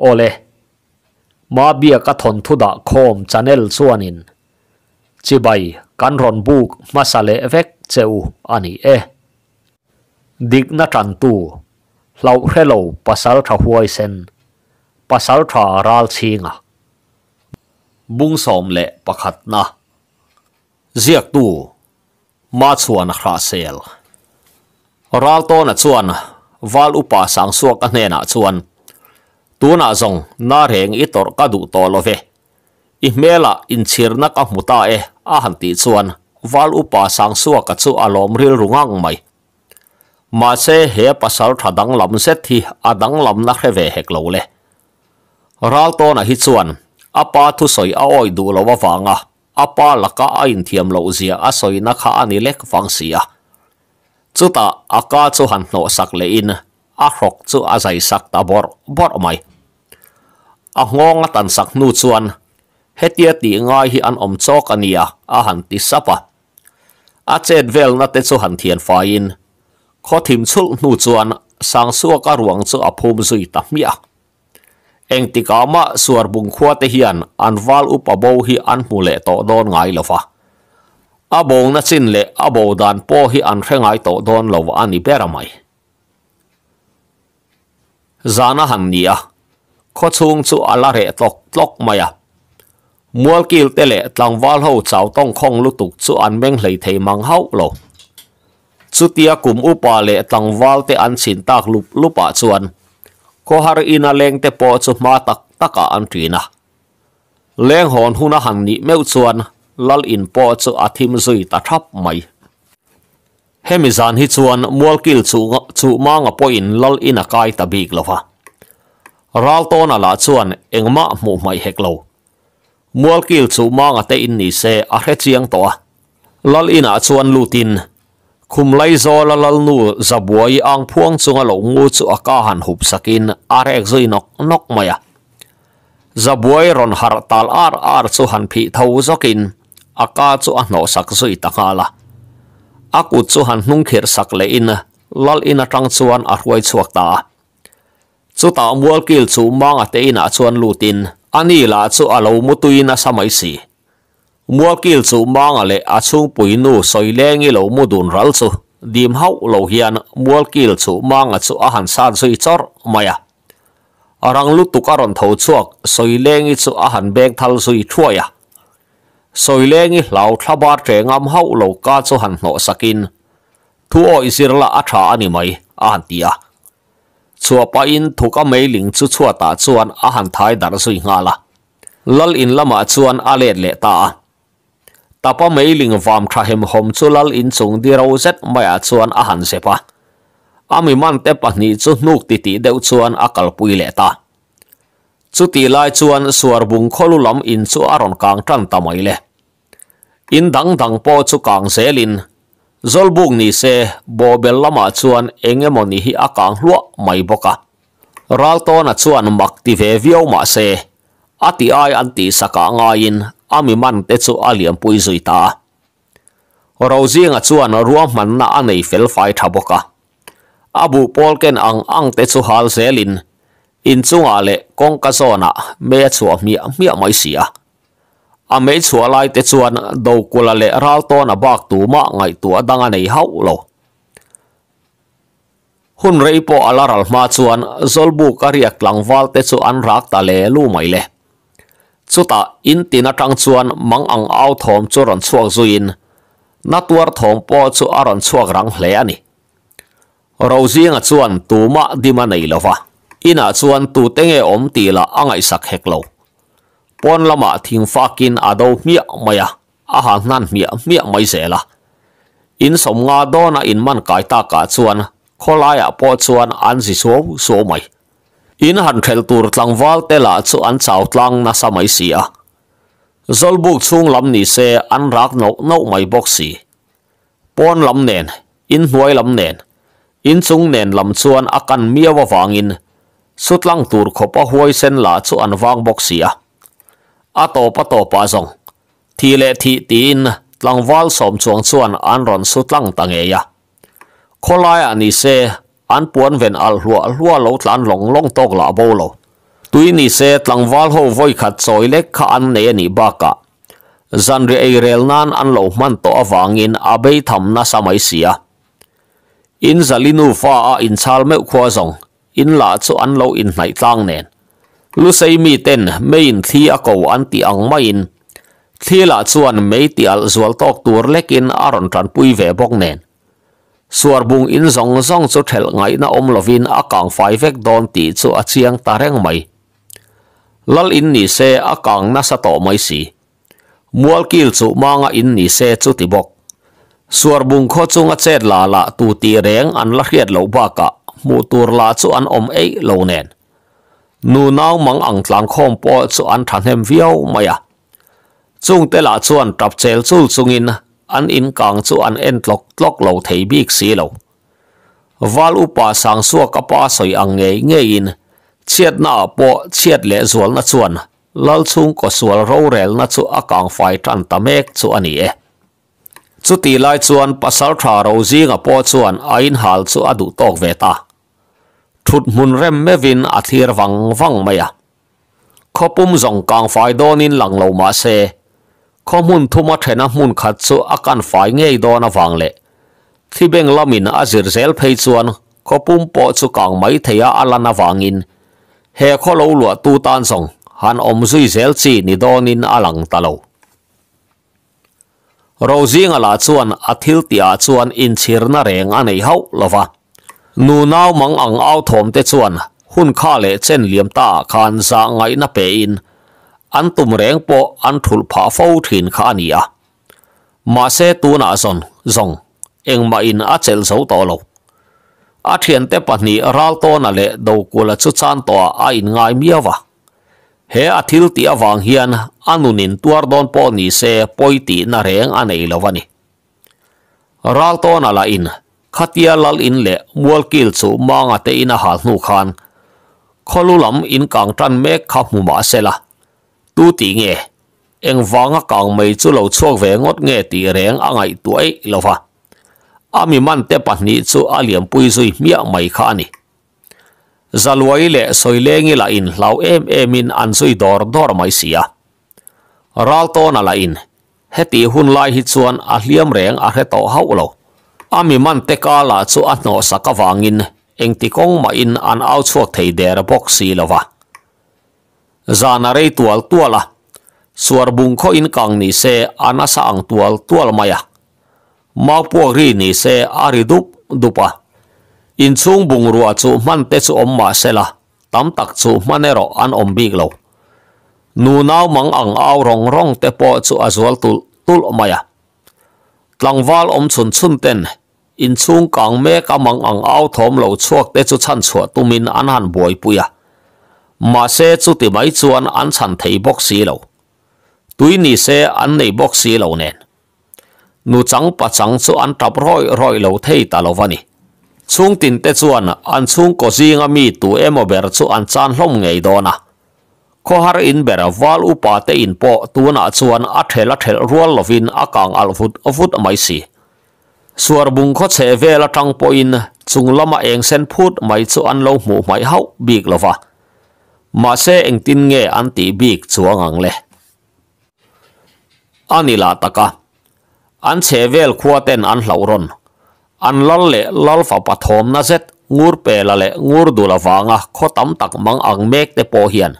โอเลมาเบียกะทนทุดะคมชาแนลส่วนินจีบายกันรอนบุกมาสาเลเวกเจ้าอันนี้เอดิกนัจันตูเราเฮลโลปัสสาวะหวยเซนปัสสาวะรัลชิงะบุงสมเละประคัดนะเรียกตูมาชวนคราเซลรัลโตนัชวนวาลุปาสังสวกนเนนชวนตัวน่ะจงน่าเร่งอีตอร์ก็ดูตัวเลยอีเมล่ะอินเชียร์นักอมุตาเออาหันตีชวนวาลอุปาสังสวกัจูอารมณ์เรียรุงังไหมมาเสเฮปัสสาวะดังลำเสร็จที่อดังลำนักเวเฮกโลเลยรัลตัวน่ะฮิชวนอาปาทุสอยอ้อยดูเลวฟังอ่ะอาปาลักอ้ายเทียมเลวเสียอาสอยนักข้าอันนี้เล็กฟังเสียจุดตาอากาศจูหันโนสักเลอินอาหกจูอาใจสักตาบอร์บอร์ไม่ a hngawng a tan sak nu chuan hetia ti ngai hi an om chawk ania a han ti sapa a chet vel na te chu han thian in kho thim chul nu chuan sang suwa ka ruang chu a phum zui ta mia eng ti ka ma suar bung khua te hian an wal up a bo hi an mu le to don ngai lo fa a bong na chin le a bo dan po hi an hrengai to don lo ani mai zana han nia ขาซุงสุอัลละเรตกตกมายะมัวกิลเตเลตังวาลหูสาวต้องคงลุตุกสุอันเบ่งไหลเทมังเฮาโลสุดตียกุมอุปาเลตังวาลเตอันสินตักลุบลุปะชวนขฮารอินาเลงเตปอสุมาตักตะกะอันตีนะเลงหอนหุนหันนี้เมื่อชวนลลอินปอสุอาทิมซุยตะทับไม่เฮมิซานฮิชวนมัวกิลสูสูมังอปอินลลอินกายตาบีกลวะ ral to na la chuan engma mu mai hek lo mual kil chu manga te in ni se a hre chiang to a lal in a chuan lutin khum lai zo la lal nu zabuai ang phuang chunga lo ngu chu aka han hup sakin arek zoi nok nok maya zabuai ron har tal ar ar chu han phi tho zokin aka chu a no sak zoi taka la aku chu han hnung kher sak le in lal in atang chuan a ruai chuak ta chu ta mual kil chu manga te ina chuan lutin ani la chu alo mutuin a samai si mual kil chu manga le a chung pui nu soi lengi lo mudun ral chu dim hau lo hian mual kil chu manga chu a han san sui chor maya arang lu tuk aron tho chuak soi lengi chu a han bek thal sui thuaya soi lengi lao thaba tre ngam hau lo ka chu han hno sakin thu o isirla atha ani mai an tia chua pa in thuk a mei ling chu chua ta chuan a han thai dar sui nga la lal in lama chuan a let le ta tapa mei ling vam tha hem hom chu lal in chung di ro zet mai a chuan a han pa ami man te pa ni chu nuk ti ti deuh chuan a kal pui le ta chu ti lai chuan suar bung kholu lam in chu aron kang tan ta mai le in dang dang po chu kang selin zolbuk se bobel lama chuan engemaw ni hi akang hlua mai boka ral ton a chuan mak ve vio se ati ai anti saka ngain ami man te chu aliam pui zui ta rozi nga chuan ruam man na anei fel fai tha boka abu polken ang ang te chu hal selin in chunga le kong ka me chu mi mi mai sia à. à mấy chùa lại tết chuan đầu cô là lệ ral to là bạc tú mà ngày tú đang anh ấy hậu lo hun rei po ala ral ma chuan zolbu kariak langwal te chu an rak ta le lu mai le chuta in tina tang chuan mang ang au thom chu ron chuak zuin na tuar thom po chu aron chuak rang hle ani rozinga chuan tuma dima nei lova ina chuan tu tenge om ti la angai sak hek lo bọn lâm thiên pon lama thing fakin ado à maya năn nan mia mia mai zela in som đó dona in man kai ta ka chuan kholaya po chuan an si so so mai in han thel tur tlangwal tela chu an chau tlang na samai sia zolbuk à. chung lam ni se rác rak no no bốc boxi bọn lâm nen in hnuai lâm nen in chung nen lâm chuan akan à miawa wangin tour tur khopa huai sen la chu an wang boxia atopa topa zong thi le thi tin tlangwal som chuang chuan an ron su tlang tange ya kholai ani se an puan ven al hlua hlua lo tlan long long tok la bo lo tui ni se tlangwal ho voi khat choi le kha an ne ni ba ka zan re ei rel nan an lo man to in abei tham na samai sia in zalinu fa a in chal me khwa zong in la chu an lo in hnai tlang nen lusei mi ten main thi a ko an ti ang main thila chuan mei ti al zual tok tur lekin aron tran pui ve bok nen suar bung in zong zong chu thel ngai na om lovin a kang fai vek don ti chu a chiang tareng mai lal in ni se a kang na sa to mai si mual kil chu manga in ni se chu ti bok suar bung kho chung a chet la la tu ti reng an la hriat lo ba ka mu tur la chu an om nu nau mang ang tlang khom po chu an than hem viau mai a chung te la chuan tap chel chu chungin an in kang chu an en tlok tlok lo thei bik si lo wal upa sang suwa kapa soi ang ngei in, chiat na po chiat le zual na chuan lal chung ko sual ro rel na chu akang fai tan ta mek chu ani e chu ti lai chuan pasal tha ro zinga po chuan ain hal chu adu tok ve ta ทุดมุนเร็มเมวินอธิรวังวังไม่อะขปุ่มส่งกางไฟโดนินหลังเรามาเซข้อมุนทุมาเทนะมุนขัดสุอาการไฟเงยโดนฟังเลที่เบงลามินอาจิรเซลเพยชวนขปุ่มปอสุกางไม่เทียอลานาฟังอินเฮข้อเรหลวตูตานส่งฮันอมซุยเซลซีนิโดนินอลังตะลูเราจิงอลาชวนอาทิลตีอาชวนอินชิรนาเรงอันไหนเฮาลวะ nu nao mang ang ao thom te chuan hun kha le chen liam ta khan sa ngai na pe in an tum reng po an thul pha fo thin kha ni ma se tu na son zong eng ma in a chel zo to lo a thian te pahni ral to na le do kula chu chan to a in ngai mia wa he a thil ti awang hian anunin tuar don po ni se poiti na reng anei lovani ral to na la in khatia lal in le mual kil chu manga te in a hal nu khan kholulam in kang tan me kha mu ma sela tu ti nge eng wanga kang mai chu lo chuak ve ngot nge ti reng angai tuai lova ami man te pahni chu aliam pui zui mia mai kha ni zalwai le soilengi la in lau em em in an zui dor dor mai sia ral to na la in heti hun lai hi chuan a hliam reng a he to hau lo ami man te ka la chu a no sa ka wangin eng ti kong ma in an au chu thei der box si lawa zana re tual tuala suar bung kho in kang ni se anasa ang tual tual maya ma pu ri ni se ari dup dupa in chung bung ru chu man te chu tam tak chu manero an om lo nu nau mang ang au rong rong te po chu azwal tul maya tlangwal om chun chun in chung kang me ka mang ang au thom lo chuak te chu chan chua tumin an han boi puya ma se chu ti mai chuan an chan thei bok si lo tui ni se an nei bok si lo nen nu chang pa chang chu an tap roi roi lo thei ta lo vani chung tin te chuan an chung ko zinga mi tu emo ber chu an chan hlom ngei dona ko har in ber wal upa te in po tu na chuan a thela thel rual lovin akang alfut ofut mai si ส่วนบุงเขเซเวลตทังปอินจุงละมาเองเส้นพูดไม่ชวนเราหมู่ไม่เฮาบีกละวะมาเสเองตินเงอันตีบีกชัวงังเลยอันนี้ละตะกะอันเซเวลขวเต้นอันเหลารอนอันลัลเล่ลัล้าปฐมนะเซ็ตงูเปละเล่งูดูละวางะข้อตั้มตักมังอังเมกเตโปเฮียน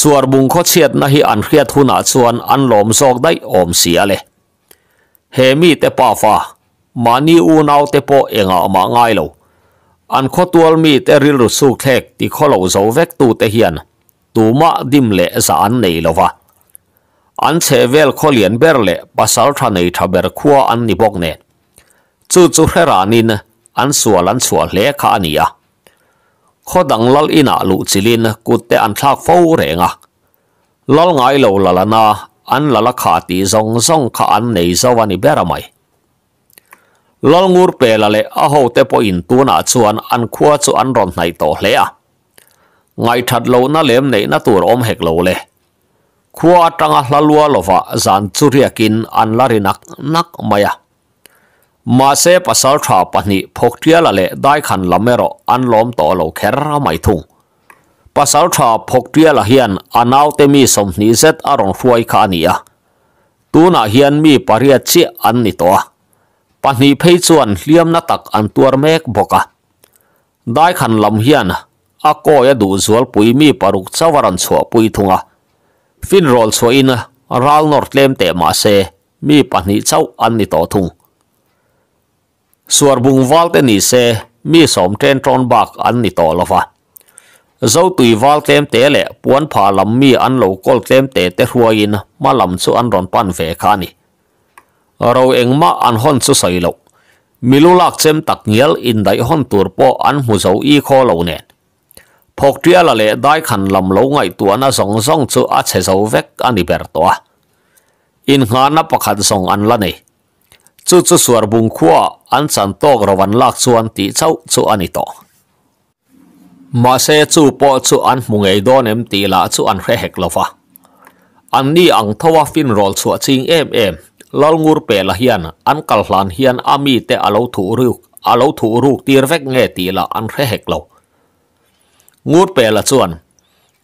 ส่วนบุงข้อเชียดนะฮีอันเครียดหุนาส่วนอันหลอมซอกได้อมเสียเลยเฮมีเตป้าฟ้ามานิอูนเอาเตโปเองออกมาง่ายเลยอันข้อตัวมีแต่ริรุสูเทกที่ข้อเหล่าโซเวกตูเตเฮียนตัวมาดิมเละอันไหนเลวะอันเชเวลข้อเลียนเบรเละภาษาทันในทับเบรคัวอันนี้บอกเนจู่จู่เฮรานินอันส่วนอันส่วนเละขานี้อะข้อดังลลินาลุจิลินกูเตอันทักฟูเรงอะลลง่าเลวลลนาอันละละขาดที่ซ่งซ่งขานในเซวานิเบรไหมลงูเปล่าเละอาโหเตปอินตัวน่าชวนอันควาชวนรอนในตัวเลยอะไงทัดเลวน่าเล็มในน่าตัวอมเหกโลเลยควาตั้งลาลัวลว่าจันจุริยกินอันลารินักนักมายะมาเซปัสสาวะปนิพกทียละเลได้ขันลำเมรออันล้อมตัวเราเขระไม่ทุงปัสสาวะพกที่ละเฮียนอันเอาเตมีสมนิเซตอารมณ์ฟวยขานี้ยะตัวน่าเฮียนมีปริยัติอันนิตัว pahnih phei chuan hliamna tak an tuar mek bawk a dai khan lam hian a kawi a duh zual pui mi paruk chawar an chhuah pui thung a finroll chuahin ralnawr tlem te mah se mi pahnih chau an ni tawh thung bung suarbung valte ni se mi sawm ṭen ṭawn bak an ni tawh lova zo tui val tlem te le puan pha lam mi an lo kol tlem te te hruaiin ma lam chu an ron pan ve kha ni เราเองมาอันหอนสุสัยลูกมิลุลักเซมตักเงียลอินไดหอนตัวปออันหูเสาอีคอเราเนี่ยพกเดียละเลได้ขันลำลลงไงตัวน่ะสองสองสุอัจเสาเวกอันนี้เปิดตัวอินหานับประคันสองอันละเนี่ยจุดสวรบุงขัวอันสันตกระวันลักส่วนตีเจ้าสุอันนี้ตัวมาเสจูปอจูอันมุงไอดนเอ็มตีละจูอันเฮกลาวะอันนี้อังทว่าฟินรอลสวดจริงเอ็มเอ็มลลงูเปลเฮียนอันกัลลานเฮียนอามีแต่อาลูถูรูกอาลูถูรูกตีรักเงตีละอันเฮกลงูเปล่ส่วน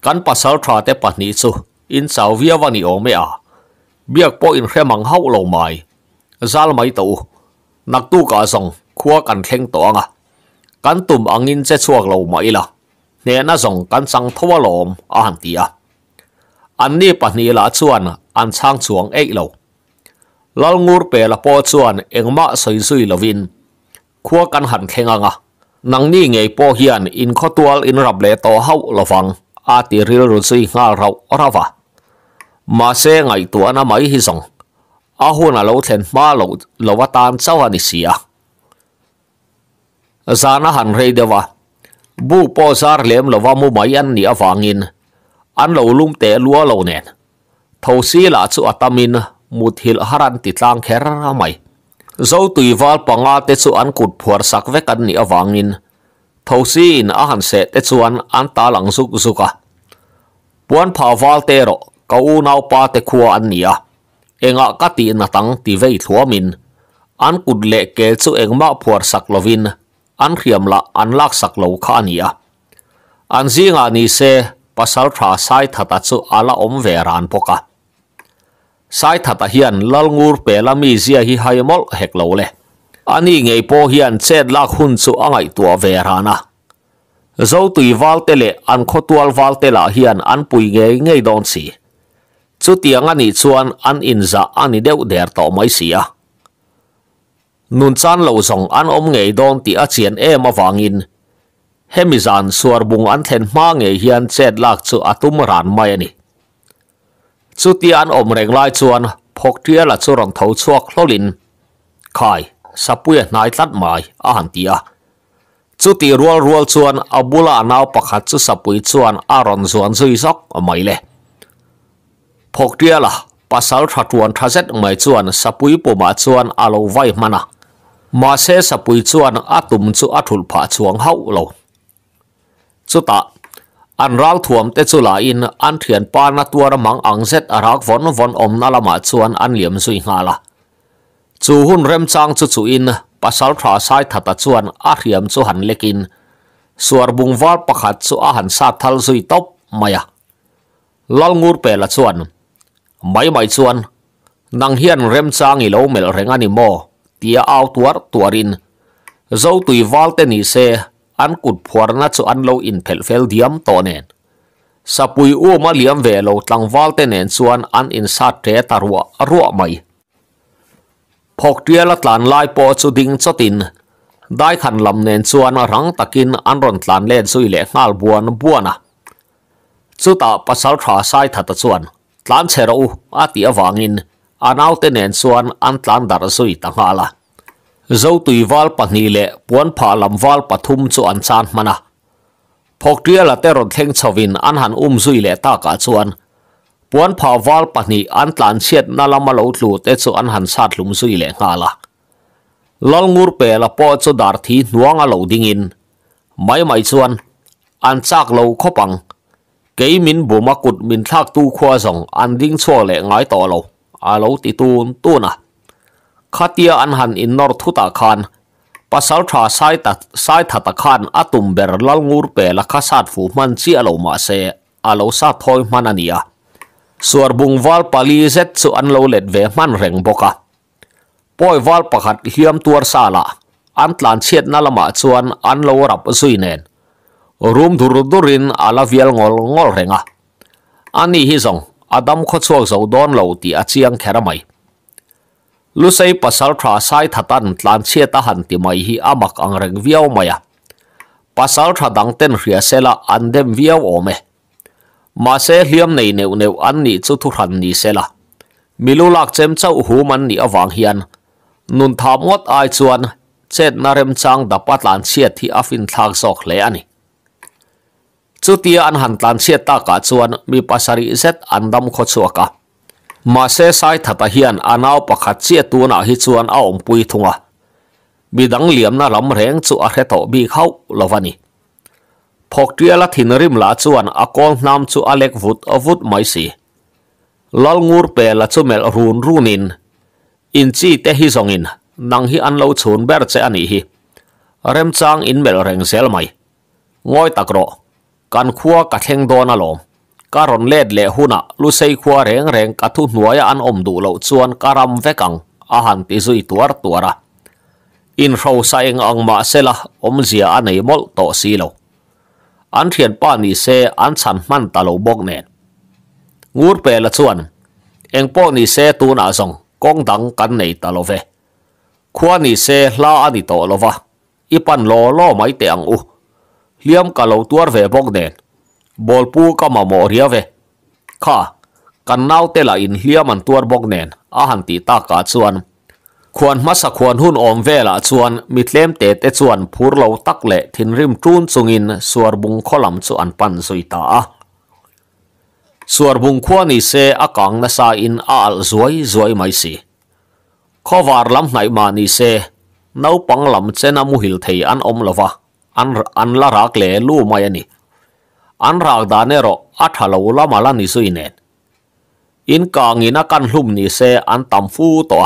กันปัสสาวะเตปัณิสุ อินสาวิยวันิโอเมอาเบียกโปอินเฮมังเฮาลงไม้ซาลไม่ตูนักตู้กาสงขัวกันแข่งตัวงะกันตุ่มอังอินเจชัวลงไม่ละเนน่าสงกันสังทวารลมอันตีอ่ะอันนี้ปัณิละส่วนอันช่างสวงเอกลง lal ngur pe la po chuan engma soi sui lovin khua kan han khenga nang ni ngei po hian in khotual in rap le to hau lovang a ti ril ru si ngal rau rawa ma se ngai tu na mai hi song a hun a lo thlen ma lo lo wa tan chau ani sia zana han rei dewa bu po zar lem lo wa mu mai an ni awangin an lo lum te lua lo nen thosi la chu atamin một hiệu haran tì tlang khéo ra mày dấu tùy vào bằng a tết su ăn cụt phùa sắc vết cái nĩa vàng in thầu xin in hàn sẽ tết su ăn ăn ta lặng zuk zuk à buôn phá vào tê rồi cậu nào pa tê khua ăn nĩa anh ngã cắt tì nà tăng tì vây thua mình ăn cụt lệ kế su anh mạo phùa sắc lovin ăn khiêm là ăn lạc sắc lâu khá nĩa ăn gì ngà ni se pasal thả sai thật tết su ala om về ran poka sai thật à hiền lal ngur pe la mi zia hi hay mol hek lo le ani ngei po hiền chet lak hun chu angai tua ve rana zo tui val te le an kho tual val te la hiền an pui nge ngei don si chu tiang ani chuan an in za ani deu der to mai sia nun chan lo zong an om ngei don ti a chien em awangin hemizan suar bung an thlen ma ngei hian chet lak chu atum ran mai ani สุดที่อันอมเร่งลายชวนพกเทียละสุรองเทาชวกโลลินคายสับเพื่อนายตัดหมายอาหันตีอสุดที่รัวรัวชวนอับุลานาวประคัดสุสับปุยชวนอารอนชวนซุยซอกไม่เลยพกเทียละปัสสาวะทวนทัศน์ไม่ชวนสับปุยปูมาชวนอาลูไว้มันะมาเสสับปุยชวนอาตุมสุอาทุลผาชวงเฮาเลาสุดทตา an ral thuam te chu la in an thian pa na tua mang ang zet a rak von von om na lama chuan an liam zui nga la chu hun rem chang chu chu in pasal thra sai thata chuan a hiam chu han lekin suar bung var pakhat chu a han sa thal zui top maya lal ngur pe la chuan mai mai chuan nang hian rem chang i lo mel reng ani mo tia aw tuar tuarin zo tui val te ni se อันกุดพวรนัดสุอันโลอินเพลเฟลเดียมตอนเนนสปุยอูมาเลียมเวโลตังวาลเตเนนส่วนอันอินซาเตตารัวรัวไม่พกเดียลตันลายปอสุดิงสตินได้ขันลำเนนส่วนรังตะกินอันรอนตันเล่นสุยเล่งาลบัวนบัวนะสุตาปัสสาวะสายถัดส่วนตันเชรูอาติอวางินอันเอาเตเนนส่วนอันตันดารสุยตังหาละ zo tui wal pahni le puan pha lam wal pathum chu an chan mana phokria la te ron thleng chawin anh han um zui le ta ka chuan puan pha wal pahni an tlan siat na lama lo tlu te chu an han sat lum zui le nga la lal ngur pe la po chu dar thi nuanga lo ding in mai mai chuan an lâu lo khopang cái mình bu ma kut mình thak tu khoa zong anh ding chua lệ ngái to lâu. a lâu ti tu tu nà khatia an han in nor thu ta khan pasal tha sai ta sai tha ta khan atum ber lal ngur pe la kha sat fu man chi alo ma se alo sa thoi man ania suar bung wal pali zet chu an lo let ve man reng boka poi wal pakhat hiam tuar sala an tlan chiat na lama chuan an lo rap zui nen room dur durin ala vial ngol ngol renga ani hi zong adam kho chuak zo don lo ti achiang kheramai mai lu say pasal thra sai thatan tlan chia ta han ti mai hi amak ang reng viau maya pasal thra dang ten hria sela an dem viau ome ma se hliam nei neu neu an ni chu thu ran ni sela milu lak chem chau hu man ni awang hian nun tham ngot ai chuan chet na rem chang da patlan chia thi afin thak sok le ani chutia an han tlan chia ta ka chuan mi pasari zet andam kho chuaka มาเสายถัดเฮียนอานาวประคัดเชียตัวน่าฮิจวนเอาอมปุยทุงอ่ะบิดังเหลี่ยมน่าลำแรงจู่อาเหตบีเข้าลวันีพกเดียละทินริมลาจวนอากองน้ำจู่อเล็กวุฒอวุฒไม่สีลลงูรเปละจู่เมลรูนรูนินอินจีเตฮิซองอินนังฮิอันเลวชนเบิร์เซอันนี้ฮิเริ่มจางอินเมลแรงเซลไม่ง่อยตะกรอการข้ากระเทงโดนอารมณ์ karon led le huna lu sei khua reng reng ka thu hnuaya an om du lo chuan karam vekang a han ti zui tuar tuara in ro sa eng ang ma sela om zia anei mol to si lo an thian pa ni se an chan man ta lo bok nen ngur pe la chuan eng po ni se tu na song kong dang kan nei ta lo ve khua ni se la ani to lova ipan lo lo mai te ang u liam ka lo tuar ve bok nen bol pu ka ma mo ria ve kha kan nau te la in hliam an tuar bok nen a han ti ta ka chuan khuan ma sa khuan hun om ve la chuan mi tlem te te chuan phur lo tak le thin rim tun chungin suar bung kholam chu an pan zui ta a suar bung khuan i se akang na sa in al zuai zuai mai si khovar lam nai ma ni se nau pang lam chena mu hil thei an om lova an an la rak le lu mai ani an rak da ne ro a thalo lama la ni sui nen in ka ngina kan hlum ni se an tam fu to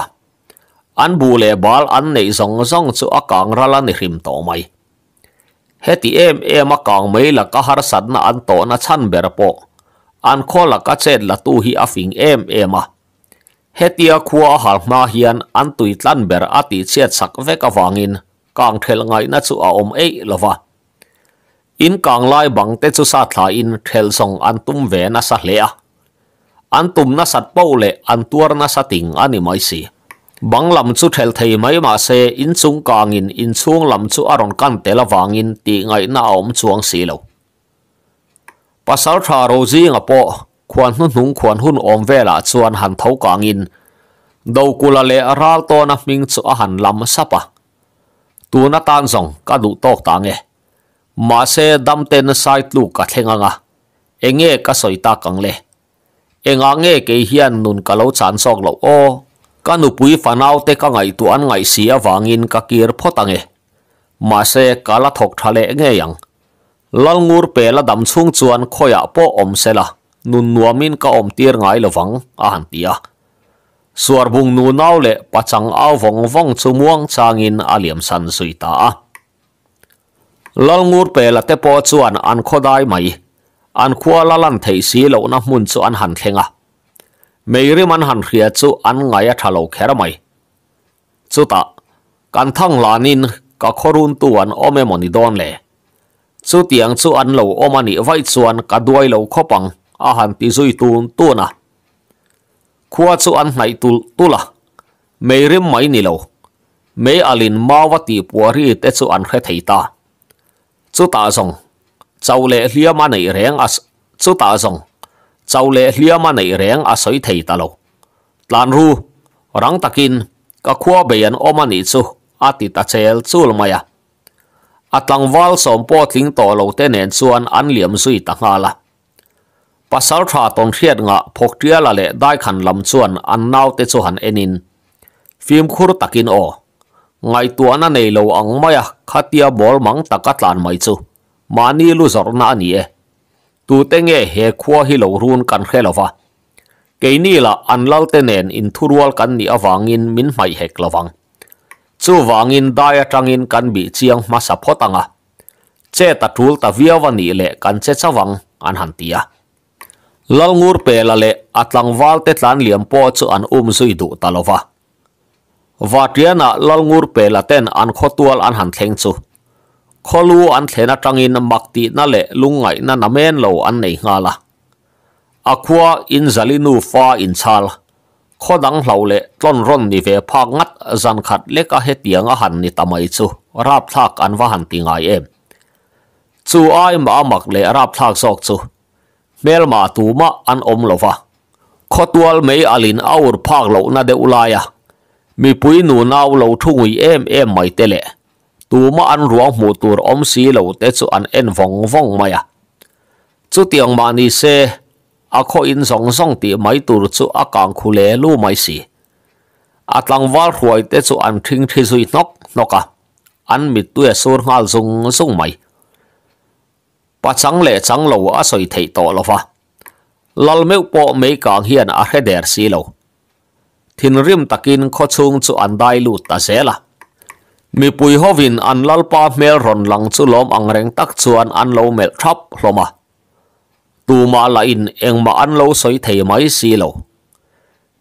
an bu le bal an nei zong zong chu a kang ra la ni hrim to mai heti em em a kang mai la ka har sat na an to na chan ber po an kho la ka chet la tu hi a fing em em a hetia khua hal ma hian an tui tlan ber a ati chet sak ve ka wangin kang thel ngai na chu a om ei lova in kang lai bang te chu sa thla in thel song an tum ve na sa hle a an tum na sat po le an tuar na sa ting ani mai si bang lam chu thel thei mai ma se in chung kang in in chung lam chu aron kan te la wang in ti ngai na om chuang si lo pasal tha ro ji nga po khuan hun hung khuan hun om ve la chuan han thau kang in do kula le aral to na ming chu a han lam sapa tu na tan zong ka du tok ta nge ma se dam ten sai tlu ka thlenga nga enge ka soita kangle enga nge ke hian nun ka lo chan sok lo o ka nu pui fanau te ka ngai tu an in sia kia phô kir photange ma se ka la thok thale nghe yang lal ngur pe là đâm xuống chuan khoya po om sela nun nuamin ka om tir ngai lowang a han tia suar bung nu nau le pachang áo vong vong in changin aliam san suita a ลลงูเปลตปอจวนอันขอดไหมอันควลาลันเทสีเหล่านัมุนจวนหันเทงะเม่เริมันหันเขียจูอันไงทะเลาแค่ไหมจุตาการทั้งลานินก็ขรุนตัวนอเมมอนิดอนเลยจูเตียงจูอันเหล่าอมันิไว้จวนกัะด้วยเหล่าขปังอาหารติจุยตูนตัวนะขัวจูอันไหนตุตุละเม่เริมไม่นิ่เหล่าเมอลินมาวตีปวารีเตจูอันแค่ไทยตาจตาองเจ้าเลเลียมันในเรงอาจุตาองเจ้าเลเลียมันในเรงอาศัยทถตลลานรู้รังตะกินก็ขัวเบียนอมันอีจูอาทิตเชลจูลมาอัตลังวอลส่งปอทิงตัวลรเตนเอนส่วนอันเลี่ยมสุยต่างลาภาษาชาตนเทียดงะพกเทียละเลได้ขันลำส่วนอันน่าวเตจูหันเอ็นินฟิล์มคูรตะกินอ๋องตัวนั้นในโลอังไม่ะขัดยาบอลมังตะกัดลานไม่จมานี่ลุจรนานี่ตัวเตงเหฮขวาฮิโลรูนกันเคลวะเกนี่ละอันลัลเตนเออินทุรวลกันนี่อวังอินมินไม่เฮกลวังจู่วังอินได้จังอินกันบีเจียงมาสะพอตังอ่ะเจตัดทูลตะวิวันนี่เละกันเจ้าวังอันหันตียะลังงูเปล่าเละอัตลังวัลเตตันเลี่ยมปอจู่อันอุ้มซุยดูตลวา và vatiana lalngur pe laten an khotual an han thleng chu kholu an thlena tangin makti na le lungai na namen lo an nei nga la aqua in zalinu pha in lâu khodang hlo rôn tlon về ni ve phak khát zan khat le tiếng he tianga han ni ấy chu rap thak an wa han tingai em chu ai ma mak lệ rap thak sok chu mel ma tu ma an om lova khotual mấy alin aur lâu lo na de à mi pui nu nau lo thu ngui em em mai te le tu ma an ruang mu tur om si lo te chu an en vong vong mai a chu tiang ma ni se a kho in song song ti mai tur chu a kang khu le lu mai si a tlang wal huai te chu an thing thi zui nok noka an mi tu e sur ngal zung zung mai pa chang le chang lo a soi thei to lo fa lal meu po me kang hian a heder si lo thin rim takin kho chung chu an dai lut ta zela mi pui hovin an lal pa mel ron lang chu lom ang reng tak chuan an lo mel thap hloma ma la in eng ma an lo soi thei mai si lo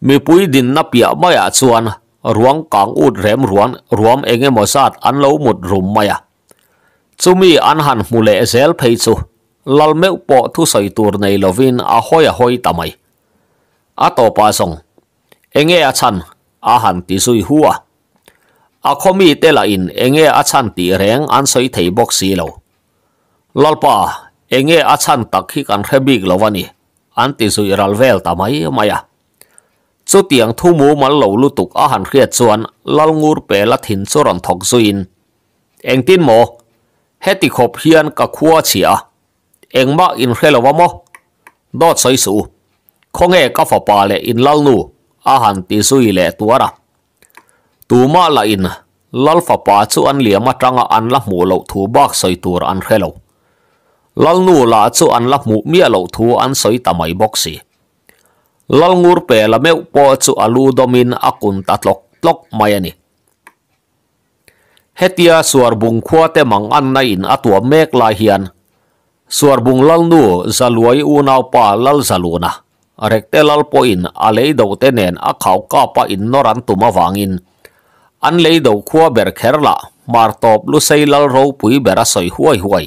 mi pui din na pia maya chuan ruang kang ut rem ruan ruam enge mo sat an lo mut rum maya chumi an han mule zel phei chu lal meu po thu soi tur nei lovin a hoi a hoi tamai a to pa song เองเอชันอาหารที่สุยหัวอาคมีเตลอินเองเอชันตีแรงอันสอยไทยบอกสีเลวลลปะเองเอชันตักขี้กันเรบิกลวันีอันที่สุยรัลเวลตามายมายาสุดที่ยังทุ่มมันเลวลุตุกอาหารเครียด่วนลลงูเปลถินชวนทอกสุยนเองตินโมเฮติขบเฮียนกักขัวเชียเองมาอินเคลวะโมดอดสอยสูคงเอกฟ้าปาเลอินลลนู han ti suy lệ tua ra tu ma la in lal fa pa chu an lia ma tanga an la mu lo thu bak soi tur an khelo lal nu la chu an la mu mia lo thu an soi ta mai si, lal ngur pe la meu po chu alu domin akun ta tlok tlok mai ani hetia suar bung khua te mang an na in atua mek la hian suar bung lal nu zaluai u nau pa lal zaluna rek te lal po in a lei do te nen a khau ka pa in nor tuma wangin an lei do khua ber kher la mar top lu sei lal ro pui bera soi huai huai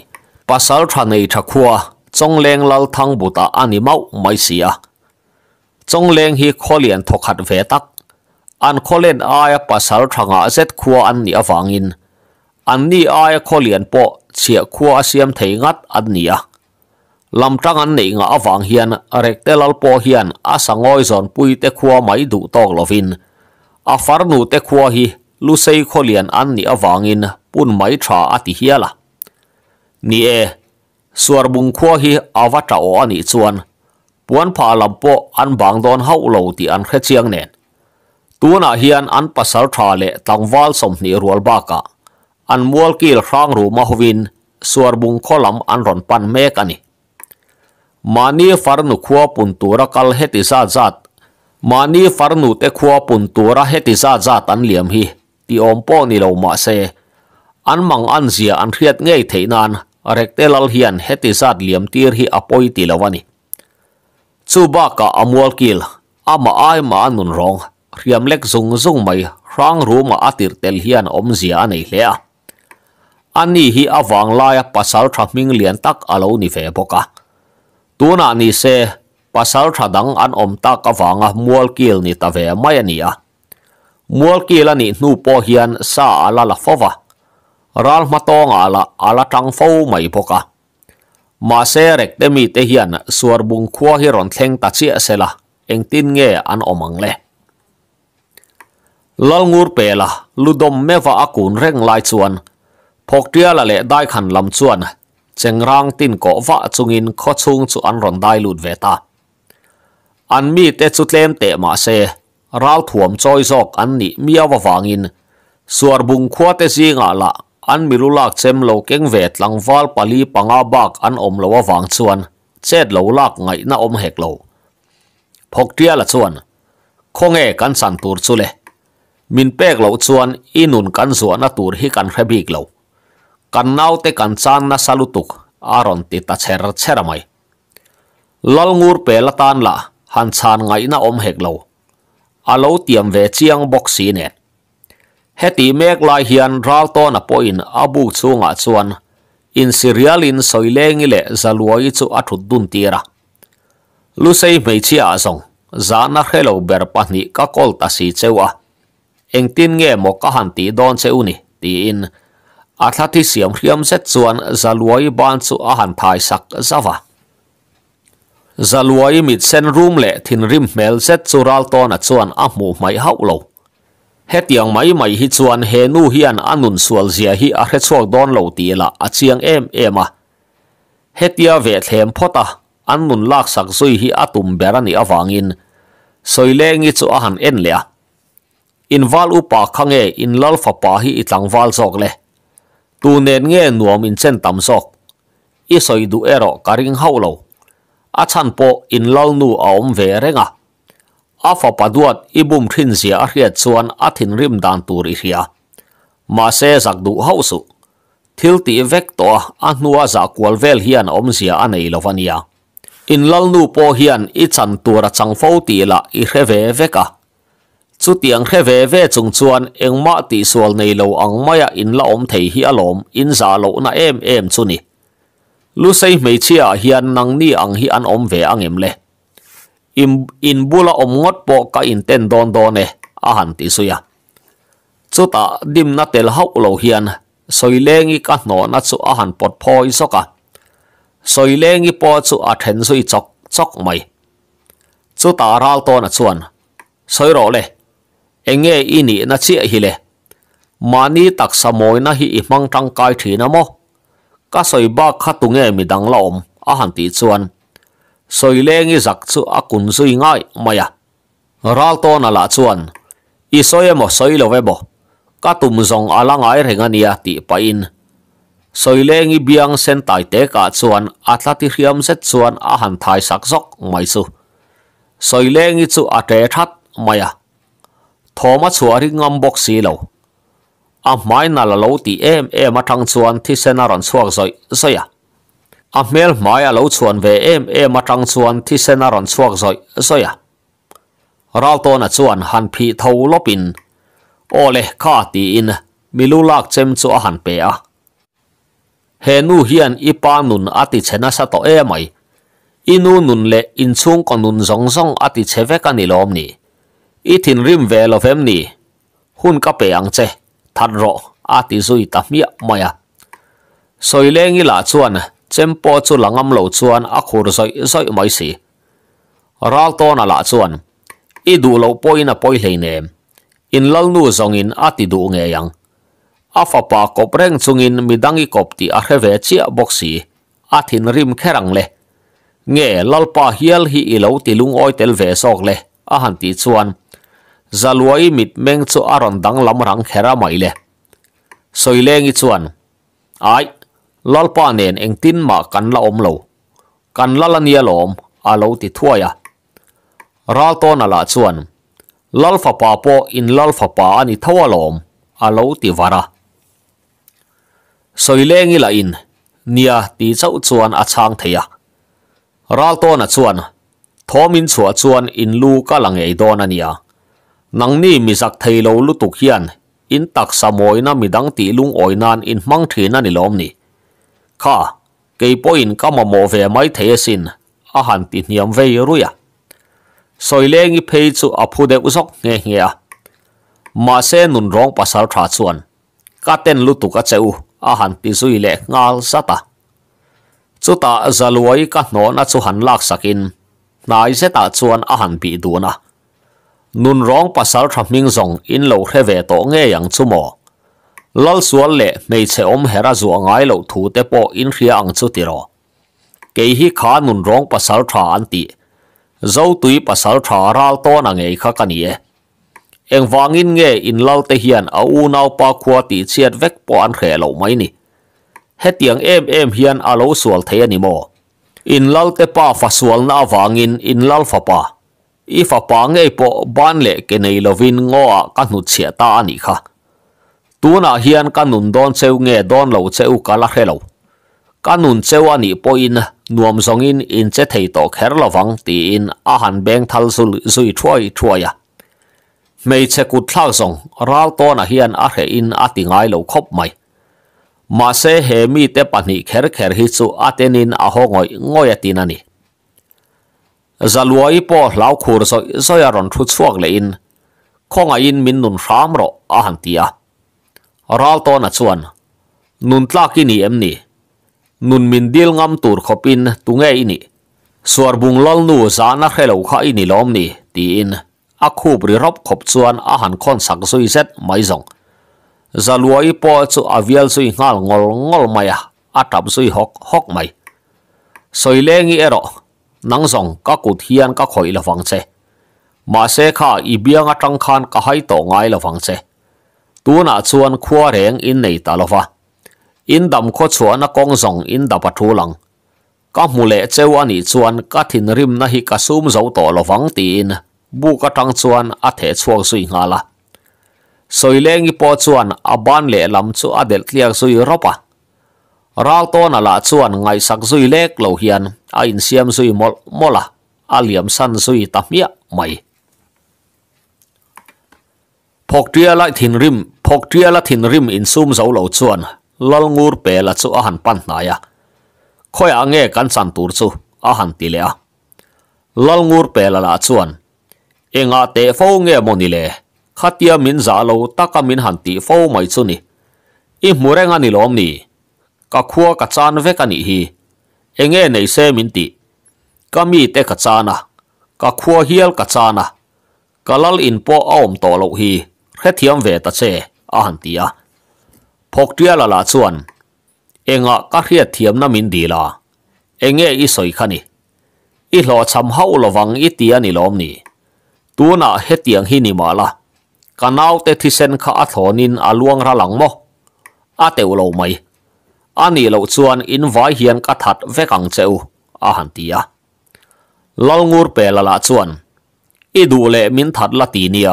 pasal tha nei tha khua chong leng lal thang buta ani mau mai sia chong leng hi kholian thokhat ve tak an kholen aya pasal thanga zet khua an ni awangin an ni aya kholian po chia khua asiam thei ngat an nia ลำจังอันนี้อาฟังเฮียนเรกเตลลปวเฮียนอาสังอ้อยสอนพุยเตควาไม่ดูตอกลวินอาฟาร์นูเตควาฮีลุเซคอลียนอันนี้อาฟังอินปุ่นไม่ชาอติเฮียละนี่เอสวรบุงควาฮีอาวัตราอันนี้สวนปวนผาลำปออันบางโดนเฮาโลตีอันเครียงเนนตัวน่ะเฮียนอันพัสสชาเลตังวอลสมนีรัวบากะอันมัวกิลครางรูมาหวินสวรบุงข้อลำอันรอนปันเมกันนี่มานีฟาร์นุขัวปุ่นตัวรักลเฮติซาจัดมานีฟาร์นุเตขัวปุ่นตัวรักเฮติซาจัดอันเหลี่ยมฮีที่อมป้อนี่เรามาเซอันมังอันเสียอันเครียดง่ายเทนานเรกเตลลเฮียนเฮติซาดเหลี่ยมตีร์ฮีอปอยติลวันีซูบากะอมวลกิลอามาไอมาอันนุนรองเรียมเล็กซุงซุงไม่ร่างรู้มาอติรเตลเฮียนอมเสียในหเลียอันนี้ฮีอวังลายภาษาทรัพย์มิงเลียนตักอาล์นิเฟบกะตัวน่ะนี่เซภาษาถัดังอันอมตากฟังมัวกิลนี่ตาเวไม่นี่อ่ะมัวกิลนี่นูพอเฮียนซาลาลฟวะรัลมาตองอาลาอาลาทังฟูไม่พกะมาเซเร็กเดมีเตเฮียนสวรบุงขัวฮิรอนเทงตัดเสียเซละเองตินเงอันอมังเลลลงูรเปละลุดมเมวะอากูนเร่งลายชวนพกเดียละเลได้ขันลำชวนเจงร่างตินก็ว่าจงอินข้อชุงจุอันรอนได้ลุดเวตาอันมีแต่จุดเล่มเตะมาเซร้าถ่วมจอยซอกอันนี้มีอว่างอินส่วนบุงขวเตซีงะละอันมิลุลักเซมโลเก่งเวทหลังวาลปลีปังอาบักอันอมโลว่างชวนเช็ดโลลักไงน่าอมเฮกโลพกเทียละชวนคงเอกันสันตูรสุเลมินเปกโลชวนอินุนกันส่วนนัตูรฮิกันเรบิกโล kan naute kan channa salutuk aron ti ta cher chera mai lol ngur pe la tan la han chan ngai na om hek lo alo tiam ve chiang box si ne heti mek lai hian ral to na poin abu chunga chuan in serial in soileng ile zaluai chu athu dun tira lu sei mei chi a zong za na khelo ber pahni ka kol ta si chewa engtin nge mo ka han ti don che uni ti in a thati siam hiam zet chuan zaluai ban chu a han thai sak zawa zaluai mit sen room le thin rim mel zet chu ral ton a chuan a hmu mai hau lo hetiang mai mai hi chuan he nu hian anun sual zia hi a hre chhuak don lo ti la a chiang em em a hetia ve thlem phota anun lak sak zui hi atum berani awangin soilengi chu a han en le a in val upa khange in lal fa pa hi itlang wal zok le tu nen nge nuam in chen tam sok i soi du ero karing hau lâu, a chan po in lau nu ông về ve renga a fa duat i bum thin sia a riat chuan a thin rim dan tur i ria ma se zak du hau su thil ti vek to a nuwa za kwal vel hian om sia a nei lovania in lau nu po hian i chan tur a chang fo ti la i hreve veka chu tiang khe về ve chung chuan engma ti sual nei lo ang maya in la om thei hi alom in giả lo na em em chu ni lu sei chi à hiền năng ni ang hi an om về anh em le in in bula om ngót po ka in ten don don ne a han ti suya chu ta dim na tel hau lâu hiền soi lengi cả no na chu a bật pot phoi cả soi lengi po chu a then sui chok chok mai chu ta ral to na chuan soi ro le enge ini na chia hi le mani tak samoi na hi mang tang kai thi na mo ka soi ba kha tu nge mi dang la om a han ti chuan soi le ngi zak chu a kun zui ngai maya ral to na la chuan i soi mo soi lo ve bo ka tum zong alang ai renga nia ti pa in soi le ngi biang sen tai te ka chuan atlati riam set chuan a han thai sak zok mai chu soi le ngi chu a te that maya ทอมาชัวริงอมบกสีเหลาอาไม้น่าละเลาตีเอ็มเอ็มาทางชวนที่เซนารันสวกซอยซอยอาเมลไม้ละเลวชวนเวเอ็มเอ็มาทางชวนที่เซนารันสวกซอยซอยเราตัวน่ะชวนหันพีเทาลบินโอเลข้าตีอินมิลูลักเจมสัวหันเปียเฮนูเฮียนอีปานุนอติเชนัสตัวเอ็มไออินูนุนเลอินซุงกนุนซองซองอติเชเวกันิลอมนี่ ít thìn rim về lo phèm nỉ hun cà bể ăn chè thăn rộ a tí suy tạm miệng mày à soi lên nghĩ là chuan chém po chu lăng âm lẩu chuan a khur soi soi mày xì ral to là là chuan ít đủ lẩu poi na poi lấy nè in lal nu zong in a tí đủ nghe yang a pha pa cọp reng chung in mi dangi cọp ti a khe ve chia boxi a thin rim răng le nghe lal pa hial hi ilo tilung oi tel ve sok le a han ti chuan zalwai mit meng chu aron dang lam rang khera mai le soileng i chuan ai lalpa nen eng kanla ma kan la om lo kan la la nia lom ti thuaya ral ton ala chuan lalfa pa po in lalfa pa ani thawa lom a lo ti wara soileng la in nia ti chau chuan a chang theya ral ton a chuan thomin chua chuan in lu ka langei donania ania nang ni mi zak thei lo lu tuk hian in tak sa na mi dang ti lung oi nan in mang na ni lom ni kha ke po in ka ma mo ve mai the sin a han ti niam ve ruya soi lengi phei chu phu de usok nge nge a ma se nun rong pasar tha chuan ka ten lu tu ka cheu a han ti zui le ngal sata chuta zalwai ka hno na chu han lak sakin nai se ta chuan a han bi du na nun rong pasal thaming zong in lo hre ve to nghe yang chu mo lal sual le mei che om hera zu angai lo thu te po in hria ang chu tiro ke hi kha nun rong pasal tha an ti zo tui pasal tha ral to na ngei kha kani e eng in nghe in lal te hian a u nau pa khua ti chiat vek po an hre lo mai ni hetiang em em hian alo sual thei ani mo in lal te pa fa sual na wangin in lal fa pa 依法办案，不办理给内罗温我卡怒切打尼卡。多年来，卡怒东西乌内东路西乌卡拉黑路，卡怒西湾尼坡因努阿松因因切黑托黑罗方，因阿汉边塔苏苏伊吹吹呀。没切苦拉松，拉多多年来，因阿黑因阿丁阿路哭美，马西黑米对面尼黑黑黑苏阿丁因阿红俄俄亚丁阿尼。จะลวยปอเหลาคูรซอยรอนทุดช่วงเลยอินข้องอินมินนุนสามรออาหันตียรัลตอนัดส่วนนุนตากินีเอ็มนี่นุนมินดีลงามตูร์ขบินตุงเออินี่สวรบุงลลนูจานักเฮลูข้าอินีล้อมนี่ตีอินอาคูบริรบขบส่วนอาหันคอนสักสุยเซตไม่จงจะลวยปอจูอาวิลสุยงาลงอลงอลไม่อะอาตับสุยฮอกฮอกไม่สุยเลงีเอรอ nang zong ka ku thian ka khoi la wang che ma se kha i bianga tang khan ka hai to ngai la wang che tu na chuan khua reng in nei ta lova in dam kho chuan a kong zong in da pathu lang ka mule cheu ani chuan ka thin rim na hi ka sum zo to lo wang tin bu ka tang chuan a the chuang sui nga la soileng i po chuan a ban le lam chu adel tliang sui ropa ral ton ala chuan ngai sak zui lek lo hian a in siam zui mol mola aliam san zui tamia mai phoktia la thin rim phoktia la thin rim in sum zo lo chuan lal ngur pe chu a han pan na khoi ange kan san tur chu a han ti le a lal ngur pe la la chuan enga te fo nge moni le khatia min za lo taka min han ti fo mai chu ni i murenga ni lom ni ก็ขัวกัดจานเวกันอีฮีเองเอ๋ในเซมินติก็มีแต่กัดจานะก็ขัวเฮียลกัดจานะก็ลลอินปอออมตัวลูฮีแค่เทียมเวตเชอาหันตีอะพกเดียละละ่วนเองอะก็เรียเทียมน้ำมินดีละเองเอ๋อีสอยคันนีอีหล่อชำเฮาละวังอีเตียนีล้อมนี่ตัวน่ะเฮตียงฮินิมาละกันเอาแต่ที่เซนข้าถอนินอาลวงระหลังมั้อาเตวเราไหมอันนี้ลูกชวนอินไว้เหียนกัดทัดเวกังเจ้าอาหันตียลลงูร์เปลาลาชวนอีดูเลมินทัดละตีนีย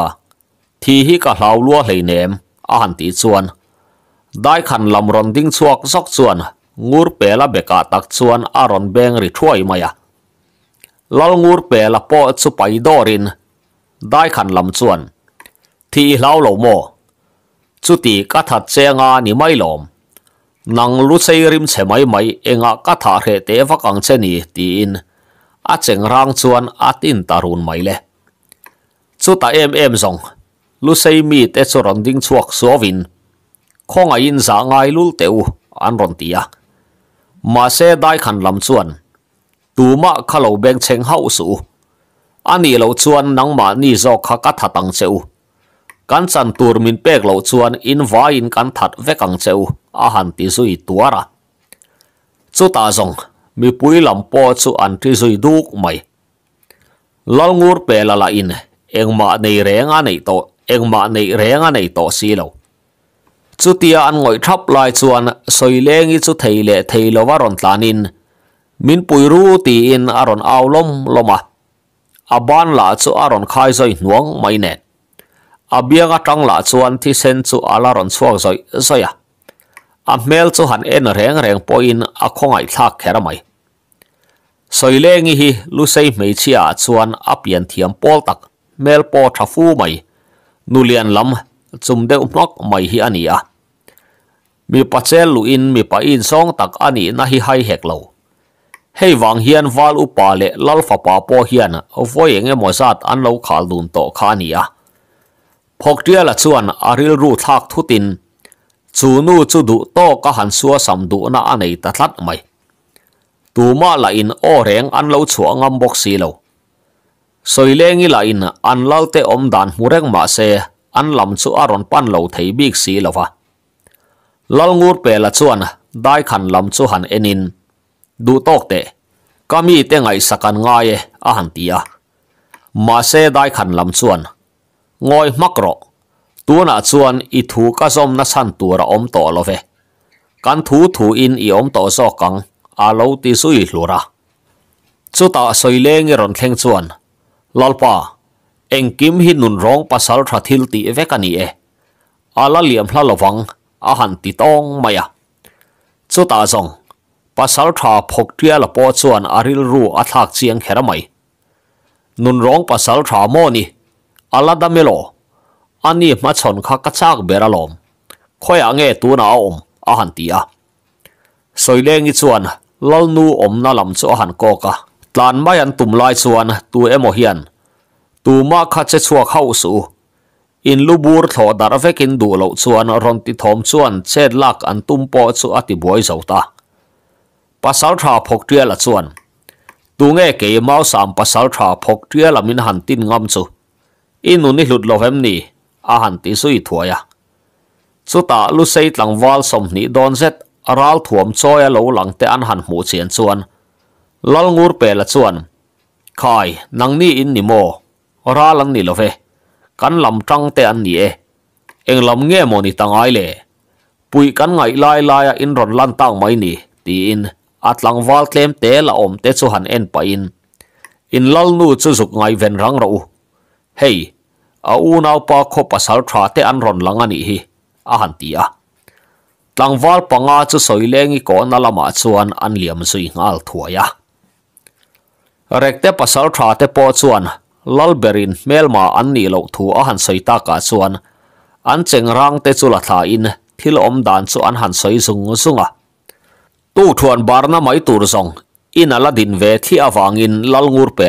ที่ฮิกาเหลาลัวเลยเนม อาหันตีชวนได้ขันลำรอนดิ้งชวกซอกชวนงูร์เปลาเบกาตักชวนอารอนเบงริท่วยมายะลลงูร์เปลาปอสุไปดอริน ได้ขันลำชวนที่เหลาเลาโมจุดที่กัดทัดเจงานิไม่ลม nang lu chei rim che mai mai enga ka tha re te wa kang che ni ti in a cheng rang chuan a tin tarun mai le chu ta em em zong lu sei mi te chu rong ding chuak so win khong a in za an ron ti se dai lam chuan tu ma khalo beng cheng hau su ani lo chuan nang ma ni zo ka tha tang kan san tur min pek lo chuan in vai in kan that vekang cheu a han ti zui tuara chu ta zong mi pui lam po chu an ti zui duk mai lal ngur pe la la in engma nei renga nei to engma nei renga nei to si lo chu tia an ngoi thap lai chuan soi leng i chu thei le thei lo wa ron tlanin min pui ru ti in aron aulom loma aban la chu aron khai zoi nuang mai net a bianga tang la chuan thi sen chu ala ron chuak zoi zoi a a mel chu han en reng reng poin a khongai thla khera mai soilengi hi lusei mei chia chuan a pian thiam pol tak mel po thafu mai nulian lam chumde umnok mai hi ania mi pachel lu in mi pa in song tak ani na hi hai hek lo hei wang hian wal upa le lalfa pa po hian voyenge mozat an lo khal dun to khania พกเดียละชวนอาริลรูทักทุตินจูนูจูดุโตกหันสัวสมดุน่าอันในตัดลัดไม่ตูมาละอินโอแรงอันเลาชัวงำบกสีเลาสอยเลงิละอินอันเลวาเตอมดานมูเรงมาเซอันลำชัวรอนปั้นเลาไทบิกสีเลาวะลลงูดเปละชวนได้ขันลำชัวหันเอ็นินดูโตเตก็มีเตงไอสักันง่ายอะหันตียมาเซได้ขันลำชวน ngôi mắc rọ tua na chuan i thu ka zom na san tu ra om tỏ lo ve kan thu thu in i om tỏ zo kang a e. lo ti su i ra chu ta soi le nge ron thleng chuan lalpa eng kim hi nun rong pasal tha thil ti ve ka ni e ala liam hla lowang a han ti tong maya chu ta zong pasal tha phok tia la po chuan aril ru a thak chiang khera mai nun rong pasal tha mo ni alada melo ani ma chon kha ka chak beralom khoya nge tu na om a han tia soileng i chuan lalnu om na lam chu a han koka tlan mai an tum lai chuan tu emo hian tu ma kha che chuak hau su in lubur thaw dar vekin du lo chuan ron ti thom chuan chet lak an tum po chu ati boi zota pasal tha phok tia la chuan tu nge ke mau sam pasal tha phok tia lamin han tin ngam chu inu ni hlut lo hem ni a han ti sui thuaya chu ta lu sei tlang wal som ni don zet aral thuam choya lo lang te an han mu chian chuan lal ngur pe la chuan khai nang ni in ni mo ra lang ni lo ve kan lam tang te an ni e eng lam nge mo ni ai le pui kan ngai lai lai a in ron lan tang mai ni ti in atlang wal tlem te la om te chu han en pa in in lal nu chu zuk ngai ven rang ro hey a u nau pa kho pa sal thra te an ron langa ni hi a han ti a tang wal panga chu soi leng i ko na lama chuan an liam zui ngal thua ya rekte pasal thra te po chuan lalberin melma an ni lo thu a han soi ta ka chuan an cheng rang te chula tha in thil om dan an han soi tu thuan barna mai tur zong in ala din ve thi awangin lalngur pe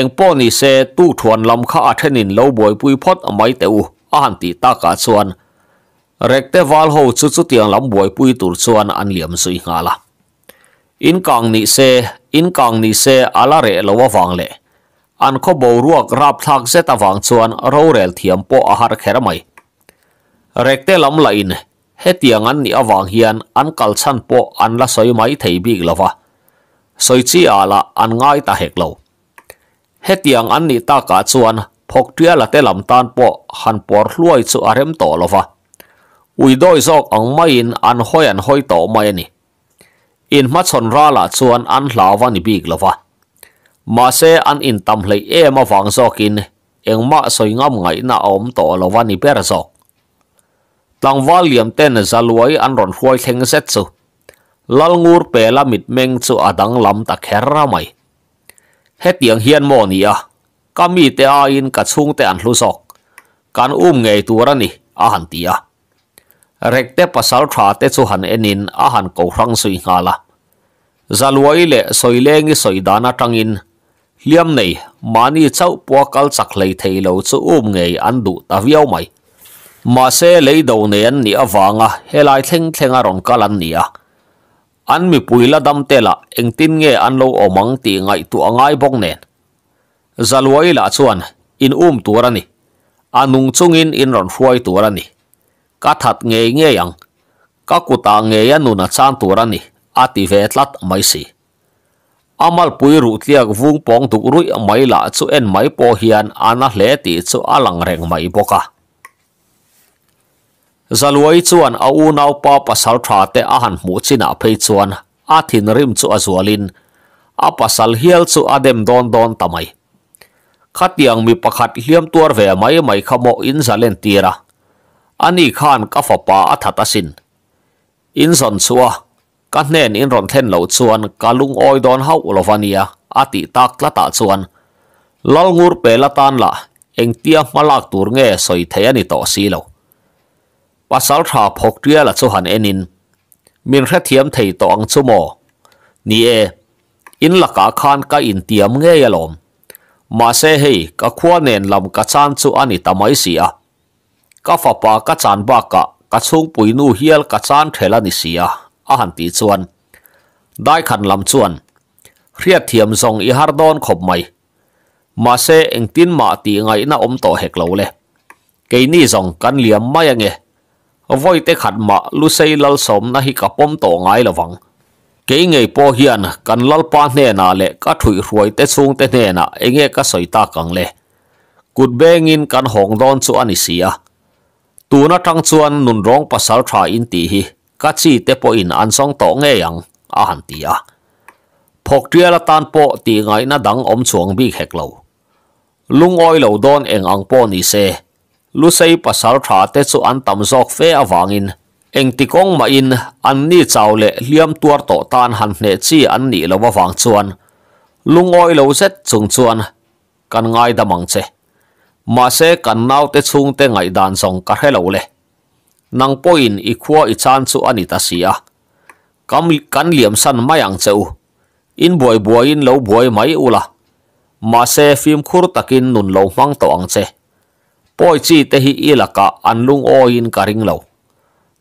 eng po ni se tu thuan lam kha a thenin lo boi pui phot amai teu a han ti ta ka chuan rekte wal ho chu chu tiang lam boi pui tur chuan an liam sui nga la in kang ni se in kang ni se ala re lo wa wang le an kho bo ruak rap thak se ta wang chuan ro rel thiam po a har khera mai rekte lam la in he tiang an ni awang hian an kal chan po an la soi mai thei bik lova soi chi ala an ngai ta hek lo hết tiếng ăn nị ta cả chuan phok tia là te làm tan po han por luai chu arem to lova ui doi zok ang mai in an hoi an hoi to mai ni in ma son ra la chuan an hlawa ni big lova ma se an in tam hlei em awang zok em engma soi ngam ngai na om to lova ni per zok tlangwal liam ten zaluai an ron hruai thleng zet chu lalngur pela mit meng chu adang lam ta kherra mai hết tiếng hiên mò nỉ à cả mi te a in cả chung te an lu sok kan um nge tu ra ni a han ti a rek te pasal tha te chu han enin a han ko rang sui nga la zalwai le soileng i soidana tangin liam nei mani chau po kal chak lei thei lo chu um nge an du ta viau mai ma se lấy đầu nền ni awanga à, helai thleng thlenga ron kalan ni a à an mi puila dam tela engtin nge an lo omang ti ngai tu angai bok nen zalwai la chuan in um turani anung chungin in ron huai turani ka that nge nge yang ka kuta nge ya nu na chan turani ati ve tlat mai si amal pui ru tiak vung pong tu rui mai la chu en mai po hian ana hle ti chu alang reng mai boka จลวยชวนเอาอูนเอาปาพัสสาวะถ้าอาหารหมูชินาเพยชวนอาทินริมชัวจวลินอาปัสสาวเฮีลชัวเดมดอนดอนทำไมขัดยังมีประขัดเลี้ยมตัวเวไม่ไม่ขโมยอินซาเลนตีระอันนี้ขานกับฟ้าป้าอัฐตาสินอินสันชัวกันเน่นอินรอนเทนเลวชวนกาลุงออยดอนเฮาอุลฟานียาอติตักละตาชวนลลงูเปลตานละเอ็งเตียมาลักตัวเงยสอยเทียนิโตสีเหล่า่าสาถาพกเรือละสุหันเอ็นินมีนแค่เทียมไทยต่ออังสุโมนี่เออินหลักอาคารก็อินเตียมเงยลมมาเซฮีก็ขวนเ็นลำกับชานสุอันิตาไม่เสียก็้าปากับชานบากะกับซุงปุยนูเฮียลกับชานเทลนิเสียอาหันตีชวนได้ขันลำชวนเรียดเทียมทรงอิฮาร์ดอนขบไม่มาเซเองตินมาตีไงน่าอมโตเหกเลวเลยเกนี่ทรงกันเหลี่ยมไม่ยังไง voi te khát mà lu xây lal sớm na hi cặp bom tổ ngay là vắng cái nghề po hiền cần lal pa nè na lệ cả thủy ruồi te xuống te nè na anh nghe cả sợi ta càng lệ cụt bé nghìn cần hong don chu anh isia à. tu na trăng chuan nun rong pasal tha in ti hi cả chi te po in an song tổ nghe yang a han ti a à. phok tia la tan po ti ngay na dang om chuang bi khek lo lung oi lo don eng ang po ni se lu say pasal tha te chu an tam zok fe awangin eng ti kong ma in an ni chaw le liam tuar to tan han hne chi an ni lo wang chuan lungoi lo zet chung chuan kan ngai da mang che ma se kan nau te chung te ngai dan song ka helo le nang poin i khua i chan chu ani ta sia kam kan liam san mayang cheu in boy boy in lo boy mai ula ma se phim khur takin nun lo mang to ang che poi chi te hi ilaka anlung in karing lo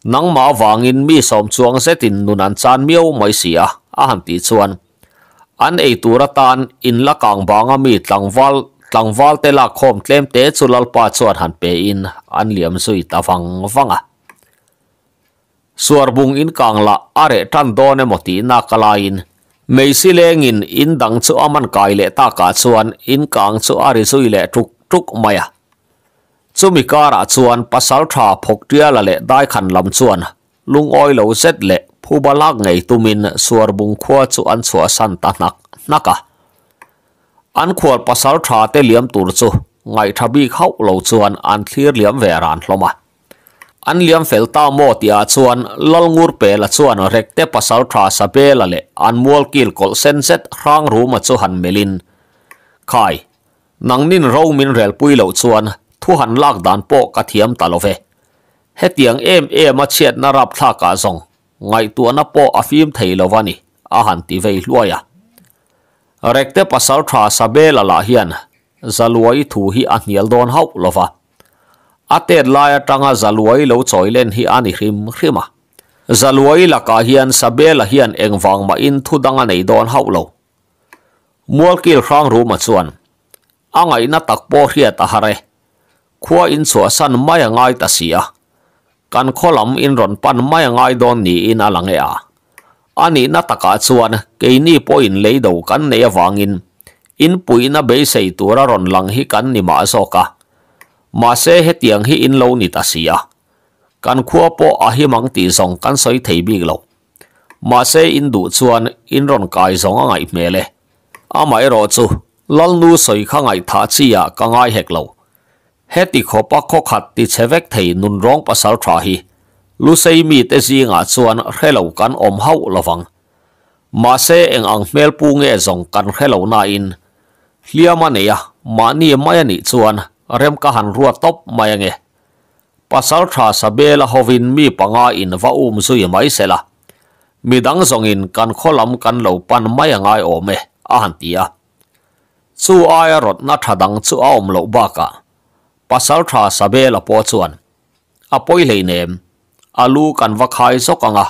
nang ma in mi som chuang setin nun an chan miau mai sia a à, à han ti chuan an ei tura tan in la kang banga mi tlangwal tlangwal te la khom tlem te chulal pa chuan han pe in an liam zui ta wang wanga à. bung in kang la are tan do ne moti na kalain mei silengin in in dang chu aman kai le ta ka chuan in kang chu ari sui le tuk tuk maya ซูมิการะชวนปัสสาวะพกเตียละเละได้ขันลำชวนลุงอ้อยเหลาเซ็ตเละผู้บลักไงตุมินสวรบุงขวดสุอันสวสันตานักนักะอันขวดปัสสาวะเตเลี่ยมตุรจูไงทบีเข้าเหลาชวนอันเลียเลี่ยมเวรานลมาอันเลี้ยมเฟลตาโมติอาชวนลลงูรเปลชวนเรกเตปัสสาวะสเปละเลอันมัวกิลกอลเซนเซตร่างรู้มาชหันเมลินไข่นังนินเรามินเรลปุยเหลาชวน thu hẳn lạc đàn bộ cả thiếm tà lô về hết tiếng em em mà chết na rạp thả cả dòng ngay tua na bộ à phim thầy lô vani à hẳn tì về lùa à rek te pasal tha sa be la la hian zaluai thu hi a nial don lai lova ate la ya tanga à zaluai lo choilen hi ani hrim hrima à. zaluai la ka hian sa be la hian engwang ma in thu danga à nei don hau lo mual kil rang ru ma chuan angai na tak po hriat a hare ขัวอินสัวสันไม่ง่ายตาเสียการขอลำอินรอนปันไม่ง่ายโดนนี่อินอะไรเอ้ะอันนี้นัตกาชวนกินี่ปอินเลยดูกันเนวังอินอินปุยน่บเบสตัวรอนหลังฮิกันนี่มาสกะมาเสเหตียงฮิอินเลวนี่ตาเสียการขัวปอหิมังตีสองกันสอยเทบีกลูมาเสอินดูชวนอินรอนกายสองไงเมเลอาไม่รอจูลลูสอยข้างไงท่าเสียกังไงเหกลูเฮติขอปักขขัดติเชเวกไทยนุนร้องภาษาทราฮลุเซมีเตซีงาส่วนเขลากันอมเฮาละฟังมาเซเองอังเมลปูเงยจงกันเขลานาอินเลียมันเนียมานี่ไม่นิส่วนเริ่มกหันรัวตบมายังไงภาษาทราสเบลฮวินมีปังอาอินว่าอุมซุยไม่เสละมีดังจงอินกันขลักันเหลาปันไม่ยังไงโอเมอาันตียสู้อายรถนัทดังสู้ออมเหลาบ้ากะ pasal tha sabe la po chuan apoi à, le nem alu à, kan vakhai sokanga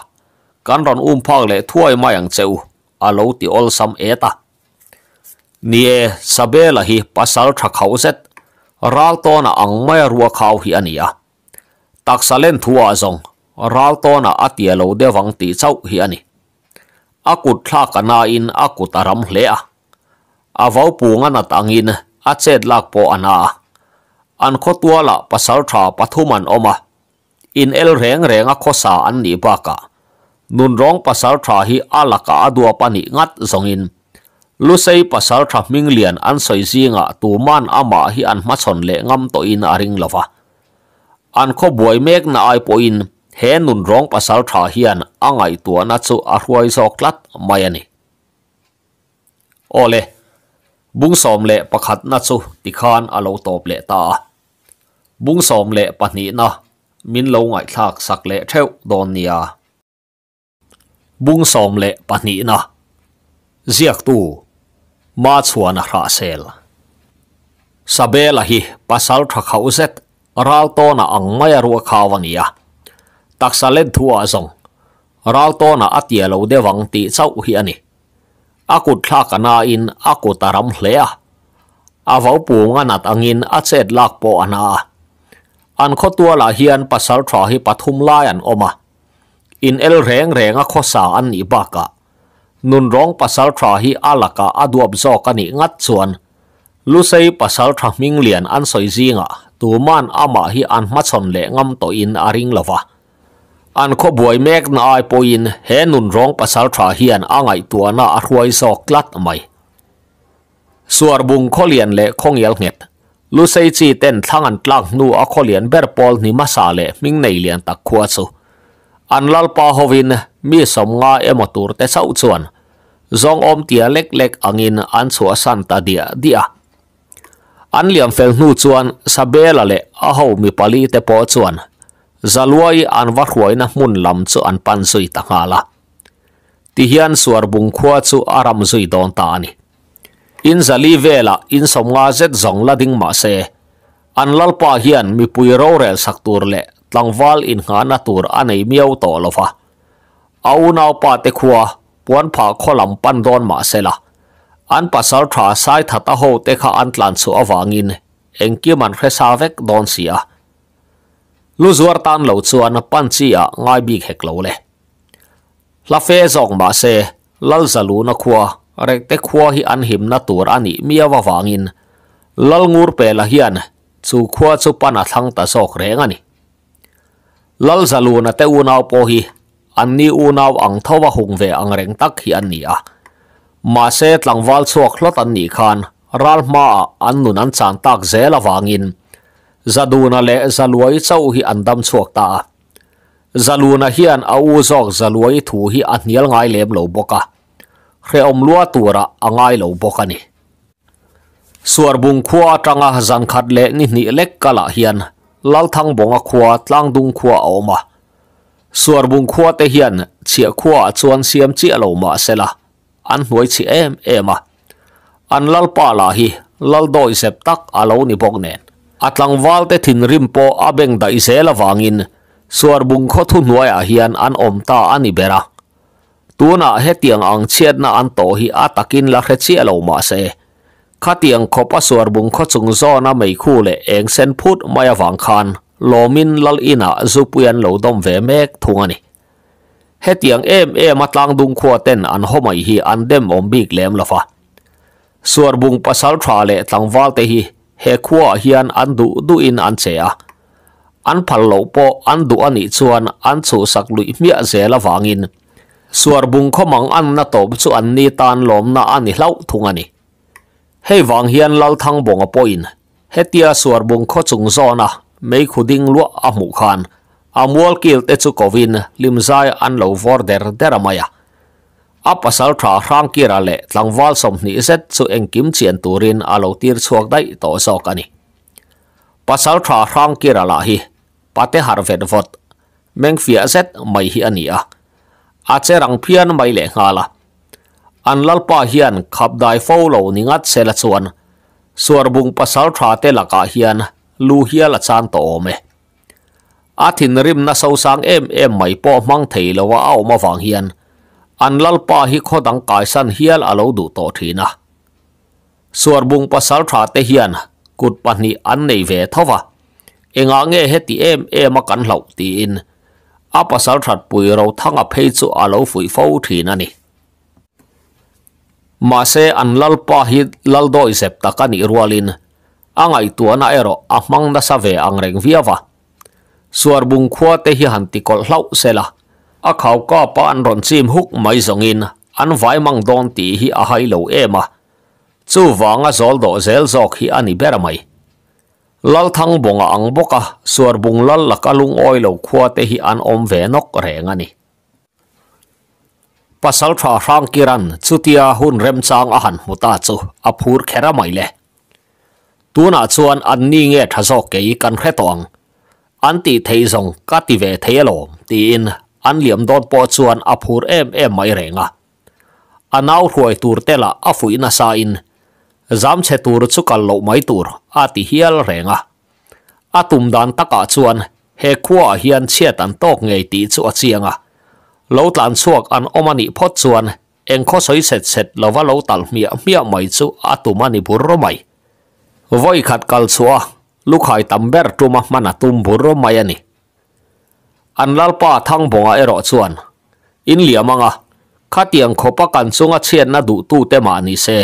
kan à. ron um phak le thuai mai ang cheu alo ti ol sam eta nie sabe la hi pasal tha khau zet ral to na ang mai ruwa khau hi ania taksalen thua zong ral to na atia lo de wang ti chau hi ani akut thla kana in akut aram hle a avau punga na tangin a chet lak po ana an kho tua la pasal tha pathuman oma in el reng Reng renga khosa an ni baka nun rong pasal tha hi alaka adua pani ngat zongin lusei pasal tha ming lian an soi zinga tu man ama hi an ma chon le ngam to in ring lova an kho buai mek na ai poin he nun rong pasal tha hian angai tua na chu a hruai zok lat mai ani ole bung som le pakhat na chu tikhan alo top le ta บุ้งสมเละปนีนะมินลงไงทักสักเละเท่าดดนเนีย บุ้งสมเละปนีนะเสียกตูมาชวนราเซลสเบลฮีัสสาทักเขาเซตราลโตน่ะอังไม่รัวข่าวันี้ตักสเลนทัวซงราลโตน่ะอัตเยลเดวังตีเจ้าฮีอันนี้อากุดลากนาอินอากุตารมเลียอาวาวปูงานัดอังอินอัดเซ็ดลากปอนา an kho tua la hian pasal tha hi pathum lai an oma in el reng reng a kho sa an ni baka nun rong pasal tha hi alaka aduap zo ka ni ngat chuan lu sei pasal tha ming lian an soi zinga tu man ama hi an ma chon le ngam to in aring lova an kho buai mek na ai poin he nun rong pasal tha hian angai tua na a ruai zo klat mai suar bung kholian le khong yel nget ลูไซจีเต็นทั้งอันกลางนูอักเลียนเบอร์พอลนิมาซาเลมิงในเลียนตักขวดสูอันลลปาฮวินมีสมงาเอมตูร์เตสาอุจวนจงอมเตียเล็กเล็กอังอินอันสัวสันตาเดียเดียอันเลียมเฟลนูจวนซาเบลเลอาฮาวมีปาลีเตปอจวนจัลวยอันวัดหวยนะมุนลำจูอันปันซุยตังาละที่เฮียนสวรบุงขวดจูอารัมซุยดอนตานีอินซาลีเวล่าอินสมงาเจตจงลาดิงมาเซอันลลปาฮิอันมีปุยโรเรลสักตัวเล่ตังวาลอินหานาตัวอันไอมียวต่อลฟาเอาหน้าปาเตควาปวนผาข้อลำปันดอนมาเซลาอันปัสสาวะสายทัตโฮเตขาอันทลันสุอวังอินเองกีมันเฟสาเวกดอนเสียลูซัวร์ตันเลวชัวนปันเสียง่ายบีเฮกเลวเล่ลาเฟซองมาเซลลซาลูนัควารกเตควาฮีอันหิมนาตัวอันนี้มีว่าวางินลลงูเปลฮิอันสุขวัตสุปันทังตาสอกเรงอันนี้ลลซาลูนเตอุนาวพอฮีอันนี้อุนาวอังทวะหงเวอังเรงตักฮีอันนี้อะมาเซตลังวัลสอกลตันนี้คันรัลมาอันนุนันสันตักเซลวางินจะดูนัเลซาลวยเา้าฮีอันดัมสวกตาจะลูนะฮียนเอาวสอกจะลวยทูฮีอันนียลงไงเลมบโลบกะ he om lua tura angai lo bokani suar bung khua tanga zan khat le ni ni lek kala hian lal thang bonga khua tlang dung khua oma suar bung khua te hian chia khua chuan siam chi alo ma sela an hnuai chi em ema an lal pa la hi lal doi sep tak alo ni bok nen atlang wal te thin rim po abeng da isela wangin suar bung kho thu hnuai a hian an om ta ani bera tu na he tiang ang chiat na an to hi atakin la khe chi alo ma se kha tiang khopa suar bung kho chung zo na mei khu le sen phut maya wang khan lomin lal ina zupuyan lo dom ve mek thungani he tiang em em atlang dung khuwa ten an homai hi an dem om bik lem lafa suar bung pasal tha le tlangwal te hi he khuwa hian du du in an che a an po an du ani chuan an chu sak lui mia ze la wangin bung kho mang an na top su an ni tan lom na ani hlau thung ani hei wang hian lal thang bong a poin hetia bung kho chung zona mei khuding lua a mu khan amual kil te chu kovin limzai an lo vor der deramaya a pasal tha rang kira le tlangwal som ni zet chu kim chien turin alo tir chuak dai to sok ani pasal tha rang kira la hi pate harvet vot meng fia zet mai hi ania อาจจะรังเพียนไม่เล่าละอันลลปะเฮียนขับได้ฟ้าลนิงอัดเซลส่วนส่วนบุงปัสสาวะเตลกาเฮียนลูเฮียลจันโตเมอาทินริมนาสาวสังเอ็มเอ็มไม่พอมังเที่ยวว่าเอามาฟังเฮียนอันลลปะฮิขคดังกายสันเฮียลอาลูดูโตทีนะส่วนบุงปัสสาวะเตเฮียนกุดปัญญีอันในเวทว่าเองอ่างเงี้ยเฮติเอ็มเอ็มมากันเหล่าตีอินอาปะสาวถัดปุยเราทั้งอภัยจูอาลูฟุยฟูทีนั่นนี่มาเซอันลัลปาฮิลัลโดอิเซปตะกันอิรัวลินอ่างไอตัวน่าเอรออามังดาสเวอังเร่งวิวะส่วนบุงขัวเตหิหันติกอลเล่าเซละอาเขาก็ปานรอนซิมฮุกไม่สงินอันไว้มังดอนตีฮิอาไฮโลเอมาจู่วังอาซอลโดเซลซอกฮิอันอิเบรมัย lal thang bonga ang boka suar bung lal lak alung oi lo khua te hi an om ve nok re nga ni pasal tha rang kiran chutia hun rem chang a han muta chu a phur khera mai le tuna chuan an ni nge thazok ke i kan khe tong an ti thei zong ka ti ve thei lo ti in an liam dot po chuan a phur em em mai re nga anaw huai tur tela a sa in zam che tur chu kal lo mai tur a ti hial renga a tum dan taka chuan he khua hian chiat an tok ngei ti chu a chianga lo tlan chuak an omani phot chuan eng kho soi set set lova lo tal mia mia mai chu a tumani bur ro mai voi khat kal chua lukhai tamber tuma mana tum bur ro mai ani an lalpa thang bonga ero chuan in liamanga khatiang khopa kan chunga chen na du tu te ma ni se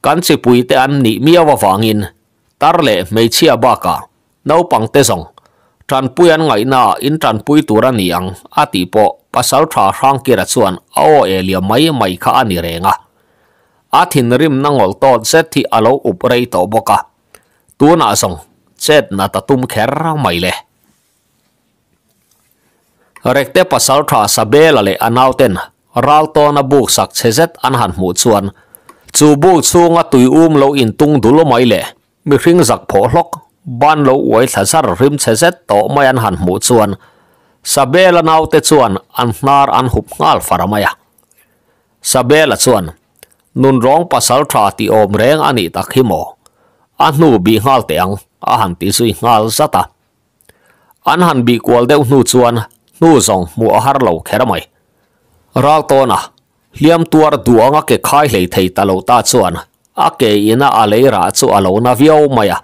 kanse puite an ni miawa wangin tarle mechia baka no pangte song tran puyan ngai na in tran pui tura ni ang ati po pasal tha hrang ki ra chuan awo elia mai mai kha ani athin rim nangol to se uprei to boka tu song chet na ta mai le rekte pasal sabela le anauten ral na buk sak anhan mu chu bo chunga tui um lo in tung du lo mai le mi hring zak pho hlok ban lo uai thla sar rim che zet to mai an han mu chuan sabela nau te chuan an hnar an hup ngal faramaya sabela chuan nun rong pasal tha ti om reng ani takhimo an nu bi ngal te ang a han ti sui ngal zata an han bi kwal deuh nu chuan nu zong mu a har lo kheramai ral to na liam tuar duanga ke khai lei thei talo ta chuan a ke ina a lei ra chu a lo na viau maya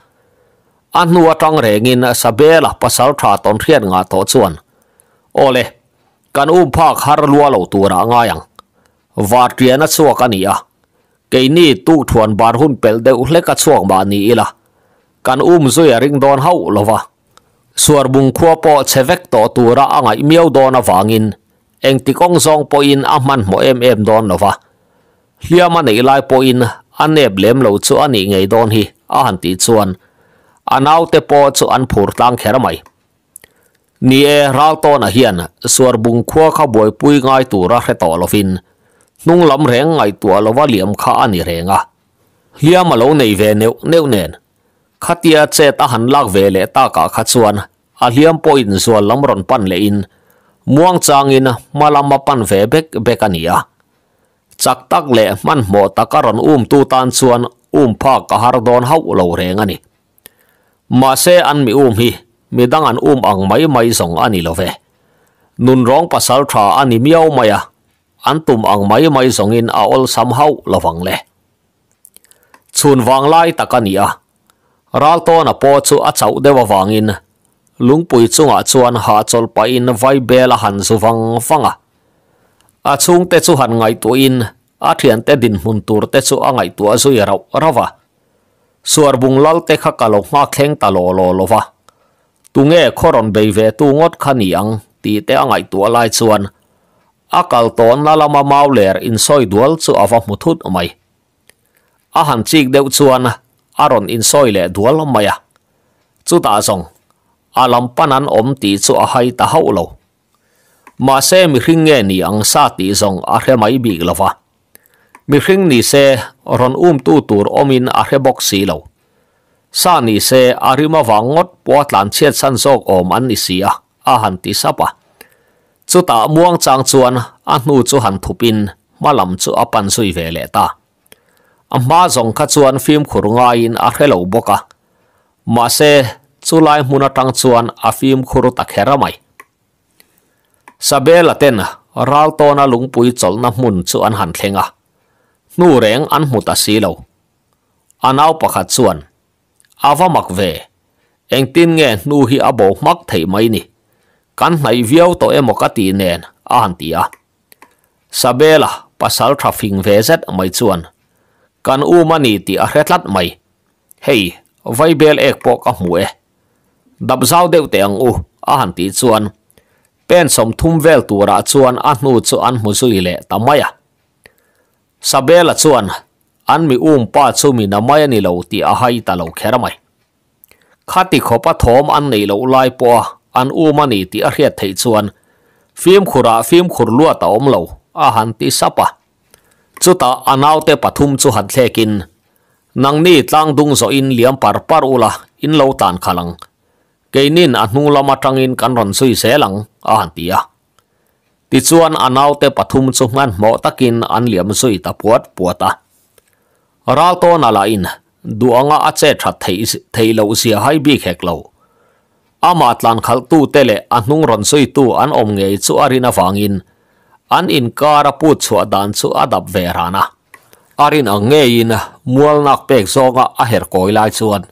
anhu atang rengin sabela pasal tha ton thien nga to chuan ole kan u um pha khar lua lo tu ra nga yang wa triana chu ka ni a ke ni tu thuan bar hun pel de u hle ila kan um zo ring don hau lova suar bung khuapo chevek to tu ra angai miau dona wangin wa anh ti kong song po in a man mo em em don lo wa hliam ani lai po in an ep lem lo chu ani ngei don hi a han ti chuan anau te po chu an phur tlang khera mai ni e ral to na hian suar bung khua kha boi pui ngai tu ra he to lo fin nung lam reng ngai tu lo wa liam kha ani renga hliam lo nei ve neu neu nen khatia che ta han lak ve le ta ka kha chuan a hliam po in zual lam ron pan le in ม่วงจางินมาลำมาปันเฟเบกเบกันียจักตักเล่มันหมดตะการันอุ้มตูตานส่วนอุ้มพากหารดอนเฮาเหลาเรงอันนี้มาเซอันมีอุ้มฮีมีดังอันอุ้มอังไม่ไม่ส่งอันนี้เลยนุนร้องภาษาชาอันนี้เมียวไมาอะอันตุ่มอังไม่ไม่ส่งอินเอาอลส้ำเฮาเลวฟังเละชวนวางไล่ตะกันนี้อะรัลโตนอพอจูอัดเสาเดววางอิน lungpui chungah chuan ha chawlpa in vai bel a han zu vang vanga a chung te chu han ngai tu in a thian te din hmun tur te chu a ngai tu a zui rau rawa suar bung lal te kha kalo nga kheng ta lo lo lova tunge khoron bei ve tu ngot khani ang ti te a ngai tu lai chuan a kal ton la lama mau mauler in soi dual chu awa muthut mai a han chik deuh chuan aron in soi le dual maya chu ta song a lampanan om ti chu a hai ta ho lo ma se mi hring nge ni ang sa ti zong a re mai bi lova mi hring ni se ron um tu tur omin a re bok si lo sa ni se arima wangot lan chiat san zok om an ni si a han ti sapa chu ta muang chang chuan a nu chu han thupin malam chu apan sui ve le ta amma zong kha chuan phim khurunga in a hrelo boka ma se chulai muna tang chuan afim khuru takhera mai sabela ten ral tona lungpui cholna hmun chu an han thlenga nu reng an hmut asilo anau pakhat chuan avamak ve engtin nghe nu hi abo mak thei mai ni kan hnai viau to emoka ti nen a han tia sabela pasal trafing ve zet mai chuan kan u mani ti a hretlat mai hei vaibel ek pok a mu e ดับเจ้าเดียวเตียงอูอาหันตีชวนเป็นสมทุ่มเวลตัวราชวนอันนูชวนมุสุลิเลตามายะสเบลชวนอันมีอุ้มป้าชูมีนามายนิลาวตีอาหายตาลูแครมไม่ขัดติขอปะทอมอันนิลาลวลายปัวอันอูมันอีตีอาเรียดไทยชวนฟิล์มขุระฟิล์มขุรลัวตาอมลาอาหันตีสับะจุดตาอันเอาเตปทุมจุหันเลกินนังนี่ตั้งดุงโซอินเลียมปาร์ปาร์อุลาอินเลวตานขลัง cái nín keinin a hnung lama tangin kan ron sui se lang a à, han tia ti chuan a naute pathum chu ngan mo takin an liam sui ta puat ta ral to na la in duanga a che tha thấy thei lo sia hai bi khek lo ama lan khal tu lệ a hnung ron suy tu an om nge chu arina wangin an in kara pu chu dan chu adap về rana arin nghệ in mual nak pek zonga a coi lại suan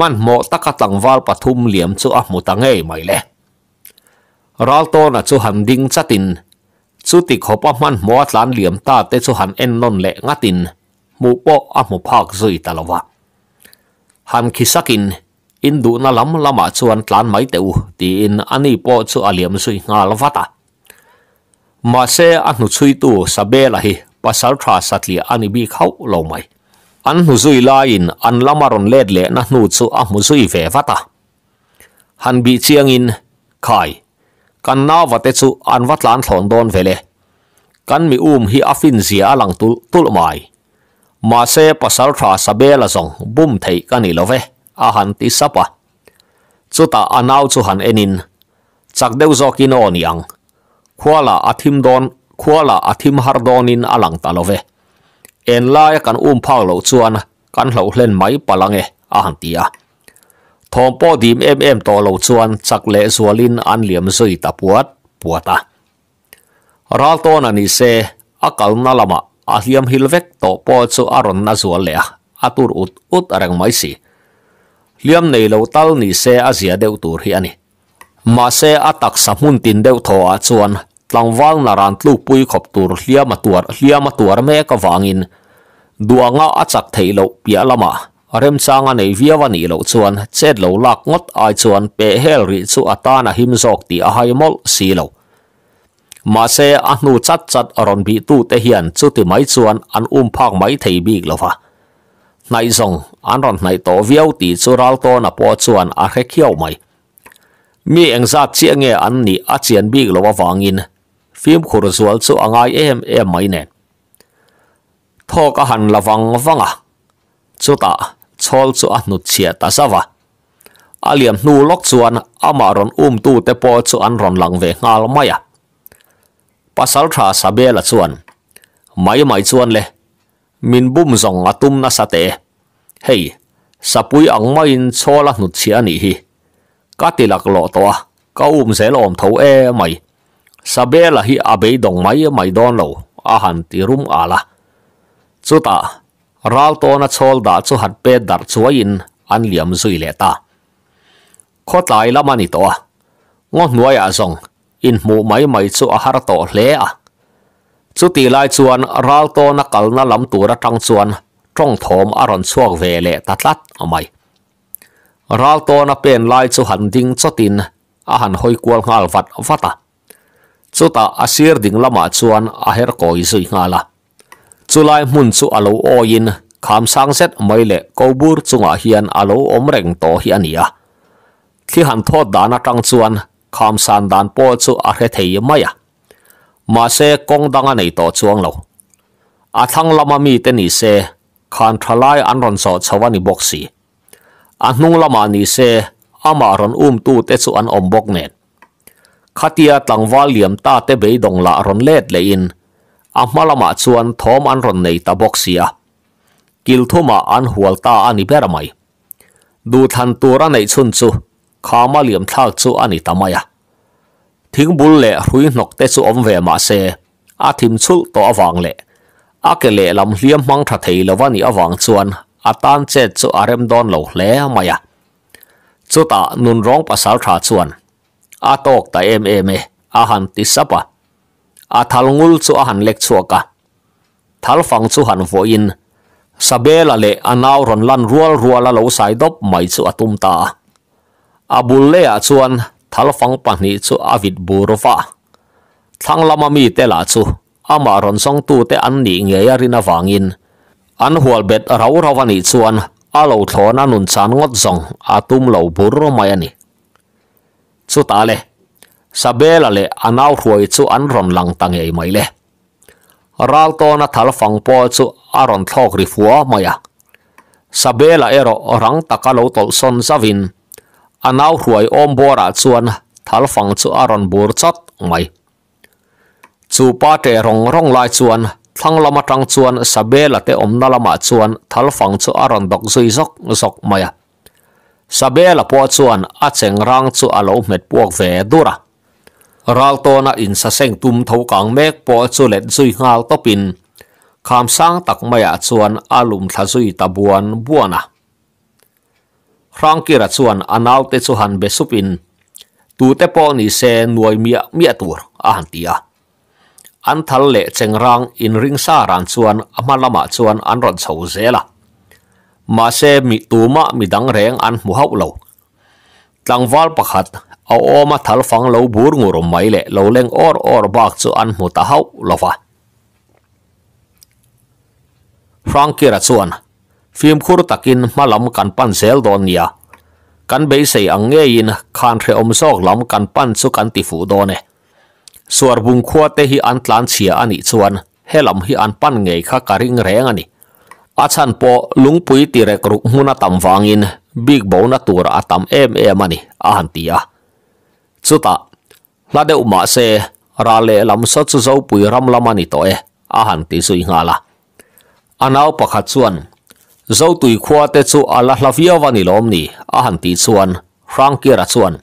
มันหมอตักตังวาลปทุมเหลี่ยมจูอ่ะมุตังเอไม่เละรัลโตนะจูหันดิ้งจัดินจูติขบอ่ะมันหมอหลานเหลี่ยมตาเตจูหันเอ็นนนเละงัดินมูโปอ่ะมุภาคซุยตลวะหันคิสักินอินดูน่ะลำละมาชวนหลานไม่เตวตีอินอันนี้โปจูอ่ะเหลี่ยมซุยงาลวัตามาเซอันนุชุยตูสเบลละฮิภาษาทราสัตลีอันนี้บีเขาลงไม่ an hnu zui in an lamaron let le na hnu chu a hmu zui ve vata han bị chiang in khai kan na vate chu an vatlan thlon don vele kan mi um hi afin zia lang tul tul mai ma se pasal tha sabela song bum thei kani love a han ti sapa chuta anau chu han enin chak deu zokino niang khwala athim don khwala athim har donin alang talove en la ya kan um phang lo kan lo hlen mai palange ahantia. han tia thom po dim em em to lo chuan chak le zualin an liam zoi ta puata ral ton ani se akal nalama lama a to po aron na atur ut ut arang mai si liam nei lo tal ni se asia deu tur hi ani ma se atak sa deu tho a tlangwal naran pui khop tur hliama tuar me ka wangin đua ngã ở chặt thấy lộ bia lắm à rem sang anh ấy vía và nỉ lộ chuan chết lộ lạc ngót ai chuan bể hel rỉ chu à ta na him zok ti a hai mol si lộ mà xe anh nu chặt chặt ron bị tu te hiền chu ti máy chuan an um phang máy thấy bị lộ pha này rằng anh ron này tổ viêu ti chu ral to na po chuan a à khé khiêu mày mi anh ra chia nghe anh nỉ a chien bị lộ wa in, phim khur zual chu à ai em em máy nè thô cả hẳn là vắng vắng à chú ta chol chú ăn nụt chia ta sao vậy à liềm nu lóc chú ăn à mà ron um tu te po chú ăn ron lặng về ngal mai à pasal thà sa bê là chú ăn mai mai chú ăn lệ min bum zong à tum na sa te hey sa pui ang mai in chola nụt chia ni hi cá tì lạc lộ à, cá um sẽ lòm thấu e mày sa bê là hi à bê đồng máy mày don lâu à hẳn tì rum à là chú ta ral to na chol da chu hat pe dar chuain an liam zui le ta kho tai lama ni to ngo nuai a zong in mu mai mai chu a har to hle a chu ti lai chuan ral to na kal na lam tu ra tang chuan trong thom a ron chuak ve le ta tlat amai ral to na pen lai chu han ding tin a han hoi kwal ngal vat vata chu ta asir ding lama chuan a her koi zui ngala จุลัยมุนสุอาลูออินคำสังเสตไม่เล็กบูรจุงอาฮิยนอาลูอมเร่งโตฮิยนียที่หันทอดานาตังจวนคำสันดานอปจุอาเรเทียไม่ยะมาเซกงดังอันไต่อจวงเราอาทังลามามีเตนิเซคันทลายอันรอนสอดชาวนิบกสีอันนุงลามานิเซอามารอนอุ้มตูเตสุอันอมบกเนตขัตยาตังวาเลียมตาเตเบยดงละรอนเลดเลอินอามาละมาชวนทอมอันรนในตาบอกเสียกิลทุมาอันหัวตาอันอิเบรมัยดูทันตัวรนในชุนซูข้ามาเหลี่ยมทากซูอันอิตามายะทิ้งบุลเล่หุยนกเตซูอมเวมาเซอาทิมชุลตวอวังเล่อาเกเล่ลำเลี้ยมมังทะเทยลวันีอวังชวนอาตันเจซูอาริมดอนโลเล่มายะจุดตานุนร้องภาษาชาชวนอาตกแต่เอ็มเอเมอาหันติสปะ a thal ngul chu a han lek chuwa ka thal fang chu han vo in sabela le anaw ron lan rual rual a lo sai dop mai chu atum ta abul le a chuan thal fang pahni chu avit burofa thang lama mi te la chu ama ron tu te an ni nge ya an hual bet raw rawani chuan a lo thlo ngot zong atum lo bur ro mai ani sabela le anau ruai chu an ron lang tang ei mai le ral to na thal fang po chu aron thok ri fuwa maya sabela ero rang takalo tol son savin anau ruai om bora chuan thal fang chu aron bur chat mai chu pa te rong rong lai chuan thlang lama tang chuan sabela te omna lama chuan thal fang chu aron dok zui zok zok maya sabela po chuan acheng rang chu alo met puak ve dura รัลโตน่ะอินสะเซงตุมทวกังเมกปอจุเลตซุยงาลตปินคำสร้างตักไม่อาจวนอาลุมทะซุยตะบวนบัวนะรังกิรัจวนอนาวเตจุหันเบสุปินตูเตปอนิเซนวยเมียเมียตัวอาหันตียอันทัลเลเจงรังอินริงซารันจวนอมาลมาจวนอันรอนเซาเซละมาเซมีตูมะมีดังแรงอันมูฮัวโลลังวอลประคัดเอาออมาทัลฟังเลาบูร์งูรมไม่เละเลาเล่งออร์ออร์บักจูอันมุตาเฮาลาฟะฟรังกีรัชวนฟิล์มคูรตักินมาลำกันปั้นเซลดอนยากันเบย์ใส่อังเงยินคานเทอมซอกลำกันปั้นสุกันติฟูดอนเนสวรบุงขวเตหิอันตลันเสียอันอิชวนเฮลำหิอันปั้นเงข้าการิงแรงอันนี้อาชันปอลุงปุยตีเรกรุกมุนาตัมฟังอิน big bo na tura atam em em ani ahan tia chuta la deu ma se ra le lam sa chu zo pui ram lam ani to e ahan ti sui nga la anau pakhat chuan zo tui khua te chu ala hlavia vani lom ni ahan ti chuan rangki ra chuan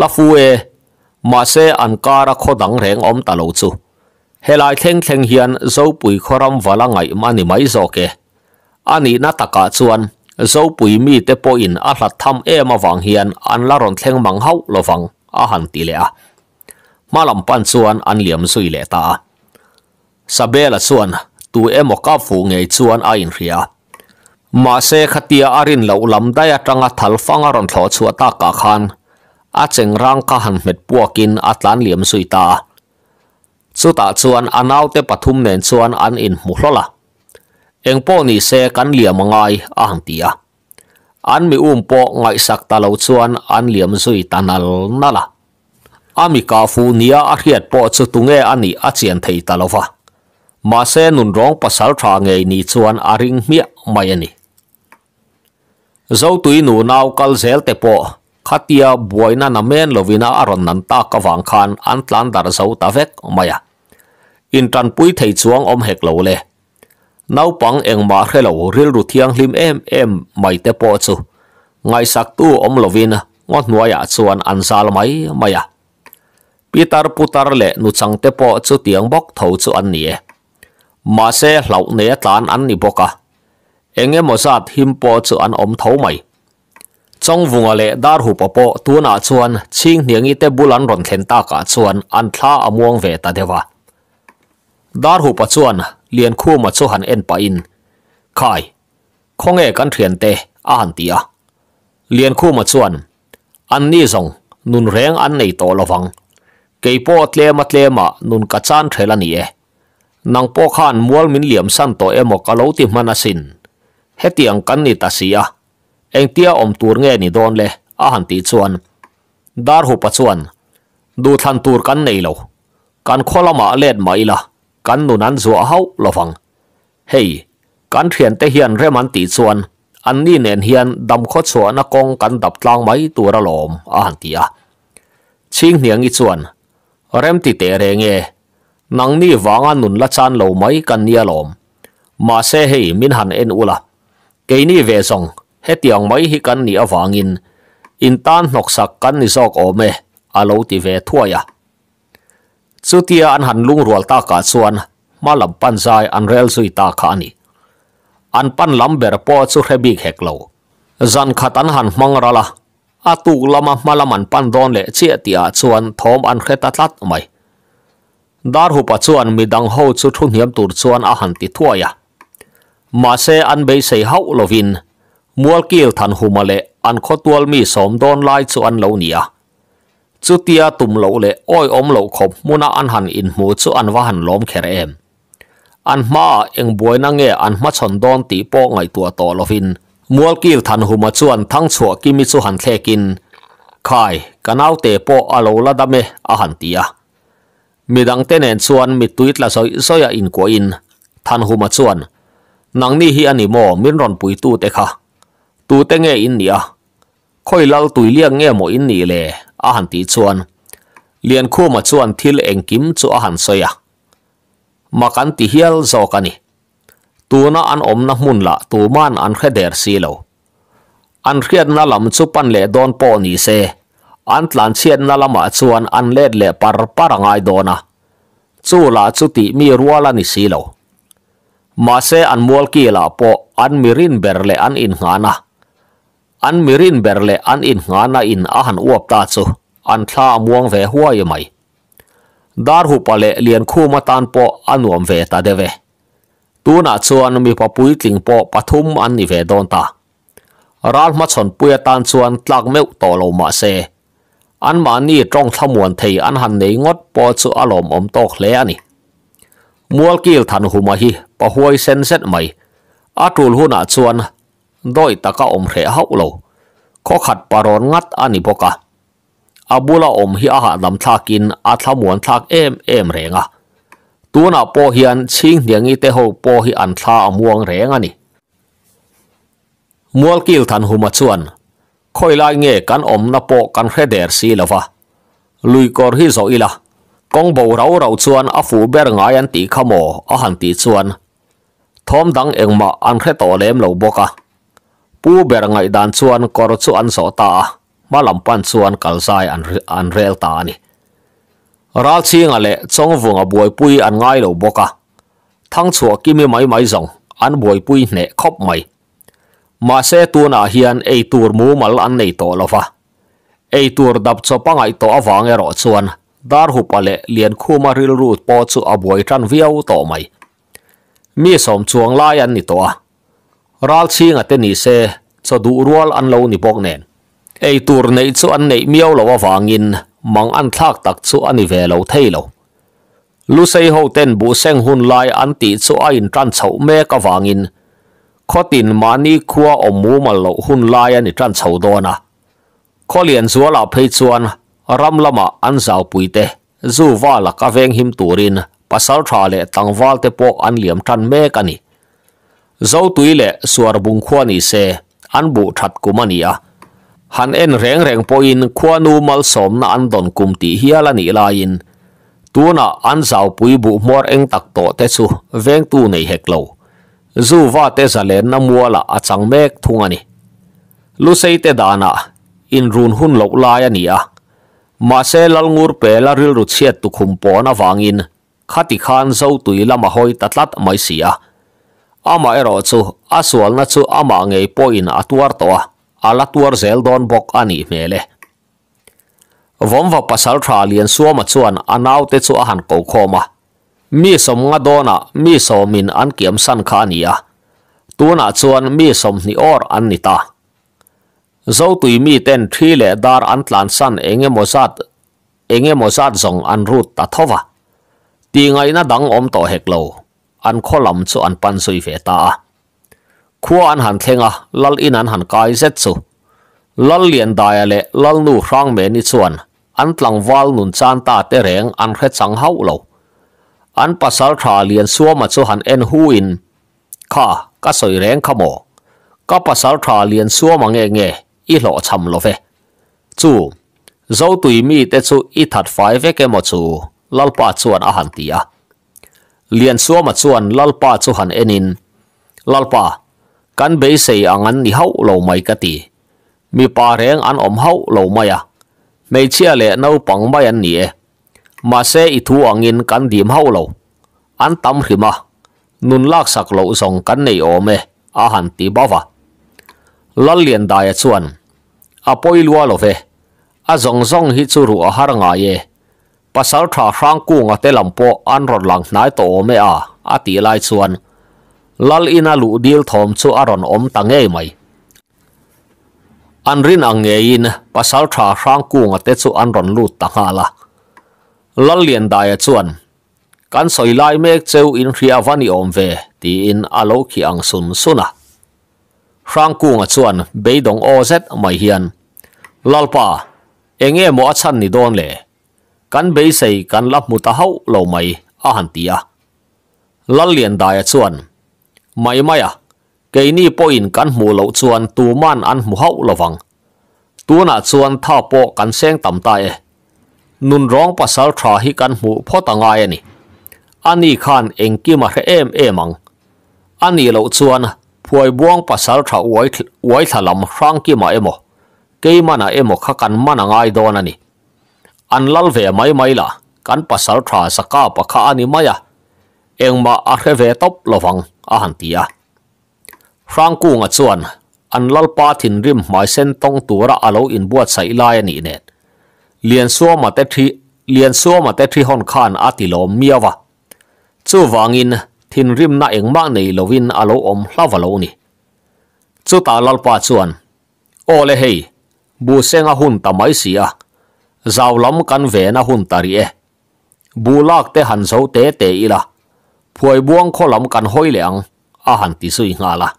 la fu e ma se an kara khodang reng om ta lo chu helai theng theng hian zo pui khoram wala ngai mani mai zo ke ani na taka chuan zo pui mi te po in a la tham e wang hian an la ron mang hau lo wang a han ti le a ma lam pan chuan an liam sui le ta sabela chuan tu e mo ka fu ngei chuan a in ria ma se khatia arin lo lam da ya tanga thal fanga ron tho chua ta ka khan a cheng rang ka han met puakin atlan liam sui ta chu ta chuan anaute pathum nen chuan an in mu hlola eng po ni se kan liam ngai a hang tia an mi um po ngai sak ta lo chuan an liam zui tanal nala ami ka fu nia a po chu tunge ani a chian thei ta lova ma se nun rong pasal tha ngay ni chuan aring ring mi mai ani zo tui nu nau kal zel te po khatia boina na men lovina aron nanta ta ka an tlan dar zo ta vek maya in pui thay chuang om hek lo le nấu pang em mà khe lo ril ru thiang hlim em em mai te po chu ngai sak tu om lovina ngot nuaya à, chuan an sal mai maya à. Peter putar le nu chang te po chu tiang bok tho chu an nie ma se hlau ne tan an ni boka em mo sát him po chu an ông tho mai trong vùng à lệ dar hu popo tu na chuan ching niangi te bulan ron thlen ta ka chuan an thla muông về ta dewa dar hu pa chuan เลียนคู่มาสู้หันเอ็นไปอินคายคงเอกันเถียนเตะอาหันตีอะเลียนคู่มาชวนอันนี้ส่งนุนแรงอันในโตละฟังเกยโปเตเลมาเตเลมานุนกระชานเทลนี่เอนังพ่อขานมัวลมินเหลี่ยมสั้นโตเอมกะเลาติมานาสินเฮตียงกันนี่ตาเสีย เองเตียอมตูรเงนี่โดนเลยอาหันตีชวนดาร์หุปชวน ดูทันตูรกันในเลวการข้อละมาเล็ดไม่ละกันนุนันจัวเฮาลฟังเฮ้ยกันเทียนเตเฮียนเรมันตีส่วนอันนี้เนียนเฮียนดำขดส่วนนักงกันดับตลางไม้ตัวระลมอาหันตีอะชิงเนียงอีส่วนเริ่มติเตเรงเงนังนี่วางอันนุนละจานเหลาไม้กันเนียลมมาเซเฮมินหันเอ็นอุละเกนี่เวซงเฮตียงไม้ฮิกันนี่อวางินอินตันหกสักกันนิซอกโอเมอาโลติเวทั่วยะสุดที่อันหันลุงรัวตากาส่วนมาลำปันใจอันเรลสุยตาขานีอันปันลำเบรปอสุเรบิกเฮกเลวจันขัดอันหันมังรัลละอาตุกลมามาลามันปันดอนเละเจียติอาส่วนทอมอันเคตัดลัดไม่ดารุปัจจวนมีดังหูสุดทุนเหียมตุดส่วนอาหันติทัวยะมาเซอันเบยเซฮาวลวินมัวกิลทันหุมาเลอันขอตัวมีสมดอนไลส่วนเหล่านี้ chú tia tụm lo lệ oi om lo khop muốn ăn han in mu chu ăn wa han lom kher em an ma eng boi na nge an ma chon don ti po ngai tua to lovin mual kil than huma chuan thang chua kimi chu han kinh. khai kanau te po alo la dame a han tia midang à. te nen chuan mi tuit la soi soya à in ko in than huma chuan nang ni hi ani mò min ron pui tu te kha tu te nghe in nia à. khoi lal tùy liêng nghe mò in ni le ahan ti chuan lian khu ma chuan thil engkim chu ahan soya makan ti hial zo kani tuna an om na mun la tu man an khader si lo an khian na lam chu pan le don po ni se an tlan chien na lama chuan an let le par parangai dona chu la chu ti mi ruala ni si ma se an mual la po an mirin berle an in อันมิรินเบรเลอันอินงานาอินอาหันอวบตาซูอันทลาม่วงเวหัวยังไงดารหุปเลเลียนคู่มาตานปออันวมเวตาเดเวตันัดชวนมีปปุยติงปอปทุมอันนิเวดอนตาร้านมัดนปุยตานชวนตักเมวต่อลมาเซอันมานี่ตรงขมวนเทอันหันในงดปอจุอารมอมโตกเลอันีมัวกิลทันหุมาฮีปะหวยเซนเซตใหมอาตูลหุนัดชวน doi taka om re hau lo kho khat paron ngat ani à boka abula à om hi aha à dam thakin a thlamuan thak em em renga tuna po hian ching diangi te ho po hi an thla amuang renga ni mual kil than huma chuan khoilai nge kan om na po kan hreder si lova lui kor hi zo ila kong bo rau rau chuan a fu ber ngai an ti khamo a han ti chuan thom dang engma an hre to lem lo boka pu ber ngai dan chuan kor chu an so ta ma lampan chuan kalzai an an rel ta ni ral chinga le chong vunga buai pui an ngai lo boka thang chua kimi mai mai zong an buai pui hne khop mai ma se tuna hian ei tur mu mal an nei to lova ei tur dap cho pangai to awange ro chuan dar hu pale lian khuma ril rut po chu abuai tran viau to mai mi som chuang lai an ni to a ral chi nga te ni se cho du rual an lo ni bok nen ei tur nei chu an nei miau lo awangin mang an thak tak chu ani ve lo thei lo lu sei ho ten bu seng hun lai an ti chu a in tran chho me ka wangin khotin mani khuwa omu mal lo hun lai ani tran chho dona kholian zuala phei chuan ram lama an zau puite zu wala ka veng him turin pasal tha le tangwal te pok an liam tran me ka ni zo tuổi lệ, suar bung khua ni se an bu that kumani a à. han en reng reng poin khuanu mal som na an don kum ti hiala ni tu na an sau pui bu mor eng tak to te su veng tu nei hek lo zu va te zalen na la a à chang mek thungani lu sei te dana in run hun lo lai ani a à. ma se lal ngur pe la ril ru chiat tu khum po na wang wangin khati khan zo tui lama hoi tatlat mai sia ama ero chu asual na chu ama ngei po in atuar toa ala tuar zel don bok ani mele vomwa pasal tha lian suama chuan anaw te chu a han ko khoma mi somnga dona mi somin an kiam san kha ania tuna chuan mi som ni or an ni ta zo tui mi ten thi le dar an tlan san enge mozat enge mozat zong an rut ta thowa ti ngai na dang om to heklo อันข้อลำสูอันปันสุยเฟตาขัวอันหันเทงอ่ะลลอินันหันกายเซตสุลลเลียนได้เละลลนูคร่างเมนิสวนอันตลังวาลนุนจานตาเตเรงอันเขสังเฮาเโลอันัสสาวะเลียนสัวมาจูหันเอ็นฮูอินข้าก็สวยแรงขโมก็ัสสาวะเลียนสัวมังเงเงอีหล่อชำโลเฟจู่ z ้ u tui mi te chu อี h ัดไฟเ v กเกมจู h ล l a l p น c า u ัน a han tia lian suama chuan lalpa chu han enin lalpa kan be sei angan ni hau lo mai ka ti mi pa reng an om hau lo mai a à. mei chia le no pang mai an ni e ma se i thu angin kan dim hau lo an tam hrima à. nun lak sak lo song kan nei ome a han ti bawa lal lian da ya chuan a poi lua lo ve a zong zong hi chu ru a har nga ye pasal tha hrang ku nga te lampo an rot lang nai to me à. a ati lai chuan lal ina lu dil thom chu aron om tange mai an rin ang in pasal tha sang ku nga te chu an ron lu ta hà la lal lian dai chuan kan soi lại mek cheu in ria văn om về thì in alo khi ang sun suna hrang à. ku nga chuan beidong oz mai hian anh enge mo achan ni don le กันเบสัสกันลับมุตาเฮาเหลาไม่อาหันตีอะลัลเลียนดายชวนไม่ไม่อะเกนี่ปอินกันหมูเหล่าชวนตูมันอันหมูเฮาละวังตัวน่ะชวนท่าปอกันเสียงต่ำตาย นุนร้องภาษาทราฮิกันหมูพ่อต่างไงนี่อันนี้ขันเองกี่มาเอ็มเอ็มังอันนี้เหล่าชวนพวยบ้วงภาษาทราไว้ไว้ถลำครั้งกี่มาเอ็มโอเกมันอะเอ็ม่ะขกันมันอ่ะไงโดนนี่อันลลเวไม่ไม่ละกันภาษาทราสก้าปะขานิมายะเองมาอาเรเวตบระวังอาหันตีอะฟังกูงัดส่วนอันลลปาทินริมหมายเส้นตรงตัวระอาโลอินบวชใส่ลายนี่เนตเลียนซัวมาเตทีเลียนซัวมาเตที่ฮอนคานอาติโลมียวะจู่วางินทินริมน่าเองมากในลวินอาโลอมลาวาลนี่จู่ตาลลปาส่วนโอเลเฮบูเซงอาหุนตาไมเสีย zau lắm căn ve na hun tari e bulak te han zo te te ila phuai buông khó lắm căn hôi lẹng, a han ti sui nga là,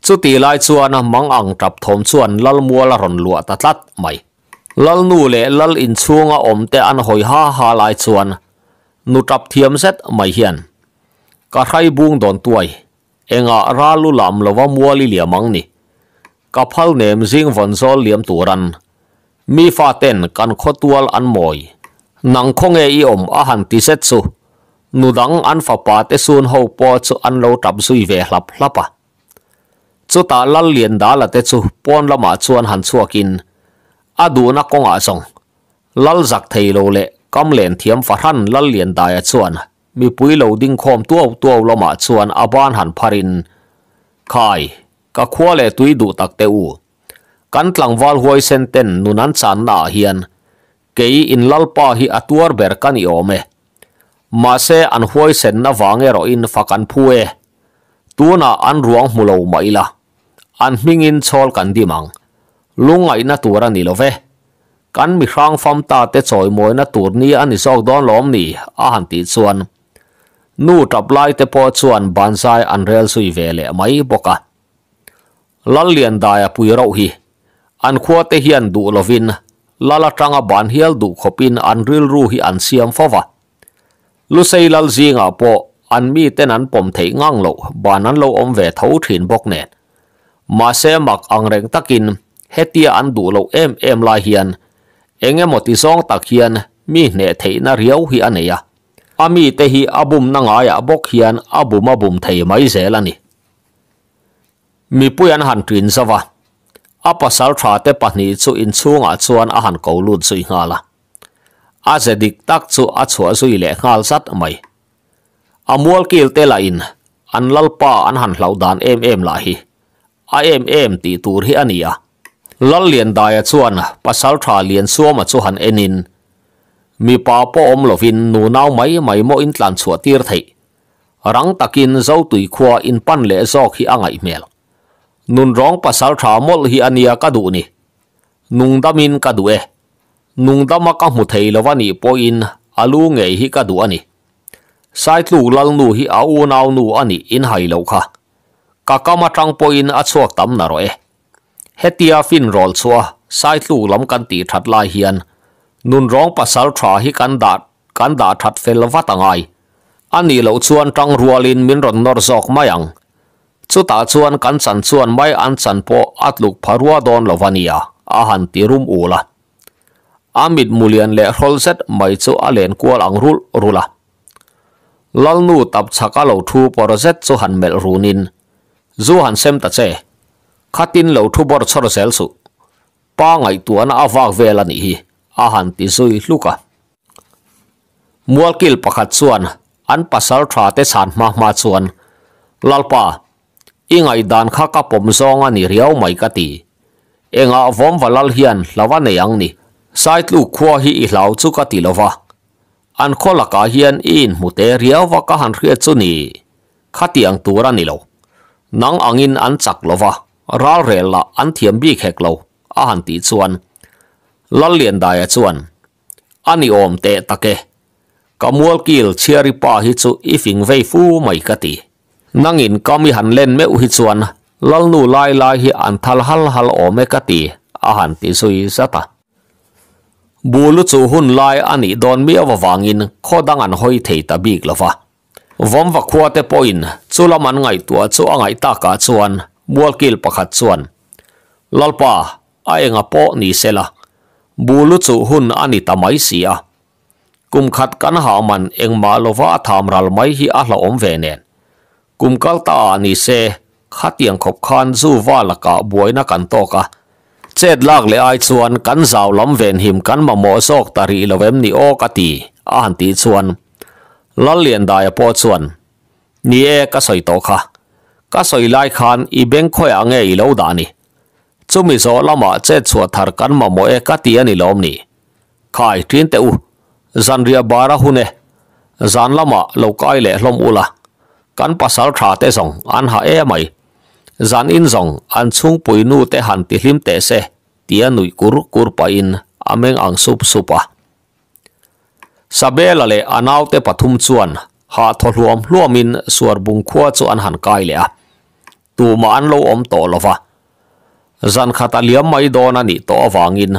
chu ti lai chuan a mang ang tap thom chuan lal mua la ron lua ta tlat mai lal nu le lal in chunga om te ăn hồi ha ha lai chuan nu tap thiam set mai hian ka thai bung don tuai enga ra lu lam lova mua li liamang ni ka phal nem jing von zol liam turan มีฟาเต็นกันขตัวอันมอยนังคงเอีอมอาหันติเซตสูนูดังอันฟ้าปาเตซูนเฮาปอจูอันเราตับซุยเวหลับหลับปะจูตาลัลเลียนดาละเตจูปอนละมาชวนหันชัวกินอาดูนักกงอาสงลัลจักเทโลเละกำเลนเทียมฟาทันลัลเลียนดายชวนมีปุยเหลาดิ้งคอมตัวตัวละมาชวนอาบานหันพารินคายกะขัวเลตุยดูตักเตอู kantlang wal huai sen ten nunan chan na hian kei in lalpa hi atuar ber kan i ome ma se an huai sen na wange ro in fakan phue tuna an ruang mulo maila an hming in chol kan dimang lunga ina tura ni love kan mi hrang fam ta te choi moi na tur ni ani sok don lom ni a han ti chuan te po chuan ban an rel sui vele mai boka lal lian pui rau hi an khua te hian du lovin lala tanga ban hial du khopin an ril ru hi an siam fawa lu sei lal zinga po an mi ten an pom thei ngang lo ban an lo om ve thau thin bok nen ma se mak ang reng takin hetia an du lo em em lai hian enge moti song tak hian mi ne thei na riau hi aneya ami te hi abum na nga ya bok hian abum abum thei mai zelani mi puyan han trin sawa a pasal tha te pahni chu in chunga ah chuan a han ko lut sui nga la a ze dik tak chu a chua zui le ngal sat mai a mual kil te la in an lal pa an han hlau dan em em la hi a em em ti tur hi ania lal lian daya chuan pasal tha lian suama chu han enin mi pa po om lovin nu nau mai mai mo in tlan chua tir Răng rang takin zo tui khua in pan le zok hi angai mel นุนร้องภาษาชามอลฮีอันยากระดูนี่นุงดามินกระดูเอนุงดามากะมุทเทลวันี่ปอินอาลูเงยฮีกระดูอันนี้ไซตูลัลนูฮีอาอูนาวนูอันนี้อินไฮเลวค่ะกากามาทังปอินอัศวกตำนารเอเฮติอาฟินรอลซัวไซยลูลลำกันตีถัดลายเฮียน นุนร้องภาษาชาฮีกันดากันดาถัดเฟลวัตงไงอันนี้เราชวนทังรัวลินมินรอนนอร์ซอกมายัง chú ta chuan kan chan chuan mai an chan po atluk pharua don lovania a han ti rum ula amit mulian le rol set mai chu alen kual angrul rula lalnu tap chaka lo thu porozet chu han mel runin zu han sem ta che khatin lo thu bor chor sel su pa ngai tuan awak velani hi a han ti zui luka mualkil pakhat chuan an pasal tha te san ma ma chuan pa อีงไอดานข้ากับผมซองอันนี้เรียวไม่กติเองอาฟอมวลลเฮียนลาวันยังนี่ไซต์ลูกขัวฮีอีหลาวจุกติลาวะอันคนละกาเฮียนอินมุเตเรียววากันเรียจุนีข้าเตียงตัวรันนี่โลนังอังอินอันจักลาวะรัลเรลละอันเทียมบีแขกโลวอาหันติชวนลัลเลียนได้ชวนอันนี้อมเตะตะเกะกมวลกิลเชียริปาฮิจุอีฟิงเวฟูไม่กตินั่งอินก็มีหันเล่นไม่อุหิส่วนลลนไลไลฮิอันทัลฮัลฮัลโอเมกตีอาหารติสุยสตาบูลุจูหุนไลอันนี้ดอนมีอววางอินข้อดังอันหอยเทตบีกลฟวะวอมวักควาเตปอินจุลมันไงตัวจุอ่างไงตากาชวนบวลกิลปะขัดชวนลลปาไอเงาะปนี่เซละบูลุจูหุนอันนี้ตาไม่เสียกุมขัดกันหามันเองมาลวะทามรัลไม่ฮิอัลละอมเวเนนกุมกัลตานีเซขัดยังขบคันสู้ว่าละกะบวยนักกันโตกะเจ็ดลากเลยไอชวนกันสาวล้มเวนหิมกันมาโมโซกตารีละเวมนีโอกตีอาหันตีชวนลลเลียนดายปอชวนนี่เอก็สอยโตค่ะก็สอยไล่คานอีเบงค่อยอ่างเงยเลวดานีจุมิโซละมาเจ็ดชวนทารกันมาโมเอกตีอันนี้ล้มนี่ขายทิ้งเตอูจันเรียบาระหุเนจันละมาเลวกายเล่ลมอุละ kan pasal tha te zong an ha e mai zan in zong an chung pui nu te han ti hlim te se tia nui kur kur pa in ameng ang sup supa sabe la le anaw te pathum chuan ha tholuam hluamin suar bung khua chu an han kai le a tu ma an lo om to lova zan khata liam mai don ani to awangin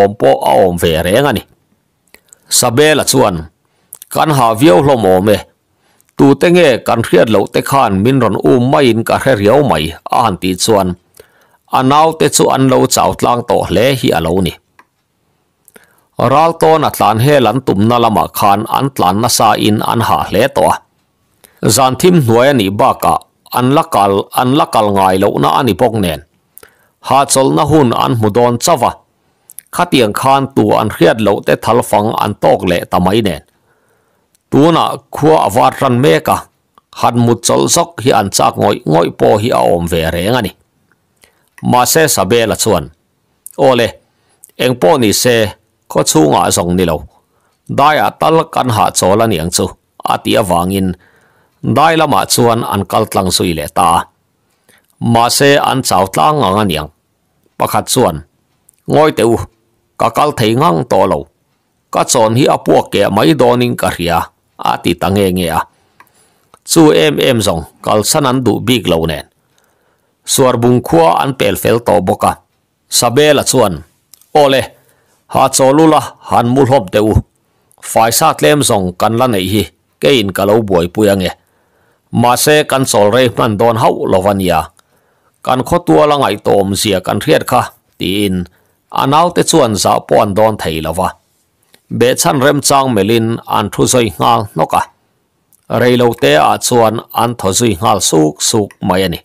om po a om ve reng ani sabe la chuan kan ha viau hlomo me ตูเตงเงกันเครียดเหลาเตขานมินรอนอูไม่ยินกันเรียวใหม่อ่านตีชวนอันเอาเตชวนเราเจ้าตลางโตเล่ฮีอาเรานี่รัลโตนัดลานเฮลันตุมนาลมาคานอันตลานนาซาอินอันหาเลตัวจานทิมหน่วยนี่บ้ากะอันละกาลอันละกาลง่ายเหลานาอันนี้พกเนนหาจลนาหุนอันมุดอนซาวะขัดเตียงคานตัวอันเครียดเหลาเตทัลฟังอันตอกเละตะไมเนน tuna khua avatran meka han mutchol sok hi anchak ngoi ngoi po hi a om ve renga ni ma sabe la chuan ole eng po ni se ko chunga song ni lo daya tal kan ha chola ni ang chu ati awangin dai lama chuan an kal tlang sui le ta ma se an chaw tlang ang an yang pakhat chuan ngoi teu ka kal thei ngang to lo ka chon hi apuak ke mai doning ka ria a ti ta nghe à chu em em zong kal san an du big lo nen suar bung khua an pel fel to boka sabela chuan ole ha cholula han mul hop deu phai sa tlem zong kan la nei hi ke in ka lo boi puyange ma se kan chol re man don hau lovania kan kho tua la ngai tom zia kan riat kha tin anaute chuan za pon don thei lova be chan rem chang melin an thu zoi nga noka rei lo te a chuan an tho zui ngal suk suk mai ani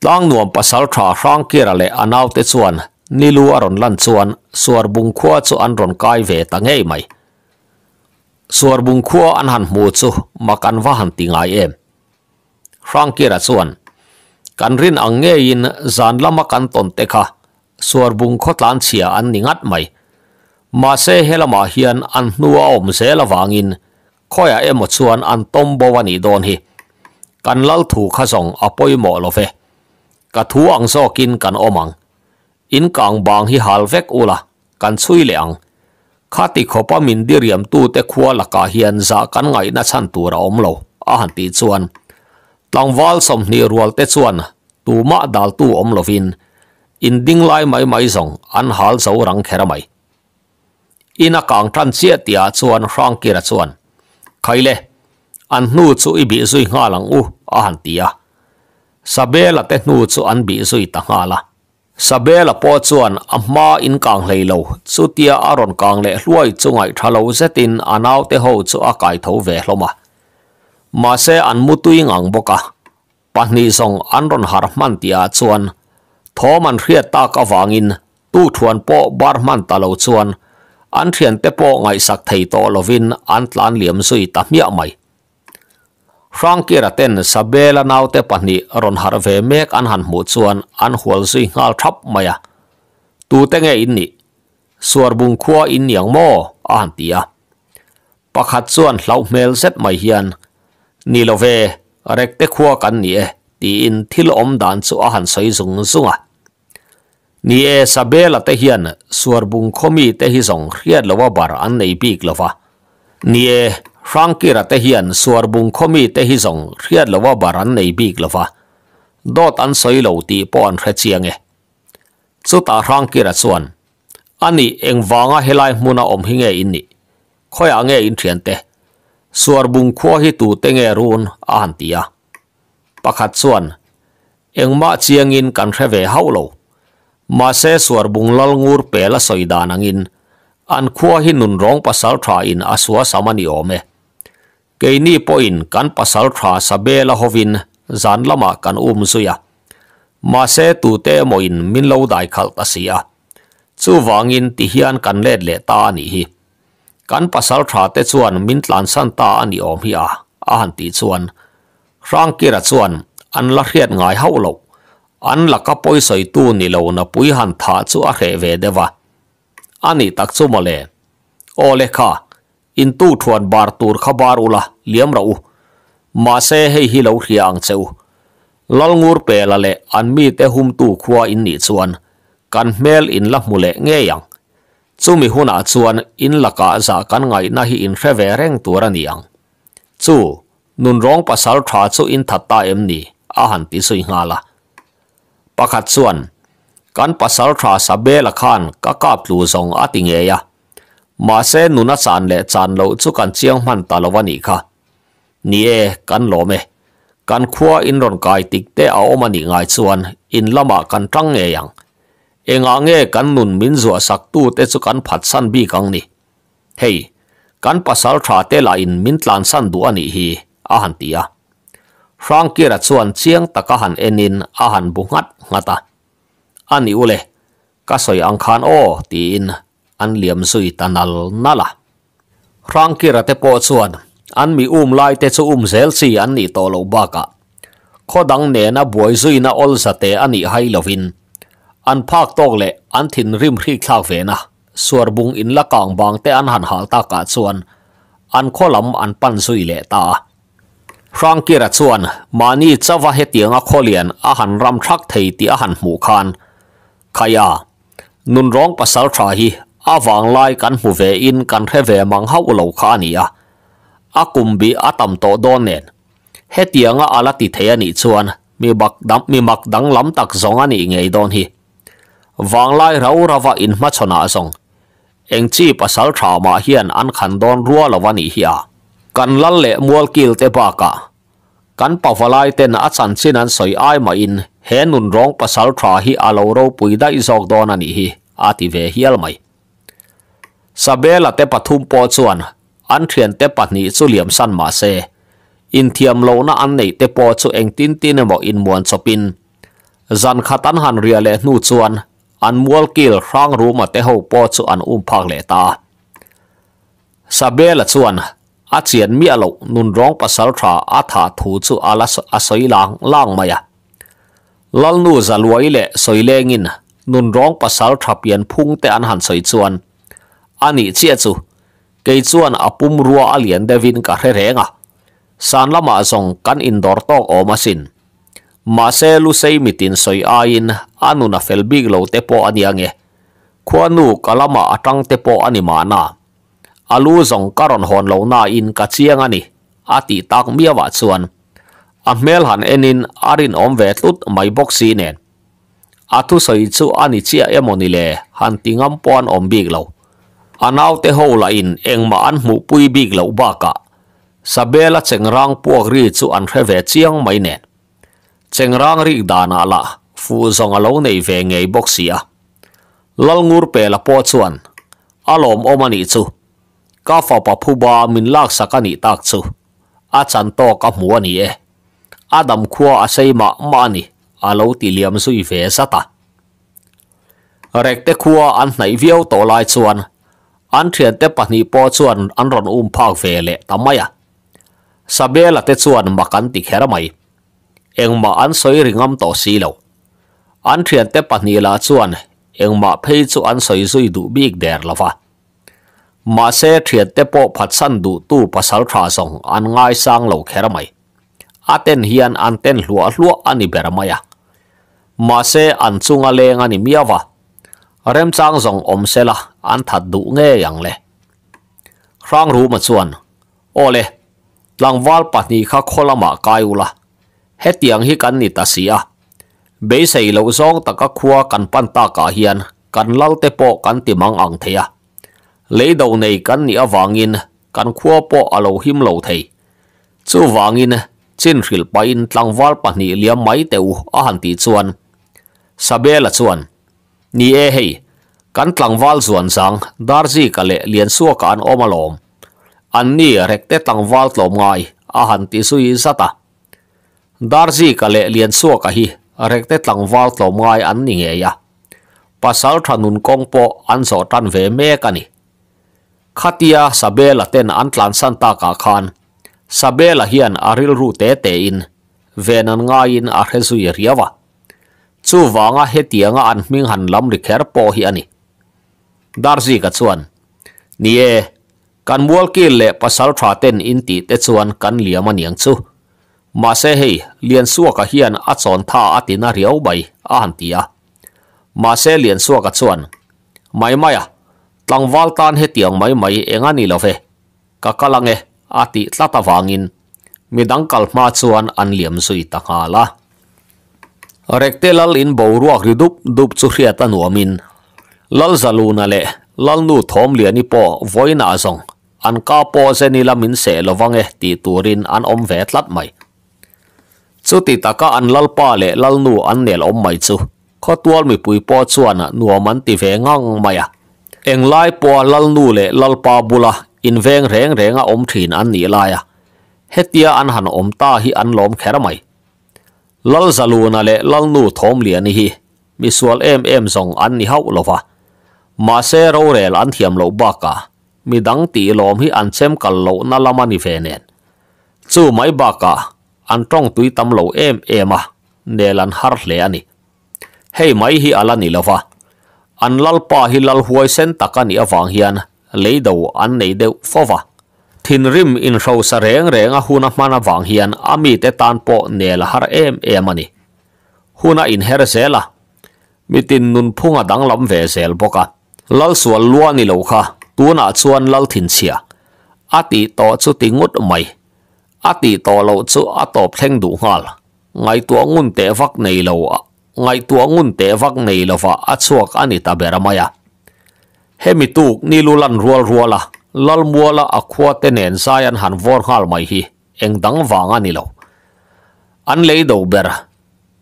tlang nuam pasal tha hrang kira le anau te chuan nilu aron lan chuan suar bung khuwa chu an ron kai ve tangei mai suar bung khuwa an han mu chu makan wa han ti ngai em hrang kira kan rin angeyin zan lama kan ton te kha suar bung khotlan chia an ningat mai มาเซเฮลมาเฮียนอันนัวอมเซลวางินขอยเอ็มชวนอันต้มบวันีโดนฮีกันลัลถูกขส่งอปอยหมอลเฟกะทูอังซอกินกันอมังอินกังบางฮีฮัลเวกอุละกันซุยเลียงข้าติขอปมินดิเรียมตูเตคัวละกาเฮียนจากันไงนัชันตัวเราอมโลอาหันตีชวนตังวอลสมนีรัวเตชวนตูมะดาลตูอมโลฟินอินดิงไลไม่ไม่ส่งอันฮัลเสารังเคระไม่ ina kang tran sia tia chuan rang kira chuan khaile an nu chu i bi zui nga lang u a han tia sabela te nu chu an bi zui ta nga la sabela po chuan amma in kang hlei lo chu tia aron kang le hluai chungai thalo zetin anau te ho chu a kai tho ve hloma ma se an mutui ngang boka pahni song an ron har man tia chuan thoman hriat ta ka wangin tu thuan po bar man ta lo chuan อันเทียนเตโปไงสักไทยโตลวินอันตานเหลี่ยมสุยตามยาไม่ฟรังกีรัตเนสเบลนาวเตปันนีรอนฮาร์เวเมกอันหันหมดส่วนอันหัวซุยงาลทับมาตูเตงเอินนี่สวรบุงคัวอินยังโมอันตียปักหัดส่วนเหล่าเมลเซตไม่เฮียนนีโลเวเร็กเตคัวกันนี่ตีอินทิลอมดานสุอาหันใส่สุงสุงอ่ะ ni e sabe la te hian suar bung khomi te hi zong khriat lowa bar an nei pik lowa ni e franki ra te hian suar bung khomi te hi zong khriat lowa bar an nei pik lowa do tan soi lo ti pon khre chiang e ta franki ra chuan ani eng wanga helai muna om hinge khoi ange in thian te suar bung te nge run a han tia pakhat chuan engma chiang kan khre ve haulo มาเซสวรบุงลลงูรเปละสอยดานังอินอันขัวหินุนร้องภสษาทราอินอาสวะสามันิโอเมเกนี่ปอินกันภสษาทราสเบละฮวินจันละมากันอุมซุยะมาเซตูเตมอินมินเลวได้ขัลตัสียจู่วางอินติฮิอันกันเล็ดเลตานีฮีกันภสษาทราเตชวนมินหลานสันตาอันนิโอมฮีอาอาหันติชวนร่างกิรัชวนอันละเรียดง่ายเฮาโลกอันลักก็ไปใส่ตู้นี่เลยนะไปหันท่าจู่อะไรเวเดวะอันนี้ตักจู่มาเลยโอเลค่ะอินตู้ทวนบาร์ตูร์ขบาร์อุล่ะเลี้ยมเราอมาเซให้ฮิลาที่อังเซอลลงูร์เปล่าเลยอันมีแต่หุ่มตู้ขวานอินนี่ส่วนกันเมลอินลัะมุเลงเงยังจู่มีหัวหน้าส่วนอินลักก็จะกันไงน่าฮิอินเฟเวเร่งตัวรันยังจู่นุนร้องภาษาทรัสอินทัตตาเอ็มนี่อาหันติสุยงาละประคัดส่วนกันปัสสาวะสบเบลขันก็กลับลู่ทรงอติเงียะมาเสนุนัสานและจานโลจุกันเชียงมันตาลวันอีกค่ะนี่กันโลเมกันขัาอินร่นกายติดเตะเอามันิีงายส่วนอินละมากันตั้งเงียงเองางเงกันนุนมินจัวสักตู้เตจุกันผัดสันบีกังนี่เฮ้กันปัสสาวะเตลาอินมินทลันสันดูอันอีฮีอาหันตียา kia là chuan chiang taka han enin a à han bungat yêu Ani ule, kasoy ang khan o tin an liam suy tanal nala. kia là te po chuan, an mi um lai te chu um zel si an ni to lo baka. Khodang ne na buai zui na ol sa te ani hai lovin. An phak tok le an thin rim hri thlak ve na. Suar bung in la kang bang te an han hal ta ka chuan. An kholam an pan zui le ta. รังเกียิส่วนมานี่จะว่าเหตียงอคเลียนอาหารรำชักไทยที่อาหารหมูคานขยะนุนร้องภาษาชาฮีอาวางไล่กันหูเวอินกันเทเวมังฮาเหล่าคานี่อะอากุมบีอาตมโตโดนเนนเหตียงอาลติเทียนิส่วนมีบักดัมมีบักดังล้ำตักสองอันนี้ไงโดนฮีวางไล่เราระวาอินมาชนะสงเองจีภาษาชามาเฮียนอันขันโดนรัวละวันนี้ฮีอะ kan lalle mual kil te baka kan pawalai ten achan chin an soi ai ma in he nun rong pasal thra hi alo ro puida izok don ani hi ati ve hial mai sabela te pathum po chuan an thian te pahni chu liam san ma se in thiam lo na an nei te po chu eng tin tin emo in muan chopin zan khatan han ria le nu chuan an mual kil rang ru ma te ho po chu an um phak le ta sabela chuan achian mi alo nun rong pasal tha atha thu chu alas soi lang lang maya à. lalnu zalwai le soilengin à. nun rong pasal tha pian phung te an han soi chuan ani chia chu kei chuan apum ruwa alian devin ka re renga à. san lama zong kan indor tok omasin mase lu sei mitin soi ain anuna felbig lo te po aniange khwanu kalama atang te po anima na alu zong karon hon lo na in ka chiang ani ati tak mia wa chuan a mel han enin arin om ve tlut mai box si nen athu soi chu ani chia emoni le han tingam pon om big lo anaw te ho la in engma an mu pui big lo ba ka sabela chengrang puak ri chu an reve chiang mai nen chengrang ri dana la fu zong alo nei ve ngei boxia lalngur pe la po chuan alom omani chu ก็ฟอปผู้บามินลากสักนิตักสูอาจารย์โตก็มัวนี่เออาดัมขัวอาศัยมามานี่อาลูติเลียมสุยเฟสตาเร็กเตขัวอันไหนเวียวโตลายส่วนอันเทียนเตปนีปอส่วนอันรอนอุ้มภาคเฟเลทำไมอะสเบลเตส่วนมากันติเขรไม่เองมาอันสวยริงมโตสีเหลาอันเทียนเตปนีลาส่วนเองมาเพยส่วนสวยสุยดูบีกเดรลฟ้ามาเสถียรเตโปผัดสันดูตู้ภาษาทราสงอันง่ายสร้างเหล่าแครไม่อาเตนเฮียนอันเตนหลัวหลัวอันนี้เบรมายะมาเสอันซุงเลงอันนี้มีวะเริ่มสร้างสงอมเสละอันถัดดูเงยัยงเลยครั้งรู้มาส่วนโอเลหลังวาลปัตนีข้าโคลมากายุละเฮตียงฮิกันนิตาเสียเบสัยเหล่าซองตะกักขัวกันปั้นตากาเฮียนกันเล่าเตโปกันติมังอังเทีย lấy đầu này cắn nhĩa vàng in cắn khua po à lâu him lâu thầy chú vàng in trên rìl bay in tlang val pa ni máy mai teu a han ti chuan sabe la chuan ni e hei kan tlang val chuan sang darji ka le lian suwa kan omalom an ni rek te tlang val tlom ngai a suy ti ta zata darji ka le lian suwa ka hi rek te tlang val tlom ngai an ni nge ya pasal thanun kong po an so tan ve me ka ni Khatia Sabela ten Antlan Santa ka khan Sabela hian aril ru te te in venan nga in a rezui riawa chu wanga hetia nga an ming han lam ri kher po hi ani darji ka chuan nie kan mual ke le pasal thra ten in ti te chuan kan liama niang chu ma se hei lian suwa ka hian a chon tha tlang wal tan hết tiếng mai mai enga ni lo fe ka kalang e ati mi đăng midang kalma chuan an liam sui ta nga la rectelal in boruak ridup dup chu hriat in lal zaluna le lal nu thom liền liani po voina zong an ka po se ni lamin se lowange ti turin an om ve tlat mai chu ti taka an lal pa le lal nu an nè om mày chu có tual mi pui po chuan à, nuaman ti về ngang mày à eng lai po lal nu le lal pa bula in veng reng reng a om thin an ni lai a hetia an han om ta hi an lom khera mai lal zaluna le lal nu thom li ani hi mi sual em em zong an ni hau lova ma se ro rel an thiam lo ba ka mi dang ti lom hi an chem kal lo na lama ni ve nen chu mai ba ka an tong tui tam lo em em a nelan har hle ani hey mai hi ala ni lova an lal pa hi lal huai sen takani awang hian leido an nei deuh fowa thin rim in ro sa reng reng a huna mana wang hian ami te tan po nel har em em ani huna in her zela mitin nun phunga dang lam ve zel boka lal sual lua ni lo kha tuna chuan lal thin chia ati to chu tingut mai ati to lo chu atop thleng du ngal ngai tua ngun te vak nei lo ngai tua ngun te vak nei lova achuak ani ta beramaya mi tuk ni lulan rual ruala lal muala akhua te nen han vor hal mai hi eng dang wanga ni lo an lei do ber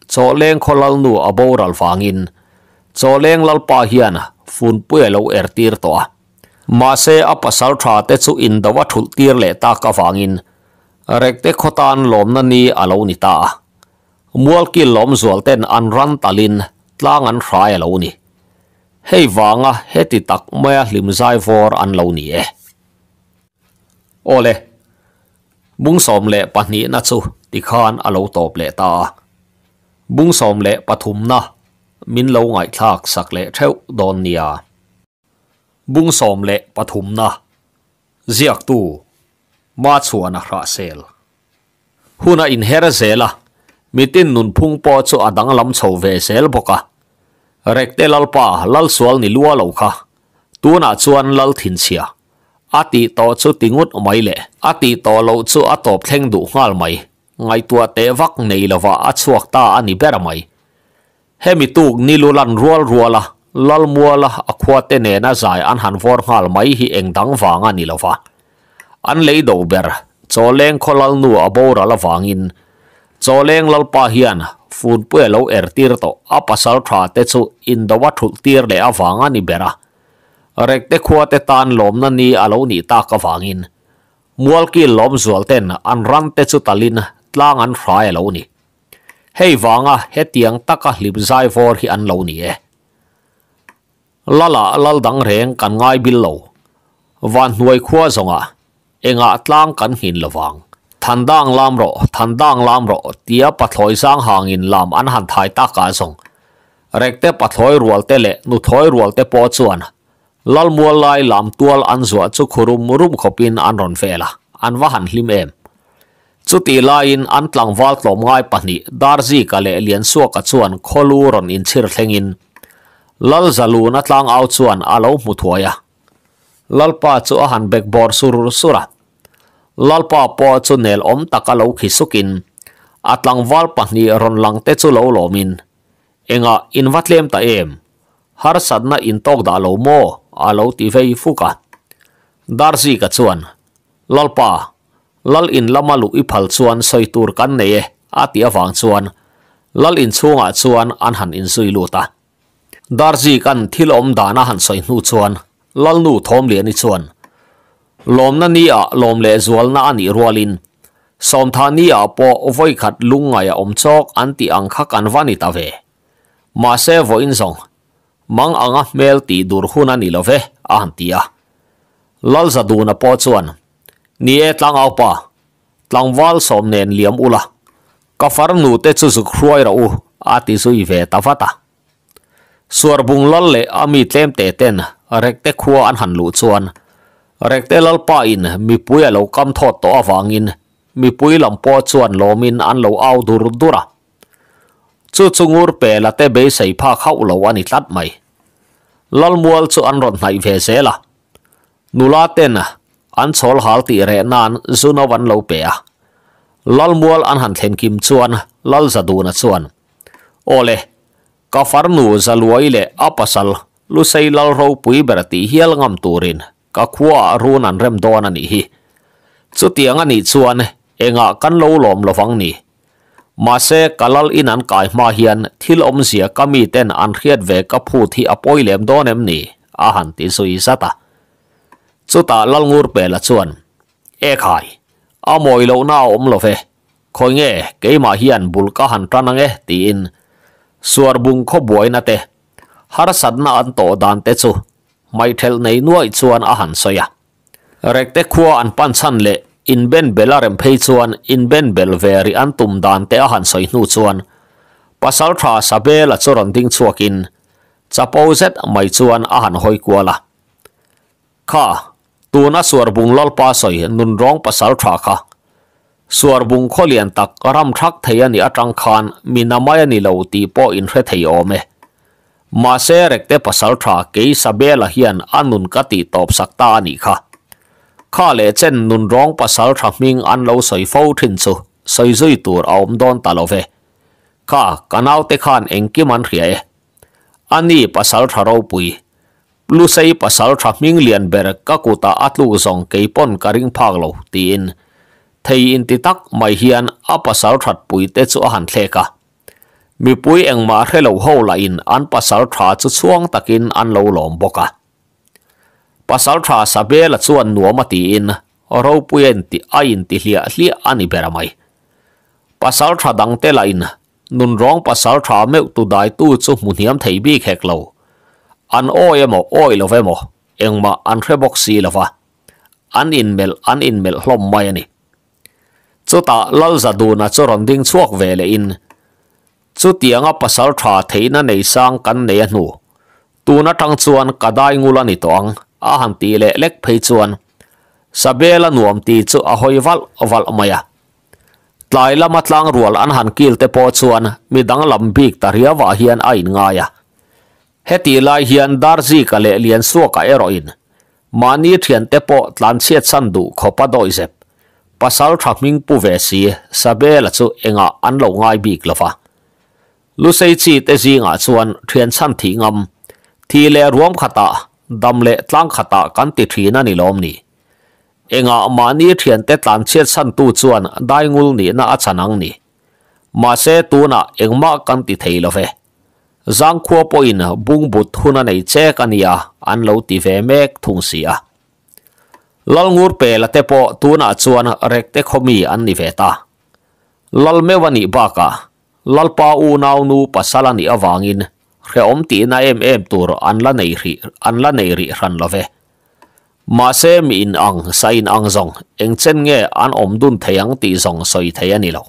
cho leng kholal nu aboral wangin cho leng lal pa hian phun pue lo er tir to ma se a pasal tha te chu in dawa thul tir le ta ka wangin rekte khotan lomna ni alo ni ta มัวกิลหลอมสวลเต้นอันรันตาลินล้างอันรายเหล่านี้ให้วางอ่ะให้ติดตักเมื่อลิมไซฟอร์อันเหล่านี้เอโอเล่บุ้งสมเละปนี้นะจูติขานอาเลาตอบเละตาบุ้งสมเละปฐุมนะมินเลาไงทากสักเละเท่าดอนเนียบุ้งสมเละปฐุมนะเสียกตูมาชวนนะคราเซลหุนอินเฮรเซล่ะ mitin nun phung po cho adang lam chho ve sel boka rekte lalpa lal sual ni lua lo kha tuna chuan lal thin chia ati to chu tingut mai le ati to lo chu a top thleng du ngal mai ngai tua te vak nei lova a chuak ta ani ber mai hemi tuk ni lulan rual ruala lal muala akhwa te ne na zai an han vor ngal mai hi eng dang wanga ni lova an lei do ber choleng kholal nu abora la wangin cho choleng lalpa hian phun pue lo er tir to áp sát tha tết số in dawa thul tir le awanga ni bera rek te khuwa tết tan lom na ni alo ni ta ka in, mua ki lom zual ten an ran tết số talin tlang an hrai lo ni à, hết tiếng ta taka hlip zai for hi an lo ni e lala lal dang reng kan ngai bil lo van nuai khuwa zonga enga tlang kan hin lawang thần đang làm rõ thần đang làm rõ tiếc bắt thôi sang hàng in làm ăn hẳn thái ta cả sông rèn te bắt thôi ruột te lệ nu thổi ruột te bỏ chuan lal mua lại làm tual ăn rủa cho khurum rum khopin ăn ron phê là ăn vã hẳn lim em chu lại lain an tlang wal tlom ngai pahni darji ka lệ liền suwa ka chuan kholu ron in chhir thlengin lal zalu nát lang au chuan alo mu thuaya lalpa chu a han bek bor surur sura lalpa po chu nel om taka lo khi sukin atlang wal pa ni ron lang te chu lo lo min enga in wat lem ta em har sadna in tok da lo mo a lo ti ve fu ka ka chuan lalpa lal in lama lu i phal chuan soi tur kan ne a ti awang chuan lal in chunga chuan an han in sui ta darji kan thil om dana han soi nu chuan lal nu thom le ni chuan lomna nia lomle zualna ani rualin somtha nia po voi khat lunga ya omchok anti angkha kanwani tawe ma se voin zong mang anga mel ti dur huna ni love antia lalza duna po chuan nie tlang au pa tlang wal som nen liam ula kafar te chu ra u ati su i ta fata suar lal le ami tlem ten rek te khuwa an han lu chuan rectangle pa in mi pui lo kam thot to awangin mi pui lampo chuan lomin an lo au dur dura chu chungur pe la te be sei pha khau lo ani tlat mai lal mual chu an ron nai ve zela nula ten an chol hal ti re nan zuno van lo pe a lal mual an han thlen kim chuan lal zaduna chuan ole ka farnu zaluai le apasal lu sei lal ro pui berati hial ngam turin ka khua run e an rem don ani hi anh tiang ani chuan enga kan lo lom lovang ni ma se kalal in anh kai ma hian thil om sia kami tên anh khiat về ka phu thi apoi lem don em ni a han ti sui sata chu ta lal ngur pe la chuan e khai a moi lo na om lo ve khoi nge ke ma hian bul ka han tranang e ti suar bung kho buai na te har sadna anh to dan thế chu ไม่เทลในนัวยชวนอาหารสยะเรกเตคัวอันปันชันเลอินเบนเบลาเรมเพยชวนอินเบนเบลเวริอันตุมดานเตอาหารสยนูชวนปัสสาวะสเบลจรันดิ้งชวกินจะปูเซตไม่ชวนอาหารหอยกัวละค่ะตัวน้นสวรบุงลลปาสอยนุนร้องปัสสาวะค่ะสวรบุงข้อเลียนตักรำทักเทียนิอัตรังคานมีนามายนิเลวตีปออินเรทยอเมมาเซเรกเตปัสลทราเกยสเบลเฮียนอันนุนกติตอบสักตาอันนี้ค่ะข้าเลเจนนุนร้องปัสลทรามิงอันเราใส่เฝ้าถึงสูใส่ซุยตัวเอาอมดอนตาลเวข้ากันเอาเตขันเองกิมันเรียอันนี้ปัสลทราเราปุยลูใส่ปัสลทรามิงเลียนเบรกกักูตาอัตลูซองเกยปนการิงพากเราตีนไทยอินติตักไม่เฮียนอปัสลทราปุยเตจูอาหันเลกะ mi pui eng ma he lo ho la in an pasal tha chu chuang takin an lo lom boka pasal tha sa be la chuan nuama ti in ro pui en ti a in ti hlia hlia ani beramai pasal tha dang te la in nun rong pasal tha meu tu dai tu chu mu niam thei bi khek lo an o emo oi lo vemo eng ma an re box si lova an in mel an in mel hlom mai ani chu ta lal za du na chu ron ding chuak ve le in chú tiếng á pasal thả thấy na nảy sang cắn nảy nụ tu na trăng chuan cả đai ngu là nỉ toang à hàng tỷ lệ lệch phê chuan sa bê là nuông tỷ chú à hoi val val maya lại là mặt lang ruột ăn hàng kia te po chuan mi đăng lầm biếc ta ria và hiền ai ngay à hết tỷ lại hiền dar gì cả lệ liền xua cả heroin, mà ni thiền te po tlan siết san đủ khó bắt đôi dẹp pasal thạc minh pu về si sa bê là chú enga ăn lâu ngay biếc là phá ลุเซจีเตจีงาชวนเทียนชันถีงมทีเลรวมขตาดำเละตั้งขตากันติทีนั่นนิลมนี่เองามานียเทียนเตตันเชียดชันตูจวนได้งูนี่น่าชนังนี่มาเซตูน่ะเองมากันติเทลเฟจังขัวปอยนบุงบุตหุนันไอเจกันยาอันเลวติเวเมกทุงเสียลลงูเปลเตปตูน่ะชวนเรกเตคมีอันนิเวตาลลเมวันิบากา lalpa u nau nu pasala ni awangin khe ti na em em tur anla nei ri anla nei ri ran love ma se mi in ang sain ang zong engchen nge an om dun theyang ti zong soi theya lo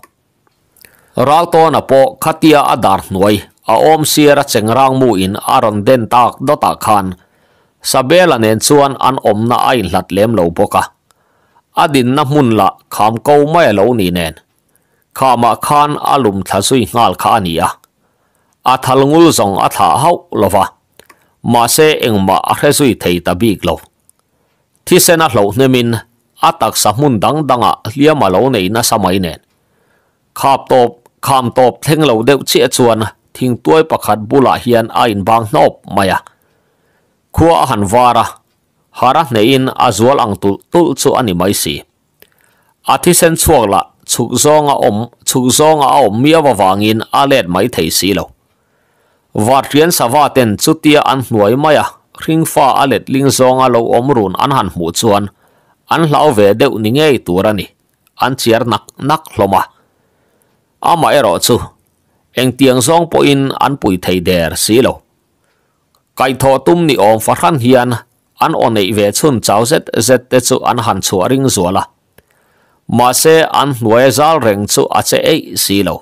ral to na po khatia adar noi a om sira chengrang mu in aron den tak do khan sabela nen chuan an om na ai hlat lo poka adin na mun la kham ko mai lo ni nen khó mà khan à lùm thà suy ngal khá anh à à thà lùng ngul dòng à thà hậu lo va mà sẽ anh mà à thà suy thấy ta biết lâu thì sẽ nát lâu nên mình à tạc sa mun đăng đăng à lia mà lâu này na samai mai nè khap top kham top theng lâu đều chia chuan thing tuai pakhat bula hian a in bang nop maya khua han vara hara in azual ang tul tul chu ani mai si ati sen chuak la chuk zonga om chuk zonga om mia wa wangin alet mai thei si lo wat rian sawa ten chutia an hnuai maya à, ring fa alet ling zonga lo om run an han mu chuan an hlau ve deuh ni ngei turani an chiar nak nak hloma ama ero chu eng tiang zong po in an pui thei der si lo kai tho tum ni om farhan hian an onei ve chun chau zet zet te chu an han chu ring zuala mase an hnuai zal reng chu a che ei si lo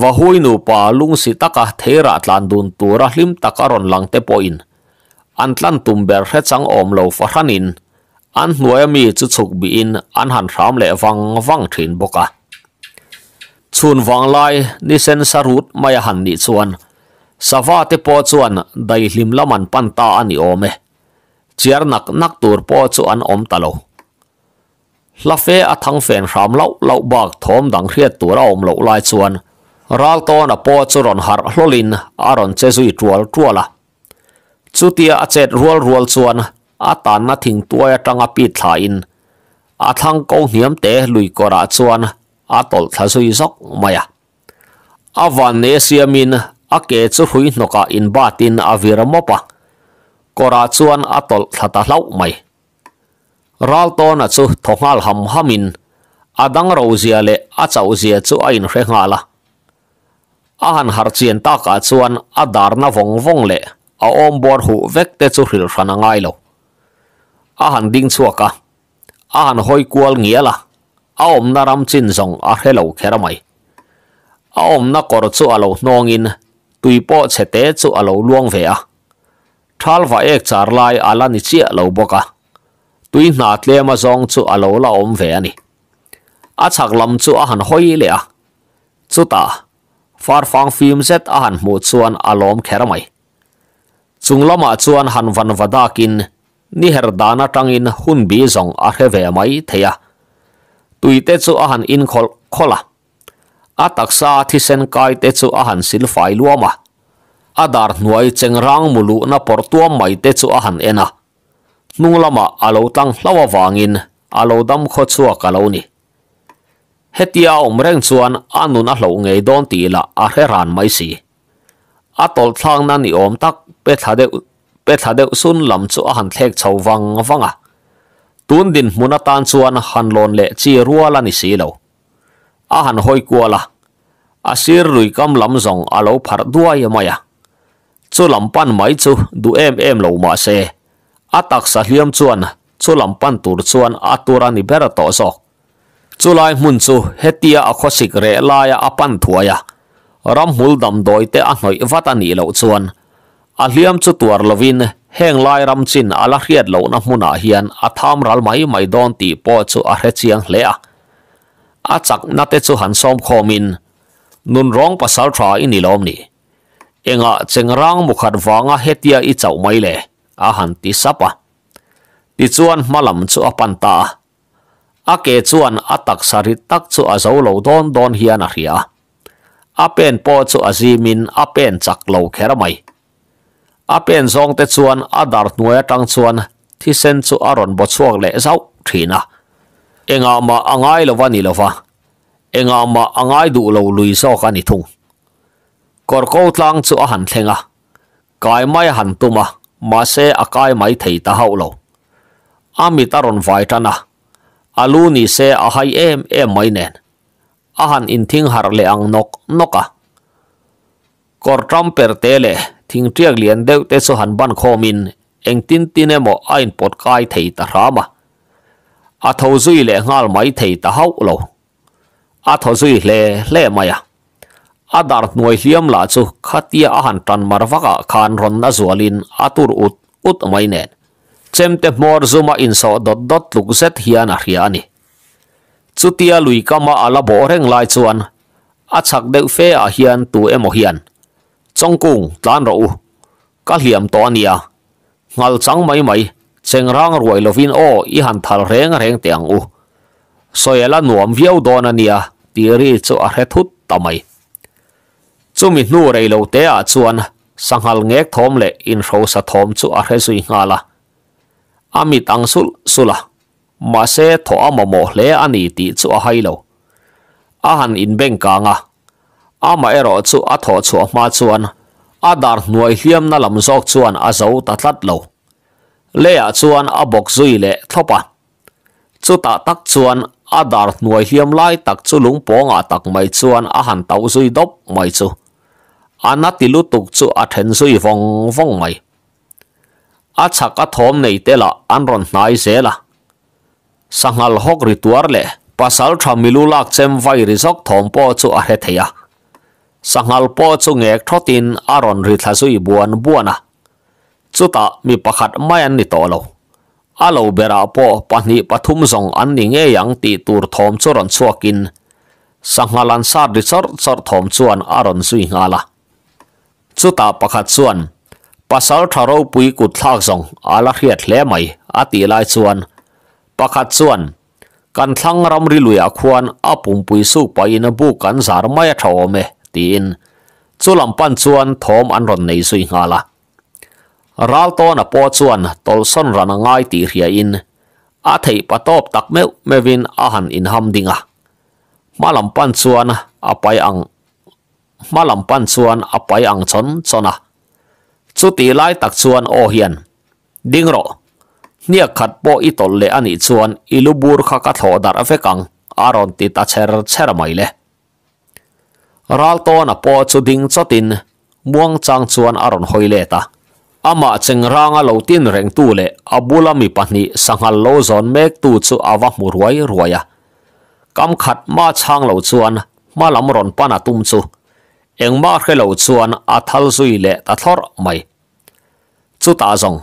wa hui nu pa lung si taka thera tlan dun tura hlim taka ron lang te po in an tlan tum ber he chang om lo fa hanin an hnuai mi chu chuk bi in an han ram le wang wang thin boka chun wang lai ni sarut mai han ni chuan sawa te po chuan dai hlim laman pan ta ani ome chiar nak nak po chu an om talo lafe a thang fen ram lau lau bak thom dang khre tu ra om lau lai chuan ral to na po chu ron har hlolin aron che zui twal twala chutia a chet rual rual chuan a tan na thing tuai atanga pi thla in a thang ko hniam te lui ko ra chuan a tol thla zui sok maya avan ne siamin a ke chu hui noka in batin avira mopa kora chuan atol ta hlau mai ral to na à chu thongal ham hamin adang à ro zia le a à chau zia chu a in hrenga la a han har chien ta ka chuan a na vong vong le a om bor hu vek te chu hril hrana ngai lo a han ding chuaka a han hoi kual ngia la a om na ram chin zong a helo khera mai a om na kor chu alo nongin tuipo chete chu alo luang ve a thal va ek char lai ala ni chi alo boka tui na tlem a zong chu alo à la om ve ani a à chak lam chu a à han hoi le a chu ta far fang phim zet a han mu chuan alom khera mai chung lama chuan han van vada kin ni her dana in hun bi zong a he ve mai theya tui te chu a han in khol khola a taksa thi sen kai te chu a han sil fai luama adar nuai chengrang mulu na portuam mai te chu a han ena nung lama alo tang lawa wangin alo dam kho chua ka lo ni hetia om reng chuan anun a hlo ngei don ti la a hre ran mai si a tol thlang na ni om tak pe thla de pe thla de sun lam chu a han thlek chho wang wanga tun din hmuna tan chuan han lon le chi ruala ni si lo a han hoi kuala a sir rui kam lam zong alo phar duai maya chu lam pan mai chu du em em lo ma se อาตักสหียมชวนชูลำปันตุรชวนอาตูรานิเบรตโตโซชูไยมุนสูเฮติอาอคสิกเรลายาอปันทัวยารำมุลดำโดยเตอหน่อยวัตานีเลวชวนอาเลียมชูตัวลวินเฮ่งไลรำจินอาลาเรียดเลวนัมุนาเฮียนอาทามรัลไมไม่ดอนตีปอดชุอาเรจียงเลียอาจักนาเตชูหันซอมคอมิน นุนร้องภาษาทรายนิลอมนีเองอาจึงร่างมุขดวางาเฮติอาอิจาวไมเล à hẳn tí sắp à. Tí chuan malam lầm a à ta. À kê chuan à tạc xà rít tắc chú à dấu lâu đón đón hiền à rìa. À bên bó chú à dì mình à bên chắc lâu khẽ ra mày. À bên dòng tế chuan à đạp nuôi trăng chuan thì sen chú à rộn bó chuộc lệ dấu thì enga ma ngà mà à ngài enga ma nì du lo lui ngà mà à ngài đủ lâu lùi sao khá nì thùng. tlang chú à hẳn thêng à. mai hẳn tùm à mà xe akai à mai thầy ta hậu lo ami taron vai ta na alu à. à ni xe a hai em em mai nen ahan in thing har le ang nok noka kor tram per te le thing triak liền đều te so hàn ban kho min eng tin tin emo ain pot kai thei ta mà, a thâu zui le ngal mai thei ta hau lo a thâu zui le le mai à adarth noi hiam la chu khatia a han tan marwaka khan ron na zualin atur ut ut mai nen chemte mor zuma in so dot dot luk zet hian a hria ani chutia lui kama ala bo reng lai chuan a chak deuh fe a hian tu emo hian cung tlan ro ka hiam to nia ngal chang mai mai chengrang ruai lovin o i han thal reng reng tiang u soi soyala nuam viau don nia tiri chu a hre thut tamai chumi nu rei lo te a chuan sanghal ngek thom le in ro sa thom chu a hre zui nga la ami tang sul sula ma se tho amamo hle ani ti chu a hai lo a han in beng ka nga ama ero chu a tho chu mà chuan a dar nuai hiam na lam zok chuan a zo ta tát lo le a chuan a bok zui le thopa chú ta tak chuan a dar nuai hiam lai tak chu lung ponga tak mai chuan a han tàu zui dop mai chu anh ti lu tục chu a then suy phong phong mai anh chak a thom nei te là anh run nai se la sangal hok ri tuar le pasal tha milu lak chem vai ri sok thom po chu a he theya sangal po chu ngek thotin aron ri thla sui buan buana ta mi pakhat mai anh ni to lo alo bera po pahni pathum zong an ni nge yang ti tur thom chu ron sang sangalan sar ri resort sor thom chuan aron sui ngala จุตาประคัดส่วนปัสสาวะทารุปุยกุดทากสองอาลักเฮียดเล่ไหม่อติลายส่วน ประคัดส่วนกันทั้งรำริลุยอควนอาปุ่มปุยสุกไปนบุกันสารไม่ทอมเอตีนจุลำปันส่วนทอมอันรนในสุยงาละรัลโตนปอส่วนตอลสันรันง่ายตีเฮียอิน อาเทยปะตอบตักเมวเมวินอาหันอินฮัมดิงะมาลำปันส่วนอาไปอัง ma lam pan chuan a pai chona chu lai tak chuan o hian ding nia khat i tol ani chuan ilubur kha ka tho dar aron ti ta cher cher mai le ral to na po chu ding chotin muang chang chuan aron hoi le ta ama cheng ranga lo reng tu le abula sangal lo zon mek tu chu awa murwai ruaya kam khat ma chang lo chuan ma lam ron pana tum chu engma khelo chuan athal sui le tathor mai chu ta zong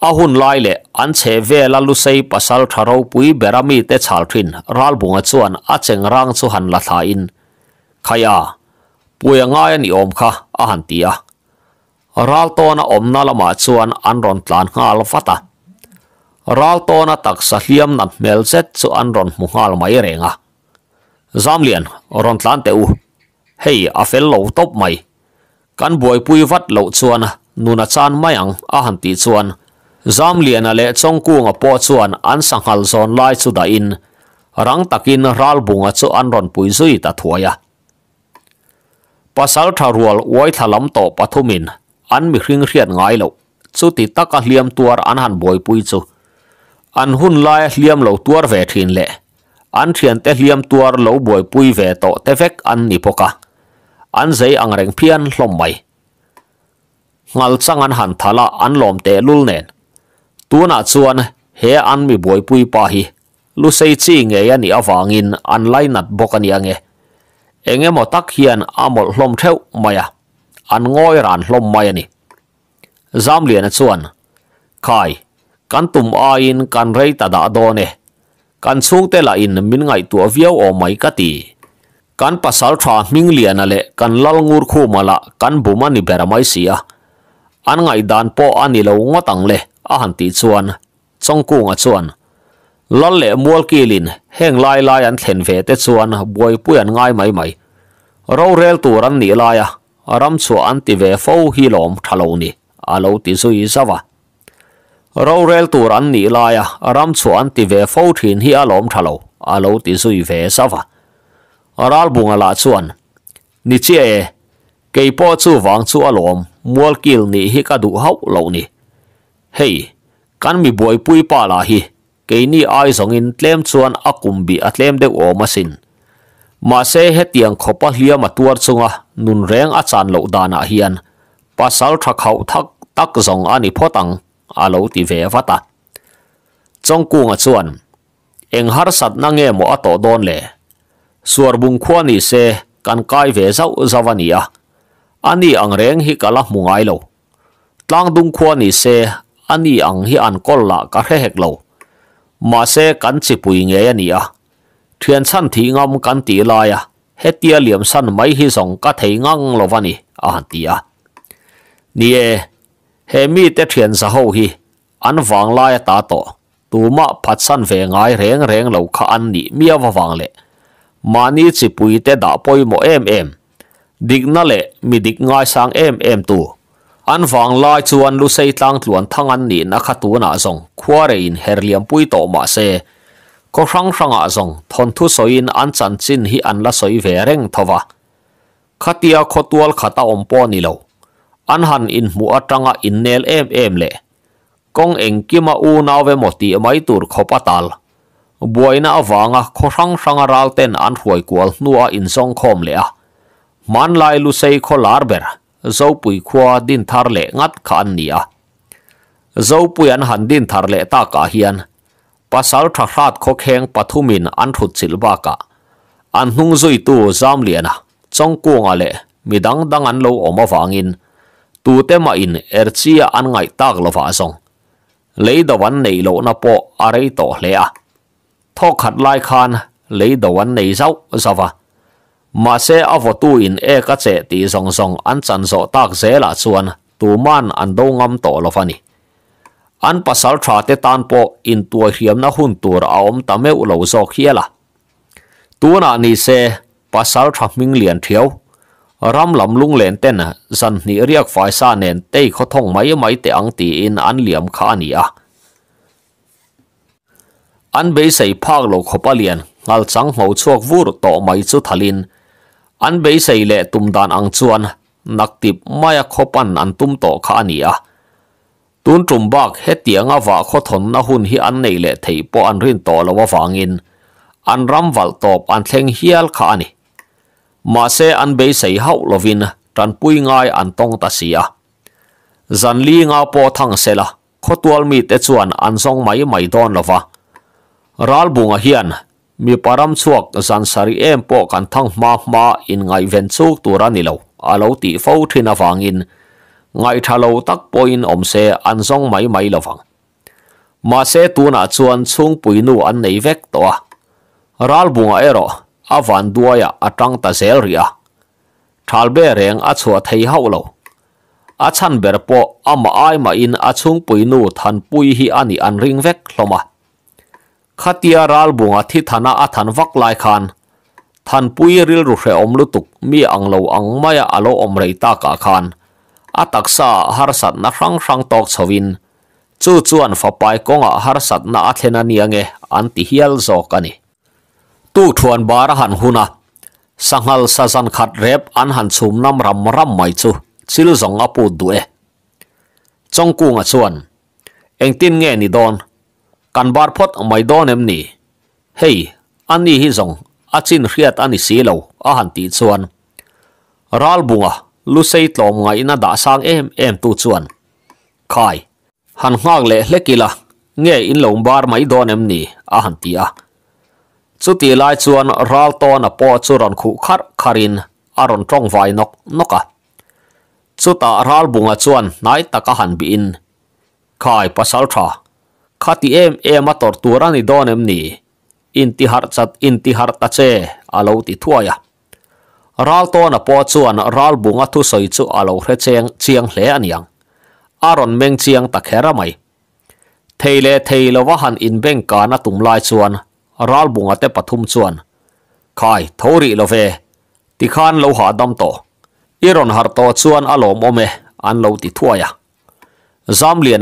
ahun lai le an che ve la lu sei pasal tharo pui berami te chal thin ral bunga chuan a cheng rang chu han la tha in khaya puya nga ya ni om kha a han tia ral to fata ral to na tak sa hliam an ron mu hal zamlian ron te u Hey, à phê lâu tốc mày. Cán bồi bùi vắt lâu chuan, nụ nà chan mai ăn, à hẳn tí chuan. Giam liền à lệ trong cu ngà po chuan, ăn sang hal giòn lai chu đà in. rang takin ral bùng à chu ăn ròn bùi dùi tà thua ya. Pasal thà ruol uai thà lắm tổ bà thu mình, ăn mì khinh khiết ngái lâu. Chu ti tắc à liêm tuar ăn hẳn bồi pui chu. Ăn hun lai liêm lâu tuar về thìn lệ. Ăn thiền te liêm tuar lâu bồi pui về tổ tế vek ăn nì poka. cả an zai ang reng phian hlom mai ngal changan han thala an lom te lul nen tuna chuan he an mi boi pui pa hi lu sei chi nge ani awangin an lai nat bok ani ange engemaw tak hian amol hlom theuh maya an ngoi ran hlom mai ani zam lian chuan khai kan tum a in kan rei ta da do ne kan chung te la in min ngai tu viau o mai ka ti kan pasal tha ming lian ale kan lal ngur khu mala kan buma ni bera mai siya an ngai dan po ani lo ngotang le a han ti chuan chongkung a chuan lal le mual kilin heng lai lai an thlen ve te chuan buai pui an ngai mai mai ro rel tu ran ni laia ram chu an ti ve fo hi lom thalo ni alo ti zui zawa ro rel tu ran ni laia ram chu an ti ve fo thin hi alom thalo alo ti zui ve sawa ral bunga la chuan ni che po chu wang chu alom mual kil ni hi ka du hau lo ni hey kan mi boy pui pa la hi ke ni ai song in tlem chuan akumbi bi atlem de o masin ma se he tiang khopa hlia ma tuar chunga nun reng a chan lo dana hian pasal tha thak tak zong ani photang a lo ti ve wata chongku nga chuan eng har sat nange mo ato don le suarbung khua ni se kan kai ve zau zawania ani ang reng hi kala mungai lo tlang dung khua ni se ani ang hi an kol la ka he hek lo ma se kan chi pui nge ani a thian san thi ngam kan ti la ya hetia liam san mai hi zong ka thei ngang lo vani a han ti a ni e he mi te thian sa ho hi an wang la ya ta to tuma phat san ve ngai reng reng lo kha an ni mia wa wang le mani chỉ bùi tế đã bôi mộ em em địch nó lệ mi địch ngay sang em em tu an vang lai chuan lu sei tlang tluan thang an ni na kha tu na zong khuare in herliam pui to ma se ko rang rang a zong thon thu soin an chan chin hi an la soi ve reng thowa khatia khotual khata om po ni lo an han in mu atanga in nel em em le kong engkima u nawe moti mai tur khopatal buaina awanga khorang sanga ralten an huai kwal nuwa in song khom le a man lai lu sei kho larber zo pui khwa din thar le ngat khan nia zo pui an han din thar le ta ka hian pasal tha hrat kho kheng pathumin an thut silba ka an hung zui tu zam liana chong kuanga le midang dang an lo oma wangin tu te ma in erchia an ngai tak lo wa song leidawan nei lo na po arei to hle a thọ khát lai khan lấy đồ ăn này sau, sao vậy mà xe ở vào tu in e cá chè thì rong rong ăn chăn rọ tắc dễ là chuan tu man ăn đâu ngắm tổ lo phani ăn pasal trả tê tan po in tua hiếm na hun tu ra om ta mẹ ulo zo khia là tu na ni xe pasal trả minh liền thiếu ram lam lung lên tên dần ni riêng phải xa nền tây khó thông mấy mấy tệ ăn tì in ăn liệm khá ni à an bấy say park lộ khổ ba liền ngal trắng hậu chuộc vua tổ mai chú thalin linh an bấy say lệ tum đàn ăn chuan nặc tiệp maya à khổ pan an tum to khá anh à tuôn trùm bạc hết tiếng à vả khó thốn na hun hi an này lệ thầy po an rin tổ là vang in an ram val top an theng hial khá anh mà xe an bấy say hậu lovin tràn pui ngai an tong ta xì à dàn li ngao po thăng xe là khó tual mi te chuan an song mai máy don lova ral bunga hian mi param chuak zansari em po kan thang ma ma in ngai ven chuk tura nilo, alo ti fo thina wangin ngai thalo tak poin omse anzong mai mai lovang ma se tuna chuan chung puinu an nei vek to ral bunga ero avan duaya atang ta zel ria thalbe reng a chua thei hau lo a chan ber po ama ai ma in a chung puinu than pui hi ani an ring vek hloma ขัตียรัลบุงอธทิธานาอันวักลายคันท่านปุยริลรุเรอมลุตุกมีอังเลวอังไมายอโลอมไรตากาคันอาตักษาฮารสัตนักรังรังตอกชวิน จู่จวนฟ้าไปกงอาฮารสัตนาอัทเลนันยังเงอันติเฮลจอกันีตู้ทวนบารหันหุนะสังหลสะจันขัดเร็บอันหันชุมน้ำรำรำไม่จูซิลจงอปูดูเอจงกุงอชวนเองตินเงนี่ดอน kan bar phot mai don em ni hei ani hi zong achin riat ani si lo a han ti chuan ral bunga lu sei tlom ngai na da sang em em tu chuan khai han ngak le hlekila nge in lom bar mai don em ni a han ti a chu ti lai chuan ral to na po chu ron khu khar kharin aron trong vai nok noka chu ta ral bunga chuan nai taka han bi in khai pasal tha khati em em a tor tu rani don em ni in ti har chat in ti har ta che alo ti thuaya ral to na po chuan ral bunga thu soi chu alo hre cheng chiang hle aniang aron meng chiang ta khera mai theile theilo wa han in beng ka na tum lai chuan ral bunga te iron har alo mo me an lo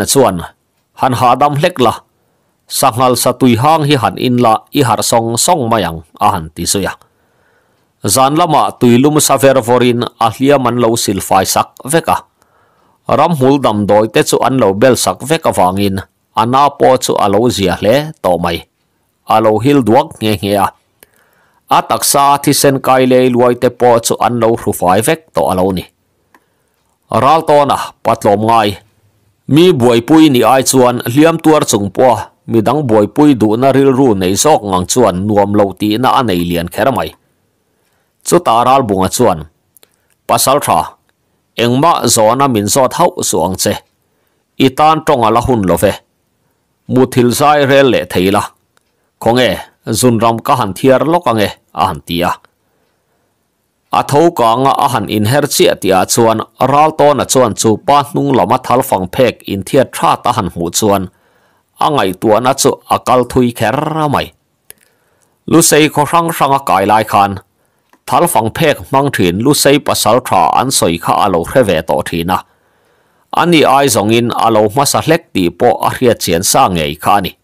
chuan หันหาดำเล็กละสังหารสตุยห้างฮิหันอินละอิหารซองซองมายังอาหันติสุยาจานละมาตุยลุมซาเฟรฟอรินอาเลียมันเลวสิลไฟสักเวกะรำหูดำโดยเตจุอันเลวเบลสักเวกะวางินอันนาปอจุอาเลวเสียเลต่อไม่อาเลวฮิลดวกเงี้ยเงี้ยอาตักซาที่เซนไกเลลวยเตปอจุอันเลวรูไฟเวกต่ออาเลวนี่รัลตอนะปัดลมง่ายมีบวยปุยนี่ไอชวนเลี้ยมตัวสงปัวมีดังบวยปุยดูนริลรูในซอกงังชวนนวมเลวตีน่าในเลียนแค่ไหมสุตาราลบุงชวนปัสสาวะเอ็งมาสอนมินสอเท้าสวงเซอีตานตรงอลหุนโลเฟมุทิลไซเรลเลทีละคงเอจุนรำกหันเทียร์ลกังเออันเตียอาทูกางอาหันอินเฮรจิติอาชวนรัลตันอาชวนจูปานุงลมัทัลฟังเพกอินเทียทราตาหันหูชวนอังไอตัวนัจูอากาลทุยแคร์ไม่ลุเซย์็รังรังกายลายคันทัลฟังเพกมังถินลุเซย์ปัสสาวะอันสอยข้าอาโลเรเวตอทีนะอันนี้ไอสองอินอาโลมาสัเล็กตีโปอาเรียเจียนสร้างไงค้านี่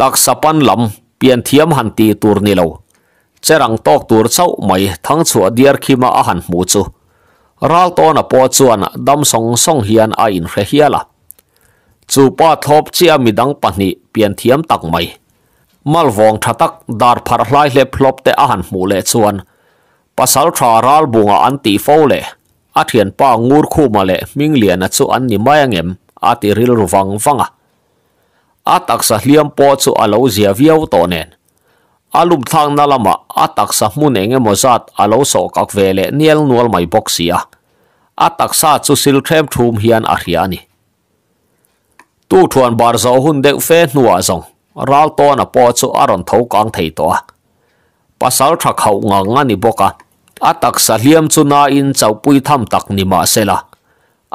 ตักสะพันลำเปลี่ยนเทียมหันตีตูวนิโล cherang tok tur chau mai thang chu adiar khima a han mu chu ral to na po chuan dam song hiền hian a in hre hiala chu pa thop chi a midang pahni pian thiam tak mai mal vong tha tak dar phar hlai le phlop te a han mu le chuan pasal tha ral bunga an ti fo le a thian pa ngur khu ma le ming lian a chu an ni mai angem a ti ril ruwang wanga a taksa hliam po chu a lo zia viau to nen alum thang na lama atak sa mun mo zat alo so kak vele niel nual mai boxia atak sa chu sil threm thum hian a hriani tu thuan bar zo hun deuh fe nuwa zong ral to na po chu aron thau kang thei toa. pasal thak hau nga nga ni boka atak sa liam chu na in chau pui tham tak ni ma sela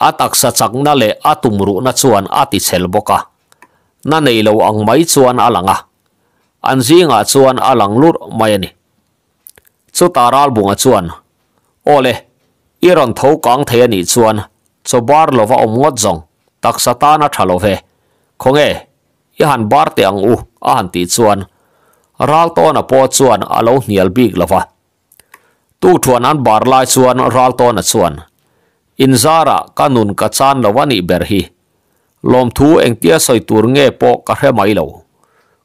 atak sa chak na le atum ru na chuan ati chel boka na nei lo ang mai chuan alanga an zinga chuan alang lut mai ani chu taral bunga chuan ole iron tho kang the ani chuan chu bar lova omngot zong tak satana thalo ve khonge i han bar te ang u a han ti chuan ral to na po chuan alo hnial bik lova tu thuan an bar lai chuan ral to na chuan inzara kanun kachan lawani berhi lom thu engtia soitur nge po ka hre mai lo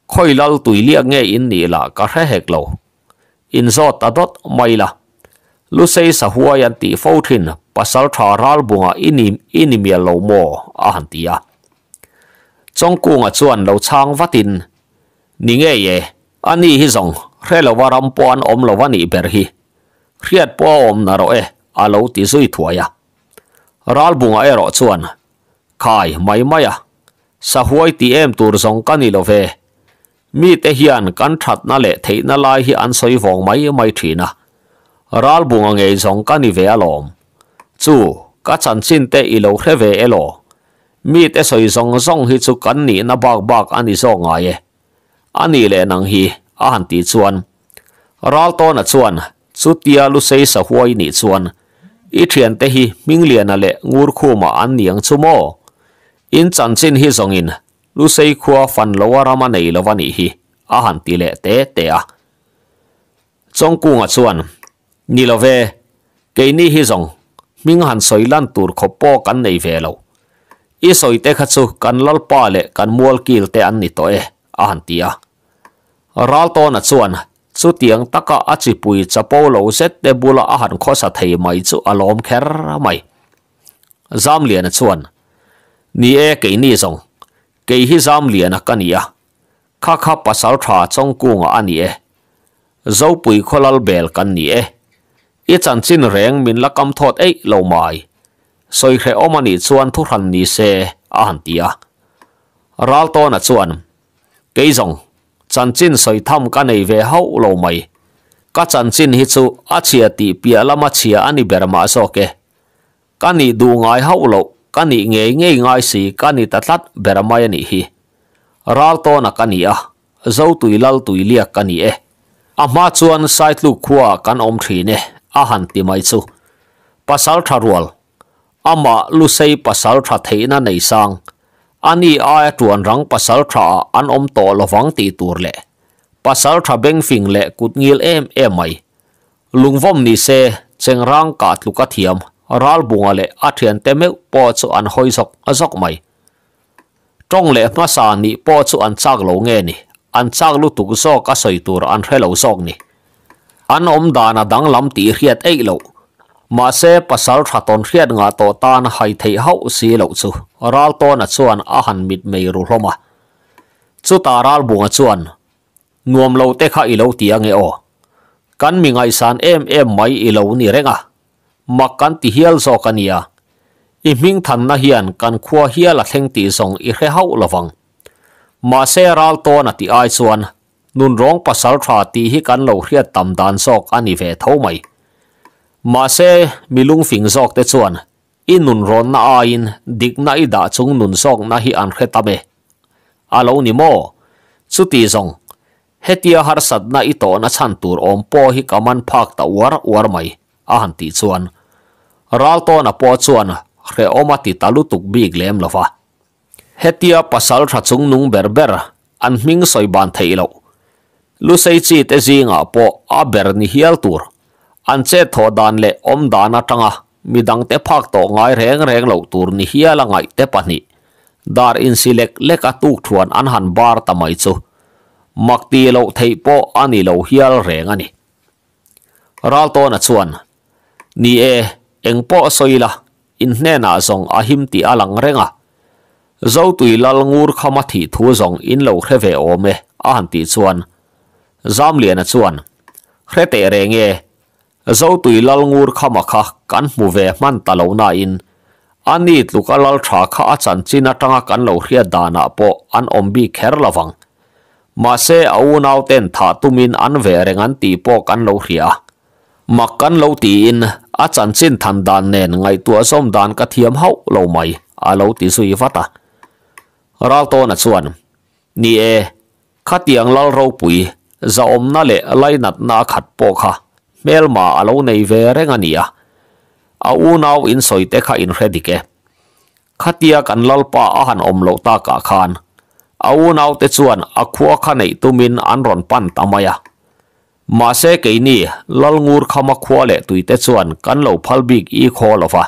khôi lal tùy lia nghe in ni là ka re hek lâu in zo ta dot mai la lu sei sa huai an ti fo thin pasal tha ral bunga inim inimia lo mo a han ti a chong kunga chuan lo chang vatin ni nge ye ani hi zong re lo waram puan om lo wani ber hi riat po om na ro e a lo ti zui thuaya ral bunga ero chuan khai mai maya sa huai tì em tur zong kani lo ve mi te hian kan that na le thei na lai hi an soi vong mai mai thi na ral bunga nge zong ka ni ve alom chu ka chan chin te i lo khre ve elo mi te soi zong zong hi chu kan ni na bak bak ani zo nga ye ani le nang hi a han ti chuan ral to na tia lu sei sa huai ni chuan te hi ming lian le ngur khu an niang chu in chan hi zong lu sei khua fan lowa rama nei lovani hi a han ti le te te a chong ku nga chuan ni love ke ni hi zong ming han soi lan tur kho po kan nei ve lo i soi te kha chu kan lal pa le kan mual kil te an ni to e a han ti a ral to na chuan chu tiang taka a chi pui chapo lo set te bula a han kho sa thei mai chu alom kher mai zam lian chuan ni e ke ni zong kỳ hi giam liền à, cái này à khá khá bà sáu thả trong cung ở à, anh ấy dấu bùi khô lal bèl cái này ít chẳng xin rèn mình là cầm thọt ấy lâu mai, soi khẽ ôm à, anh chuan thu hẳn ni xe à hẳn tì à ral to nà chuan cái dòng chẳng xin soi thăm cái này về hậu lâu mày các chẳng xin hi chu á chia tì bia lama chia anh bèr mà so kê cái này đủ ngài hậu lâu nghe ni nge nge ngai si kan ni tatlat beramaya ni hi ral to na kan ni a zo tui lal tui lia kan ni e a ma chuan site lu khuwa kan om thri ne a han ti mai chu pasal tharual ama lu sei pasal tha theina nei sang ani ai tuan rang pasal tha an om to lovang ti tur le pasal tha beng fing le kut ngil em em mai lungvom ni se chengrang ka tluka thiam ral bunga le a thian te meu po chu an hoi zok a mai trong le ma sa ni po chu an chak lo nge ni an chak lu tuk zo ka soi tur an hre lo ni an om da dang lam ti riat ei lo ma se pasal tha ton riat nga to tan hai thei hau si lo chu ral to na chuan a han mit mei ru hloma chu ta ral bunga chuan nuam lo te kha i lo ti ange o kan mi ngai san em em mai i lo ni renga มักันที่เฮียลโซกันยาอิมิงทันนะเฮียนกันขัวเฮียละเทงตีสองอิเฮาละวัง มาเซรัลโตนติไอส่วนนุนร้องภาษาทาตีฮิกันเรลาเรียกตำดานซอกอันนี้เวทเอ่าไหมมาเซมีลุงฝิงซอกเตส่วนอินุนร้อนน่าอินดิกน่าอิดาจงนุนซอกน่าฮิอันเรตเบอาลนิโมสุตีส่งเฮติอาฮาร์สัดน่าอิโตน่าชันตูรอมโปฮิกามันพักตะวรวรไหม ahanti chuan ralto na po chuan re omati talutuk big lem lofa hetia pasal tha chung nung berber an hming soi ban theilo lu sei chi te zinga po a ber ni hial tur che tho le om dana tanga midang te phak to ngai reng reng lo tur ni hiala ngai te pani dar in silek leka tu thuan an han bar tamai chu makti lo thei po ani lo hial reng ani ni e eng po soila in ne na zong a him ti alang renga zo tui lal ngur khama thi thu zong in lo khreve o me a han ti chuan zam lian a chuan khre te renge zo tui lal ngur khama kha kan mu ve man ta lo na in ani tluka lal tha kha a kan lo hria dana po an om bi kher ma se au nau ten tumin an ve rengan po kan lo hria มักกันเลาตีนอาจารย์เิ้นทันดานแนนไงตัวส้มดานกระเทียมเฮาเราใหม่อาเลาตีสุยฟัตาเราโตนัดส่วนนี่เอขัดเตียงลาเราปุ๋ยจะอมนั่นแหละไล่นัดนาขัดโปกะเมลมาอาเลาในเวรงันเนียอาอูนาวอินสอยเตคะอินเรดิเกขัดเตียกันลลป้าอาหันอมโลตากาคานอาอูนาวเตส่วนอคัวขันไอตุมินอันรอนปั้นตามายะมาเซกีนี่ลลงูรขมกควาเลตุยเตชวนกันเหล่าพัลบิกอีโคลฟะ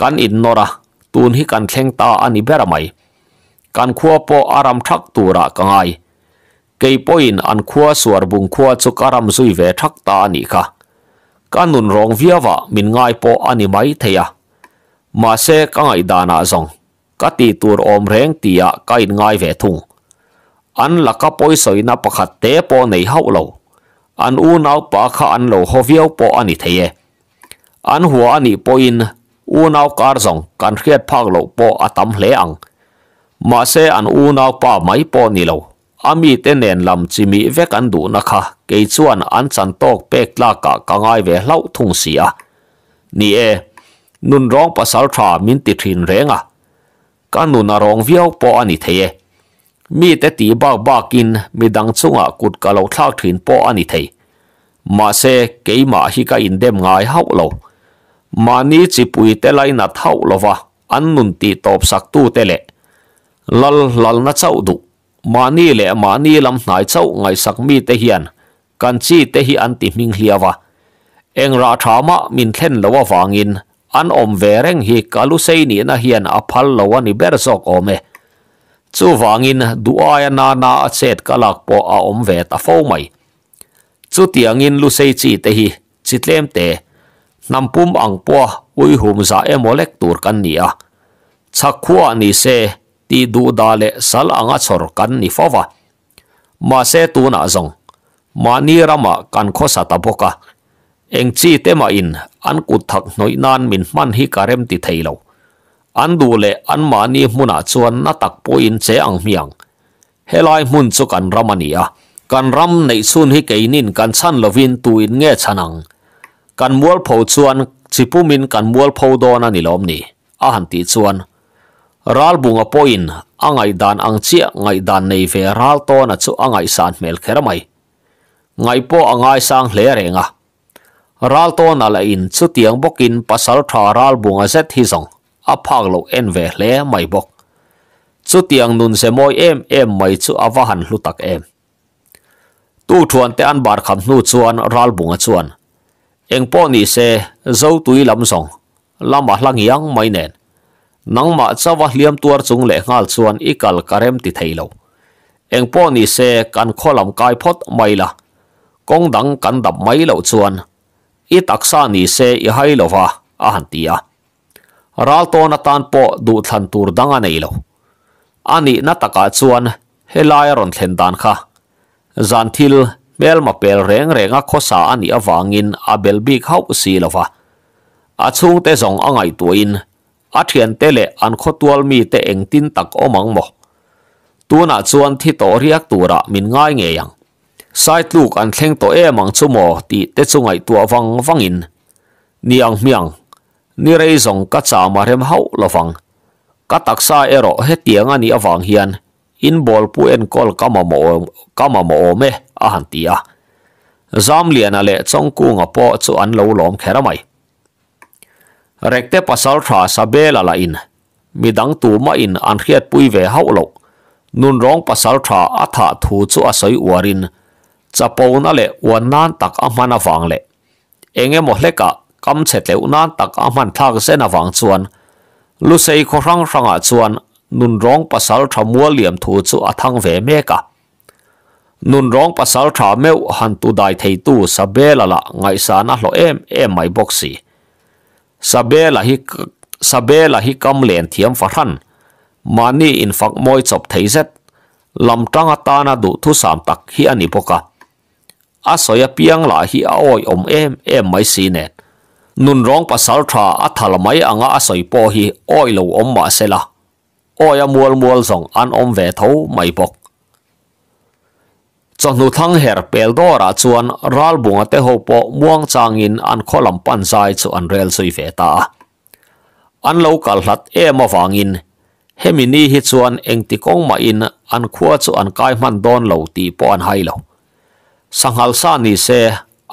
กันอินนระตูนฮิกันเข่งตาอันนีเบรมัยกันขัวปออารมทักตัวระกังไงเกยปอินอันขัวสวรบุงขัวจุการมซุยเวทักตาอันนี้ค่ะกันนุนรองเวียวะมินงายปออันนีไม่เทียมาเซกังไงดานาซงกตีตัวอมเร่งตียะกันงายเวทุง อันละก็ปอยสอยนับขัดเตปอในเฮาเหล่า an u nau pa kha an lo ho viau po ani theye an hua ani po in u nau kar zong kan khiat phak lo po atam hle ang ma se an u nau pa mai po ni lo ami te nen lam chi mi vek an du na kha ke chuan an chan tok pek la ka ka ngai ve hlau thung sia ni e nun rong pasal tha min ti thin renga ka nu na rong viau po ani theye มีแต่ตีบอกบอกกินมีดังซุงอ่ะกุดกะโหลท้าถึงปออันนี้เทมาเซกี่มาฮิกาอินเดมง่ายเฮาเรา มานี้จิปุยเตลัยนัดเฮาเราวะอันนุนตีตอบสักตู้เตเละลลลลนัดเจ้าดุมานี้แหละมานี้ลำนายเจ้าไงสักมีแต่เฮียน กันจีแต่ฮีอันติมิงเฮียวะเองราชามะมินเทนละว่าวางินอันอมเวรงฮีกาลุเซนีนะเฮียนอภัลละวันิเบรซอกอเม chu wangin dua ya na na a chet kalak po a om ve ta fo mai chu tiangin lu sei chi te hi chitlem te nampum ang po ui hum za e molek tur kan nia chakhua ni se ti du sal anga kan ni fa wa ma se tu zong ma ni rama kan kho sa eng chi te an ku thak noi nan hi karem ti thailo an du le an ma ni mun a chuan na tak po in che ang miang helai mun chu kan ramania kan ram nei sun hi kein in kan chan lovin tu in nge chanang kan mual pho chuan chipu min kan mual pho don ani lom ni a han ti chuan ral bunga po in angai dan ang chi ngai nei ve ral to na chu angai san mel khera mai ngai po angai sang hle renga ral to na la in chu tiang bokin pasal tha ral a phang lo en ve hle mai bok chu tiang nun se moi em em mai chu awa han hlu tak em tu thuan te an bar kham nu chuan ral bunga chuan eng po ni se zo tui lam song lama hlang yang mai nen nang ma chawa hliam tuar chung le ngal chuan ikal karem ti theilo eng po ni se kan kholam kai phot mai la kong dang kan dap mai lo chuan i taksa ni se i hai lova a han tia ralto na tanpo du than tur danga nei lo ani na taka chuan helai ron thlen dan kha zan thil mel ma pel reng renga khosa ani awangin abel te zong angai tuin a thian te le te eng tin omang mo tuna chuan thi min ngai nge yang sait luk an thleng e ti te chungai tu awang wangin niang ni rei zong ka cha ma rem hau lo wang ka taksa ero he tiang ani awang hian in bol pu en kol kama mo kama mo me a han tia zam lian ale chong ku nga po chu an lo lom khera mai rekte pasal tha sa be la la in midang tu ma in an khiat pui ve hau lo nun rong pasal tha a tha thu chu a soi warin chapon ale wan nan tak a mana wang le enge hleka kam che teu nan tak a man thak se na wang chuan lu sei kho rang ranga chuan nun rong pasal thamua liam thu chu athang ve meka nun rong pasal tha meu han tu dai thei tu sabela la ngai sa na hlo em em mai boxi sabela hi sabela hi liền kam phát thiam farhan mani in môi moi chop thei zet trăng tanga ta na du thu sam tắc hi bốc ani á a soya piang la hi a oi om em em mai si net nun rong pasal tha athal mai anga asoi po hi oi lo sela oya amual mual song an om ve tho mai bok chon thang her pel dora chuan ral bunga te ho po muang changin an kholam pan zai chu an rel sui ve ta an lo kal hlat em awangin hemini hi chuan engti kong ma in an khua chu an kai man don lo ti po an hai lo sanghal sa ni se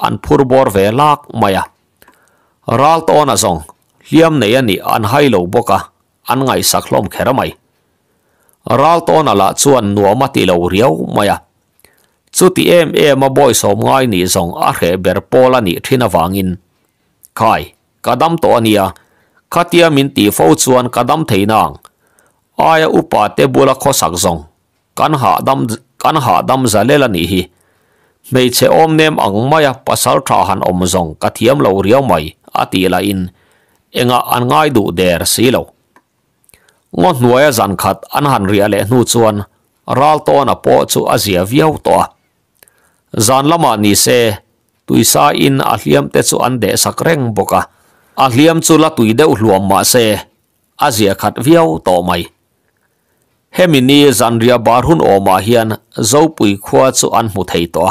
an phurbor ve lak maya ral to na zong liam nei ani an hai lo boka an ngai saklom khera mai ral to na la chuan nuama ti lo riau maya chu ti em em a boy som ngai ni zong a he ber pola ni thina wangin khai kadam to ania khatia min ti fo chuan kadam theinang aya upa te bula kho sak zong kan ha dam kan ha dam zalela ni hi mei che om nem ang maya pasal tha han om zong kathiam lo riau mai ati la in enga an ngai du der silo. lo ngon nuaya zan khat an han ria le nu chuan ral to na po chu azia viau to zan lama ni se tuisa in a hliam te chu an de sakreng boka a hliam chu la tui deuh hluam ma se azia khat viau to mai hemini zanria barhun oma ah hian zopui khua chu an mu thei to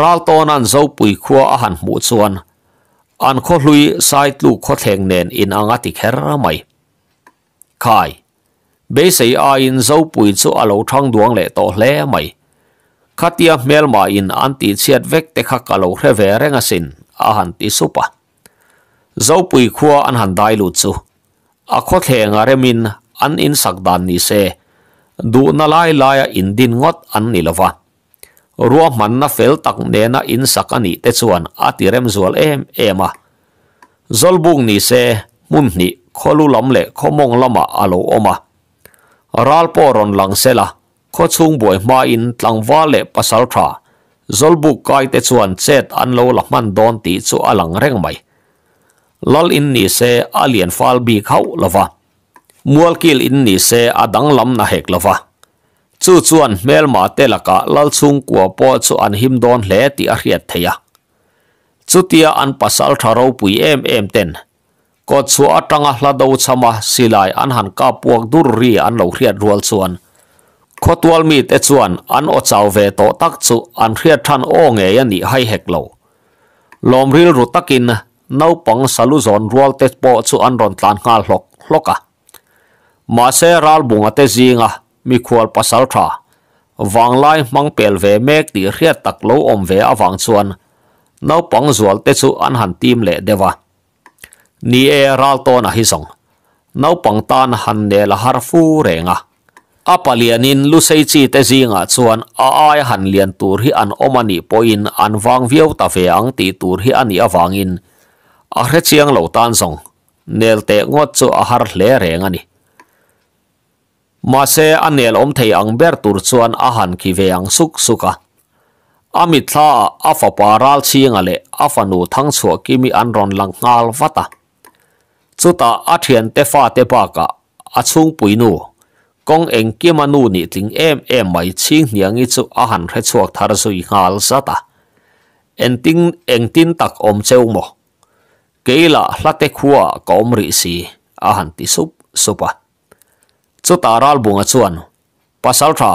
ral ton an zopui khua a han mu chuan อันโคลุยไซตูโคห่งเนนอินอังติเฮร์ไม่คายเบสัยอาอิน้าปุยจู่อาโลทังดวงเลโตเลไม่คัดยาเมลมาอินอันติเชียดเวกเตคักาโลเฮเวเรงสินอาหันติสุปะเจ้าปุยขัวอันหันไดลุจูอาดแห่งอาเรมินอันอินสักดานนิเซดูนลายลายอินดินงดอันนิลวา ruwa man na fel tak ne na in saka ni te chuan a ti rem zual em em a zol bung ni se mun ni kholu lam le khomong lama alo oma ral poron lang sela kho chung boi ma in tlang wa le pasal tha zol bu kai te chuan chet an lo la alang reng lal in ni se alien fal bi khau mualkil in ni se adang lam na hek chu chuan mel ma te laka lal chung kwa po chu an him don hle ti a riat theya tia an pasal tharo pui em em ten ko chu atanga hla do chama silai an han ka puak dur ri an lo riat rual chuan khotwal mi te chuan an o chaw ve to tak chu an riat than o nge ya hai hek lo lomril ru takin naupang salu zon rual te po chu an ron tlan ngal hlok hloka ma se ral bunga te zinga mi khual pasal tha wang lai mang pel ve mek ti riat tak lo om ve awang chuan no pang zual te chu an han tim le dewa ni e ral to na hi song no pang tan han ne la har fu renga apalianin lu sei chi te zinga chuan a ai han lian tur hi an omani poin an wang viau ta ve ang ti tur hi ani awangin a hre chiang lo tan song nel te ngot chu a har hle renga ni mà ma anh em ông thầy ang ber tur chuan a han khi ve ang suk suka ami tha a fa paral chiang ale a fa nu thang chu kimi anh ron lang ngal vata à. chuta a thian te fa te pa ka a chung pui nu kong eng anh manu ni ting em em mai ching niang i chu a han re chuak thar zui ngal zata en ting eng tin tak om cheu mo keila hlate khuwa ka om ri si a han ti sup supa chu ta ral bunga chuan pasal tha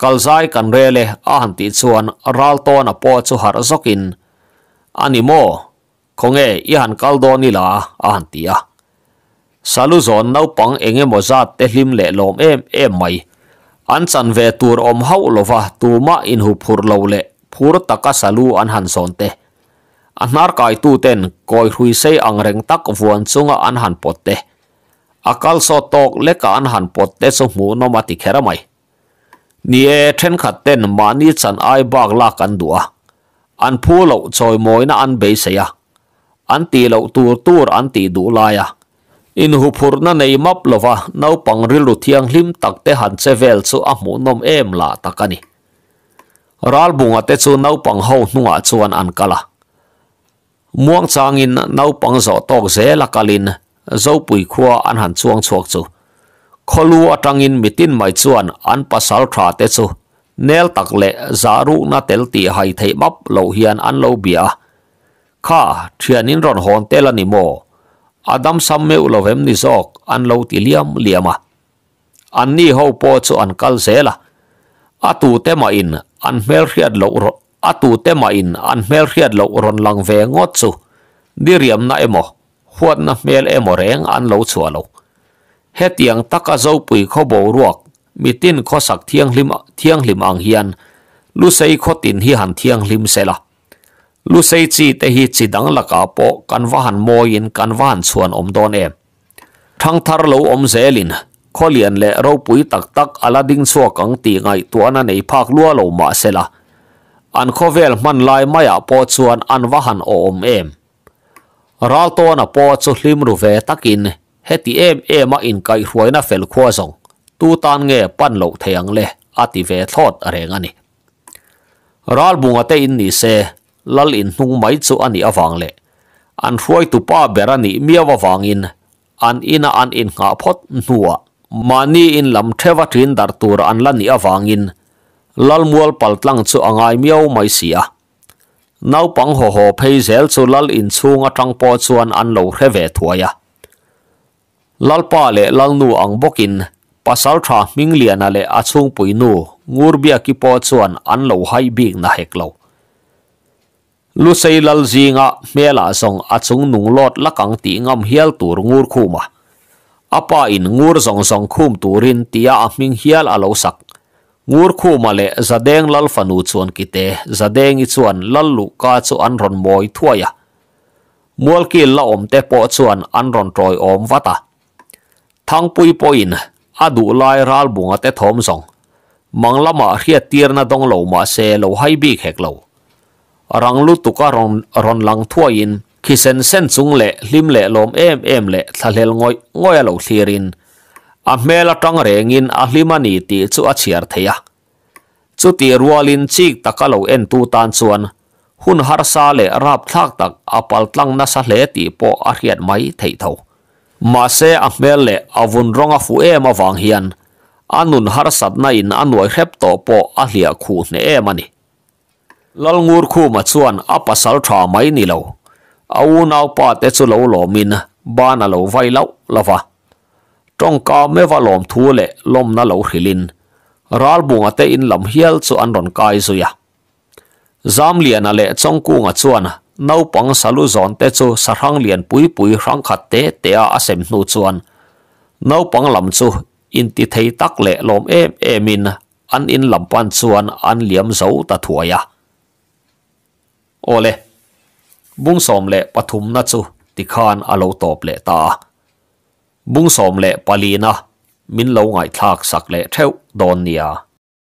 kalzai kan rele a han ti chuan ral ton a po chu har zokin animo khonge i han kal do ni la a han ti a salu zon nau pang enge mozat te hlim le lom em em mai an chan ve tur om hau lova tuma in hu phur lo le phur taka salu an han son te anar kai tu ten koi hui sei ang reng tak vuan chunga an han pot te akal so tok le kan han pot te so mu no ma ti khera mai ni e then khat ten ma ni chan ai bak la kan dua an phu lo choi moi na an be se ya an ti lo tur tur an ti du la ya in hu phur na nei map lo wa no pang ri lu thiang lim tak han che vel chu nom em la takani ral bunga te chuan an muang changin no pang zo zo pui khua an han chuang chuak chu kholu atangin mitin mai chuan an pasal tha te chu nel lệ giá zaru na tel ti hai thei map lo hian an lo bia kha thianin ron hon tel ani mo adam sam me ulo vem ni zok an lo ti liam liama an à. ni ho po chu an kal zela atu te ma in an mel lâu lo ro atu te ma in an mel riat lo ron lang ve ngot chu diriam na emo huat na hmel emaw reng an lo chua lo he tiang taka zo pui kho bo ruak mitin kho sak thiang lim thiang lim ang hian lu say kho tin hi han thiang hlim sela lu say chi te hi chi dang laka po kan wa han moin kan wan chuan om don em thang thar lo om ze lin, kho lian le ro pui tak tak ala ding chuak ang ti ngai tuana nei phak lua lo ma sela an kho vel man lai maya po chuan an wa han om em ral to na po chu hlim ru ve takin heti em em ma in kai ruaina fel khua zong tu tan nge pan lo theyang le ati ve thot renga ni ral bunga in ni se lal in hnung mai chu ani awang le an ruai tu pa berani mia wa wangin an ina an in nga phot nuwa mani in lam thewa thin dar tur an lan ni awangin lal mual paltlang chu angai miau mai sia nau pang ho ho phei zel chu lal in chunga tangpo chuan an lo hre ve thuaya lalpa le lalnu ang bokin pasal tha ming liana le pui nu ngur bia ki po chuan an lo hai bik na hek lo lu sei lal zinga mela song achung nung lot lakang ti ngam hial tur ngur khuma apa in ngur zong zong khum turin tia ming hial alo sak ngurkhu male zadeng lal fanu chuan kite zadeng i chuan lal lu ka chu an ron moi thuaya mual ki la om te po chuan an ron troi om wata thang pui poin adu lai ral bunga te thom song manglama hria tirna dong lo ma se lo hai bi khek lo rang lu ron lang thuain khisen sen le lim le lom em em le thalhel ngoi ngoi lo thirin a mela tang rengin a hlimani ti chu a chiar theia chu ti rualin chik takalo en tu tan chuan hun har sa le rap thak tak a pal tlang na sa hle ti po a riat mai thei tho ma se a mel le avun ronga fu em awang hian anun har sat na in anuai rep to po a hlia khu ne em ani lal ngur khu ma chuan a pasal tha mai ni lo au nau pa te chu lo lo min ba na lo vai lo lova trong ka me wa lom thu le lom na lo khilin ral bunga te in lam hial chu an ron kai zu ya zam lian ale chong ku nga chuan nau pang salu zon te chu sarang lian pui pui rang khat te te a asem nu chuan nau pang lam chu in ti thei tak le lom em em in an in lam pan chuan an liam zo ta thua thuaya ole bung som le pathum na chu khan alo top le ta บุงสมเลปาลีนะมินเลวไงทากสักเลเท่าโดนเนีย